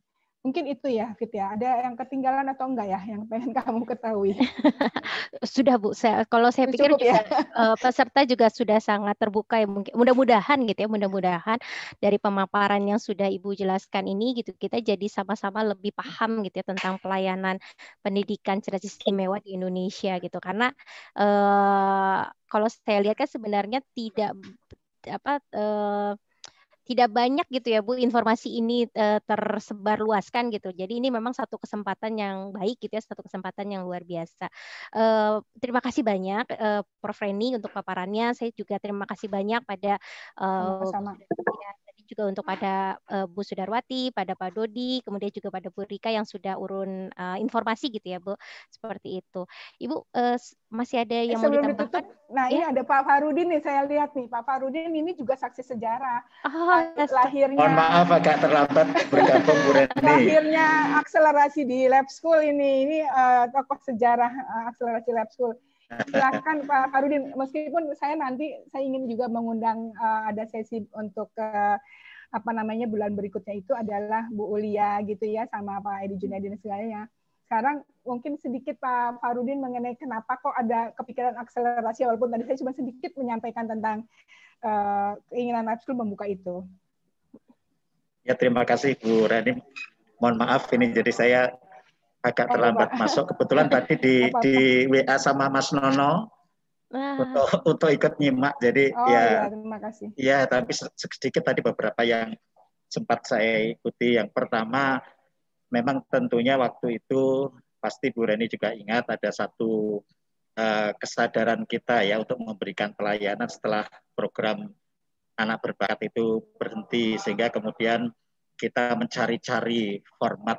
Mungkin itu ya, Fit ya. Ada yang ketinggalan atau enggak ya yang pengen kamu ketahui? sudah Bu, saya, kalau saya pikir Cukup, juga, ya? Eh, peserta juga sudah sangat terbuka ya mungkin. Mudah-mudahan gitu ya, mudah-mudahan dari pemaparan yang sudah Ibu jelaskan ini gitu kita jadi sama-sama lebih paham gitu ya tentang pelayanan pendidikan cerdas istimewa di Indonesia gitu. Karena eh, kalau saya lihat kan sebenarnya tidak apa eh, tidak banyak gitu ya Bu informasi ini uh, eh, tersebar luaskan gitu. Jadi ini memang satu kesempatan yang baik gitu ya, satu kesempatan yang luar biasa. Uh, terima kasih banyak uh, Prof Reni untuk paparannya. Saya juga terima kasih banyak pada uh, juga untuk hmm. pada uh, Bu Sudarwati, pada Pak Dodi, kemudian juga pada Bu Rika yang sudah urun uh, informasi gitu ya Bu, seperti itu. Ibu uh, masih ada yang Sebelum mau ditambahkan? Ditutup, nah ya? ini ada Pak Farudin nih, saya lihat nih Pak Farudin ini juga saksi sejarah. Oh, lahirnya. Mohon maaf agak terlambat bergabung Bu Reni. lahirnya akselerasi di Lab School ini, ini uh, tokoh sejarah uh, akselerasi Lab School silakan Pak Harudin. Meskipun saya nanti saya ingin juga mengundang uh, ada sesi untuk uh, apa namanya bulan berikutnya itu adalah Bu Ulia gitu ya sama Pak Edi dan segalanya. Sekarang mungkin sedikit Pak Farudin mengenai kenapa kok ada kepikiran akselerasi walaupun tadi saya cuma sedikit menyampaikan tentang uh, keinginan Lab membuka itu. Ya terima kasih Bu Radim. Mohon maaf ini jadi saya agak terlambat masuk. Kebetulan tadi di di WA sama Mas Nono nah. untuk untuk ikut nyimak. Jadi oh, ya, ya terima kasih. Ya, tapi sedikit tadi beberapa yang sempat saya ikuti. Yang pertama memang tentunya waktu itu pasti Bu Reni juga ingat ada satu uh, kesadaran kita ya untuk memberikan pelayanan setelah program anak berbakat itu berhenti sehingga kemudian kita mencari-cari format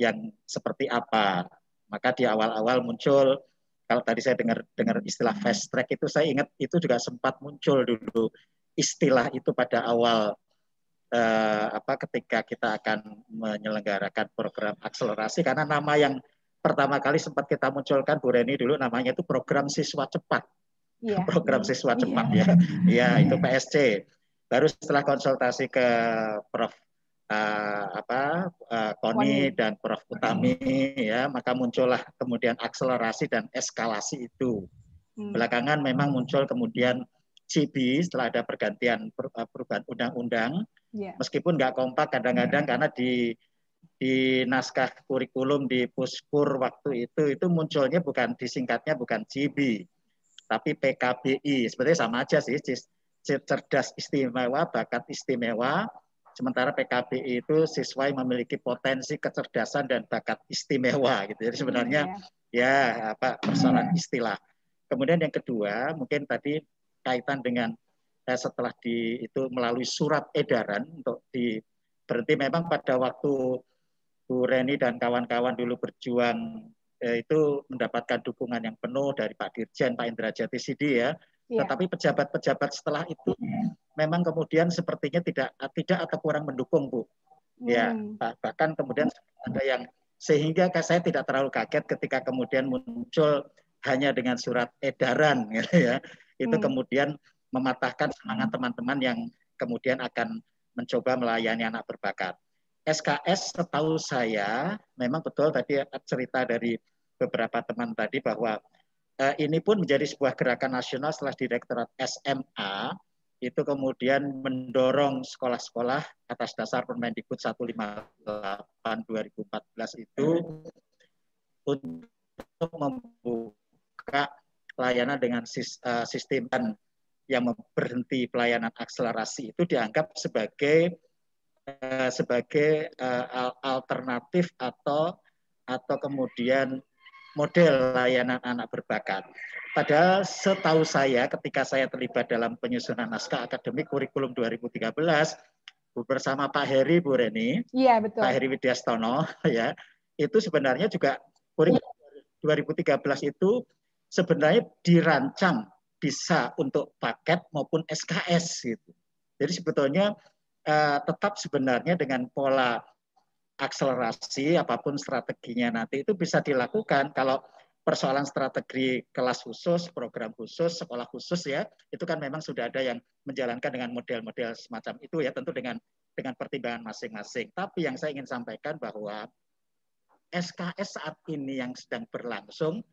yang seperti apa. Maka di awal-awal muncul kalau tadi saya dengar dengar istilah fast track itu saya ingat itu juga sempat muncul dulu istilah itu pada awal eh, apa ketika kita akan menyelenggarakan program akselerasi karena nama yang pertama kali sempat kita munculkan Bu Reni dulu namanya itu program siswa cepat. Yeah. Program siswa cepat yeah. ya. ya, itu iya. PSC. Baru setelah konsultasi ke Prof uh, apa uh, dan Prof Utami ya maka muncullah kemudian akselerasi dan eskalasi itu hmm. belakangan memang muncul kemudian CB setelah ada pergantian per, eh, perubahan undang-undang yeah. meskipun nggak kompak kadang-kadang yeah. karena di di naskah kurikulum di Puskur waktu itu itu munculnya bukan disingkatnya bukan CB tapi PKBI sebenarnya sama aja sih cerdas istimewa bakat istimewa Sementara PKB itu siswa yang memiliki potensi kecerdasan dan bakat istimewa gitu. Jadi sebenarnya ya, ya apa persoalan istilah. Kemudian yang kedua, mungkin tadi kaitan dengan eh, setelah di itu melalui surat edaran untuk di berhenti memang pada waktu Bu Reni dan kawan-kawan dulu berjuang eh, itu mendapatkan dukungan yang penuh dari Pak Dirjen, Pak Indra Jati Sidi ya Iya. Tetapi pejabat-pejabat setelah itu memang kemudian sepertinya tidak tidak atau kurang mendukung Bu. Ya, hmm. bahkan kemudian ada yang sehingga saya tidak terlalu kaget ketika kemudian muncul hanya dengan surat edaran gitu ya. Itu hmm. kemudian mematahkan semangat teman-teman yang kemudian akan mencoba melayani anak berbakat. SKS setahu saya memang betul tadi cerita dari beberapa teman tadi bahwa Eh, ini pun menjadi sebuah gerakan nasional setelah Direktorat SMA itu kemudian mendorong sekolah-sekolah atas dasar Permendikbud 158 2014 itu untuk membuka layanan dengan eh, sistem yang berhenti pelayanan akselerasi itu dianggap sebagai eh, sebagai alternatif atau atau kemudian model layanan anak berbakat. Padahal setahu saya ketika saya terlibat dalam penyusunan naskah akademik kurikulum 2013 bersama Pak Heri Bu Reni, ya, betul. Pak Heri Widiastono ya, itu sebenarnya juga kurikulum 2013 itu sebenarnya dirancang bisa untuk paket maupun SKS gitu. Jadi sebetulnya uh, tetap sebenarnya dengan pola akselerasi apapun strateginya nanti itu bisa dilakukan kalau persoalan strategi kelas khusus, program khusus, sekolah khusus ya, itu kan memang sudah ada yang menjalankan dengan model-model semacam itu ya, tentu dengan dengan pertimbangan masing-masing. Tapi yang saya ingin sampaikan bahwa SKS saat ini yang sedang berlangsung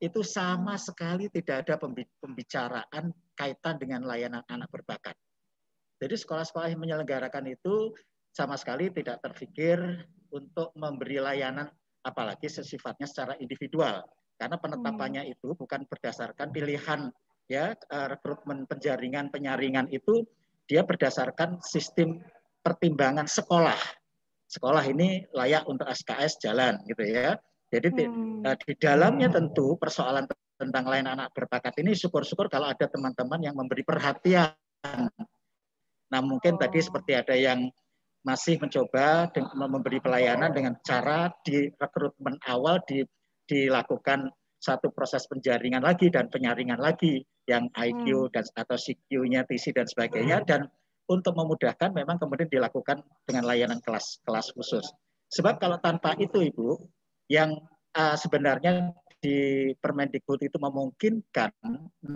itu sama sekali tidak ada pembicaraan kaitan dengan layanan anak berbakat. Jadi sekolah-sekolah yang menyelenggarakan itu sama sekali tidak terfikir untuk memberi layanan apalagi sesifatnya secara individual karena penetapannya hmm. itu bukan berdasarkan pilihan ya e, rekrutmen penjaringan penyaringan itu dia berdasarkan sistem pertimbangan sekolah sekolah ini layak untuk SKS jalan gitu ya jadi di, hmm. e, di dalamnya tentu persoalan tentang layanan anak berbakat ini syukur-syukur kalau ada teman-teman yang memberi perhatian nah mungkin oh. tadi seperti ada yang masih mencoba memberi pelayanan dengan cara di rekrutmen awal di, dilakukan satu proses penjaringan lagi dan penyaringan lagi yang IQ hmm. dan atau CQ-nya, TC dan sebagainya hmm. dan untuk memudahkan memang kemudian dilakukan dengan layanan kelas kelas khusus. Sebab kalau tanpa itu Ibu yang uh, sebenarnya di Permendikbud itu memungkinkan 6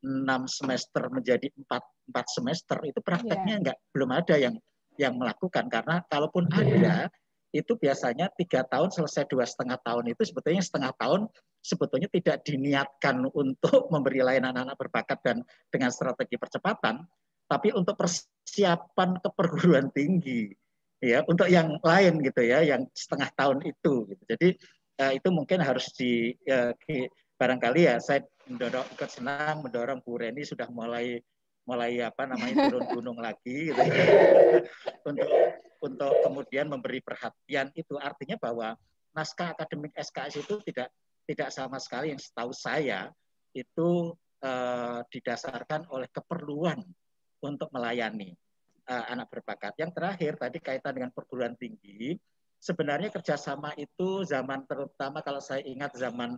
6 semester menjadi 4 4 semester itu prakteknya yeah. enggak belum ada yang yang melakukan karena kalaupun ada itu biasanya tiga tahun selesai dua setengah tahun itu sebetulnya setengah tahun sebetulnya tidak diniatkan untuk memberi layanan anak berbakat dan dengan strategi percepatan tapi untuk persiapan ke perguruan tinggi ya untuk yang lain gitu ya yang setengah tahun itu gitu. jadi eh, itu mungkin harus di eh, barangkali ya saya mendorong ikut senang mendorong Bu Reni sudah mulai mulai apa namanya turun gunung lagi gitu. untuk untuk kemudian memberi perhatian itu artinya bahwa naskah akademik SKS itu tidak tidak sama sekali yang setahu saya itu eh, didasarkan oleh keperluan untuk melayani eh, anak berbakat. Yang terakhir tadi kaitan dengan perguruan tinggi, sebenarnya kerjasama itu zaman terutama kalau saya ingat zaman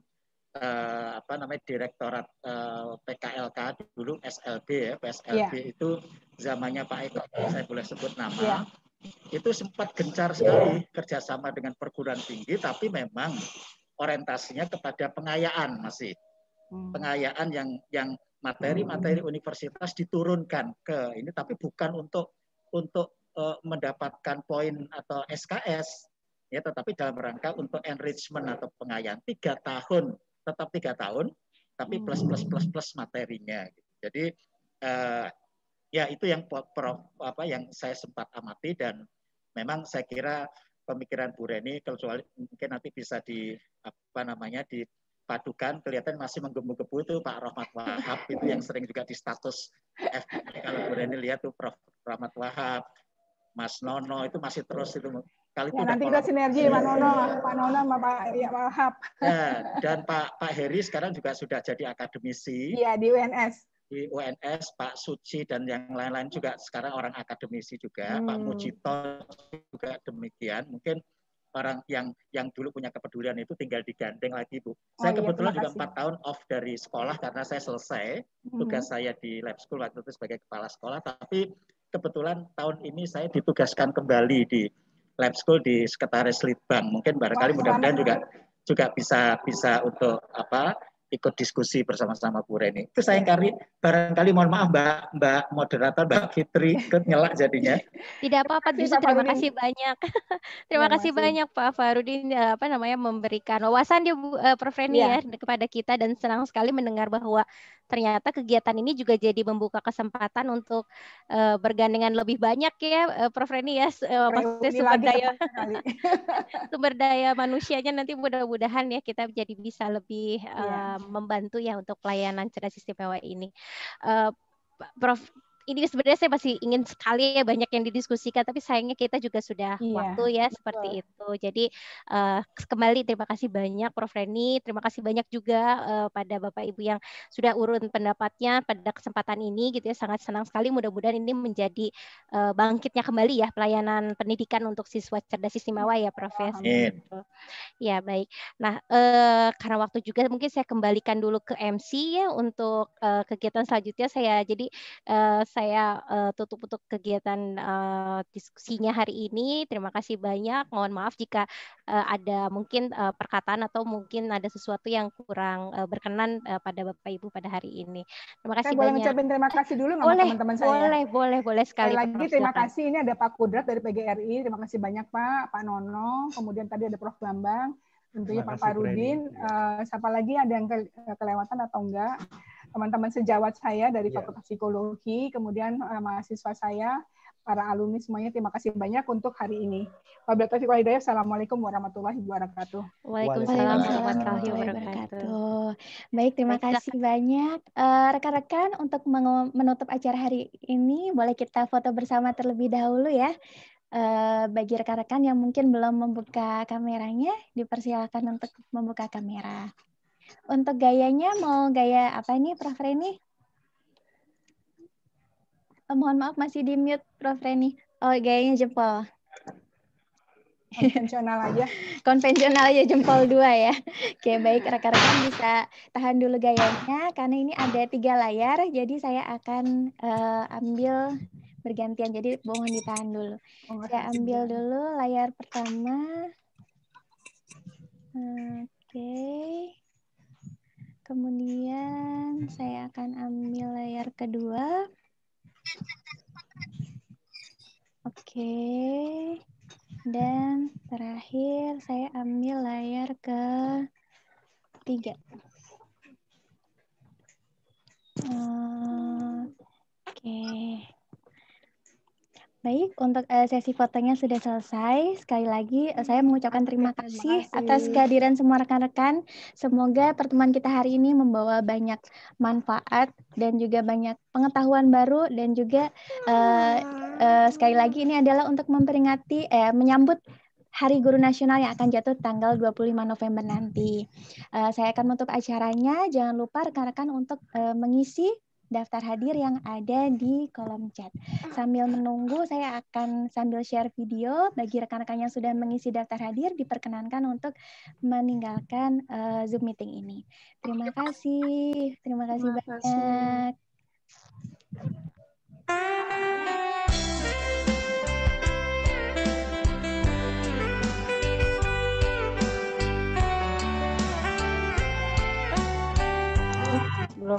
eh, apa namanya direktorat eh, PKLK dulu SLB ya PSLB yeah. itu zamannya Pak Eko saya boleh sebut nama yeah. itu sempat gencar sekali yeah. kerjasama dengan perguruan tinggi tapi memang orientasinya kepada pengayaan masih hmm. pengayaan yang yang materi-materi hmm. universitas diturunkan ke ini tapi bukan untuk untuk uh, mendapatkan poin atau SKS ya tetapi dalam rangka untuk enrichment atau pengayaan tiga tahun tetap tiga tahun, tapi hmm. plus plus plus plus materinya. Gitu. Jadi uh, ya itu yang prof, apa yang saya sempat amati dan memang saya kira pemikiran Bu Reni kecuali mungkin nanti bisa di apa namanya dipadukan kelihatan masih menggebu-gebu itu Pak Rahmat Wahab itu yang sering juga di status FB kalau Bu Reni lihat tuh Prof Rahmat Wahab Mas Nono itu masih terus itu kali ya, nanti kita sinergi iya. Pak Nono, Pak Nono sama Pak ya, Pak Hap. Ya, dan Pak Pak Heri sekarang juga sudah jadi akademisi. Iya di UNS. Di UNS Pak Suci dan yang lain-lain juga sekarang orang akademisi juga. Hmm. Pak Mujito juga demikian. Mungkin orang yang yang dulu punya kepedulian itu tinggal digandeng lagi Bu. Saya oh, iya, kebetulan juga empat tahun off dari sekolah karena saya selesai hmm. tugas saya di lab school waktu itu sebagai kepala sekolah. Tapi kebetulan tahun ini saya ditugaskan kembali di lab school di sekretaris Litbang. Mungkin barangkali mudah-mudahan juga juga bisa bisa untuk apa ikut diskusi bersama-sama Bu Reni. Itu saya iya. kari, barangkali mohon maaf Mbak, Mbak moderator, Mbak Fitri ikut nyelak jadinya. Tidak apa-apa, justru terima kasih banyak. terima iya, kasih banyak Pak Farudin eh, apa namanya memberikan wawasan dia Bu uh, Prof Reni ya. ya kepada kita dan senang sekali mendengar bahwa ternyata kegiatan ini juga jadi membuka kesempatan untuk uh, bergandengan lebih banyak ya uh, Prof Reni ya uh, maksudnya sumber daya sumber daya manusianya nanti mudah-mudahan ya kita jadi bisa lebih uh, membantu ya untuk pelayanan cerdas istimewa ini. Uh, Prof ini sebenarnya saya masih ingin sekali ya banyak yang didiskusikan tapi sayangnya kita juga sudah iya, waktu ya betul. seperti itu. Jadi uh, kembali terima kasih banyak Prof Reni, terima kasih banyak juga uh, pada Bapak Ibu yang sudah urun pendapatnya pada kesempatan ini gitu ya sangat senang sekali mudah-mudahan ini menjadi uh, bangkitnya kembali ya pelayanan pendidikan untuk siswa cerdas istimewa ya Prof ya. Ya baik. Nah, uh, karena waktu juga mungkin saya kembalikan dulu ke MC ya untuk uh, kegiatan selanjutnya saya jadi uh, saya uh, tutup untuk kegiatan uh, diskusinya hari ini. Terima kasih banyak. Mohon maaf jika uh, ada mungkin uh, perkataan atau mungkin ada sesuatu yang kurang uh, berkenan uh, pada Bapak Ibu pada hari ini. Terima kasih saya banyak. Boleh ngucapin terima kasih dulu sama teman-teman saya? Boleh, boleh, boleh sekali. Sekali lagi terima silakan. kasih. Ini ada Pak Kudrat dari PGRI. Terima kasih banyak Pak, Pak Nono. Kemudian tadi ada Prof. Bambang tentunya Pak Rudin. uh, siapa lagi ada yang ke, kelewatan atau enggak teman-teman sejawat saya dari iya. Fakultas Psikologi, kemudian uh, mahasiswa saya, para alumni semuanya terima kasih banyak untuk hari ini. Wabillahi taufiq wal Assalamualaikum warahmatullahi wabarakatuh. Waalaikumsalam warahmatullahi wabarakatuh. Baik, terima kasih banyak eh, rekan-rekan uh, untuk menutup acara hari ini. Boleh kita foto bersama terlebih dahulu ya. Uh, bagi rekan-rekan yang mungkin belum membuka kameranya, dipersilakan untuk membuka kamera. Untuk gayanya mau gaya apa ini Prof Reni? Oh, mohon maaf masih di mute Prof Reni. Oh, gayanya jempol. Konvensional aja. Konvensional aja jempol dua ya. Oke baik rekan-rekan bisa tahan dulu gayanya karena ini ada tiga layar jadi saya akan uh, ambil bergantian jadi mohon ditahan dulu. Saya ambil dulu layar pertama. Oke. Okay. Kemudian saya akan ambil layar kedua. Oke. Dan terakhir saya ambil layar ke tiga. Oke. Okay. Baik, untuk uh, sesi fotonya sudah selesai. Sekali lagi, uh, saya mengucapkan terima kasih, terima kasih atas kehadiran semua rekan-rekan. Semoga pertemuan kita hari ini membawa banyak manfaat dan juga banyak pengetahuan baru dan juga uh, uh, sekali lagi ini adalah untuk memperingati, eh, menyambut Hari Guru Nasional yang akan jatuh tanggal 25 November nanti. Uh, saya akan menutup acaranya. Jangan lupa rekan-rekan untuk uh, mengisi daftar hadir yang ada di kolom chat. Ah. Sambil menunggu, saya akan sambil share video bagi rekan-rekan yang sudah mengisi daftar hadir diperkenankan untuk meninggalkan uh, Zoom meeting ini. Terima kasih. Terima kasih Terima kasih. banyak. Belum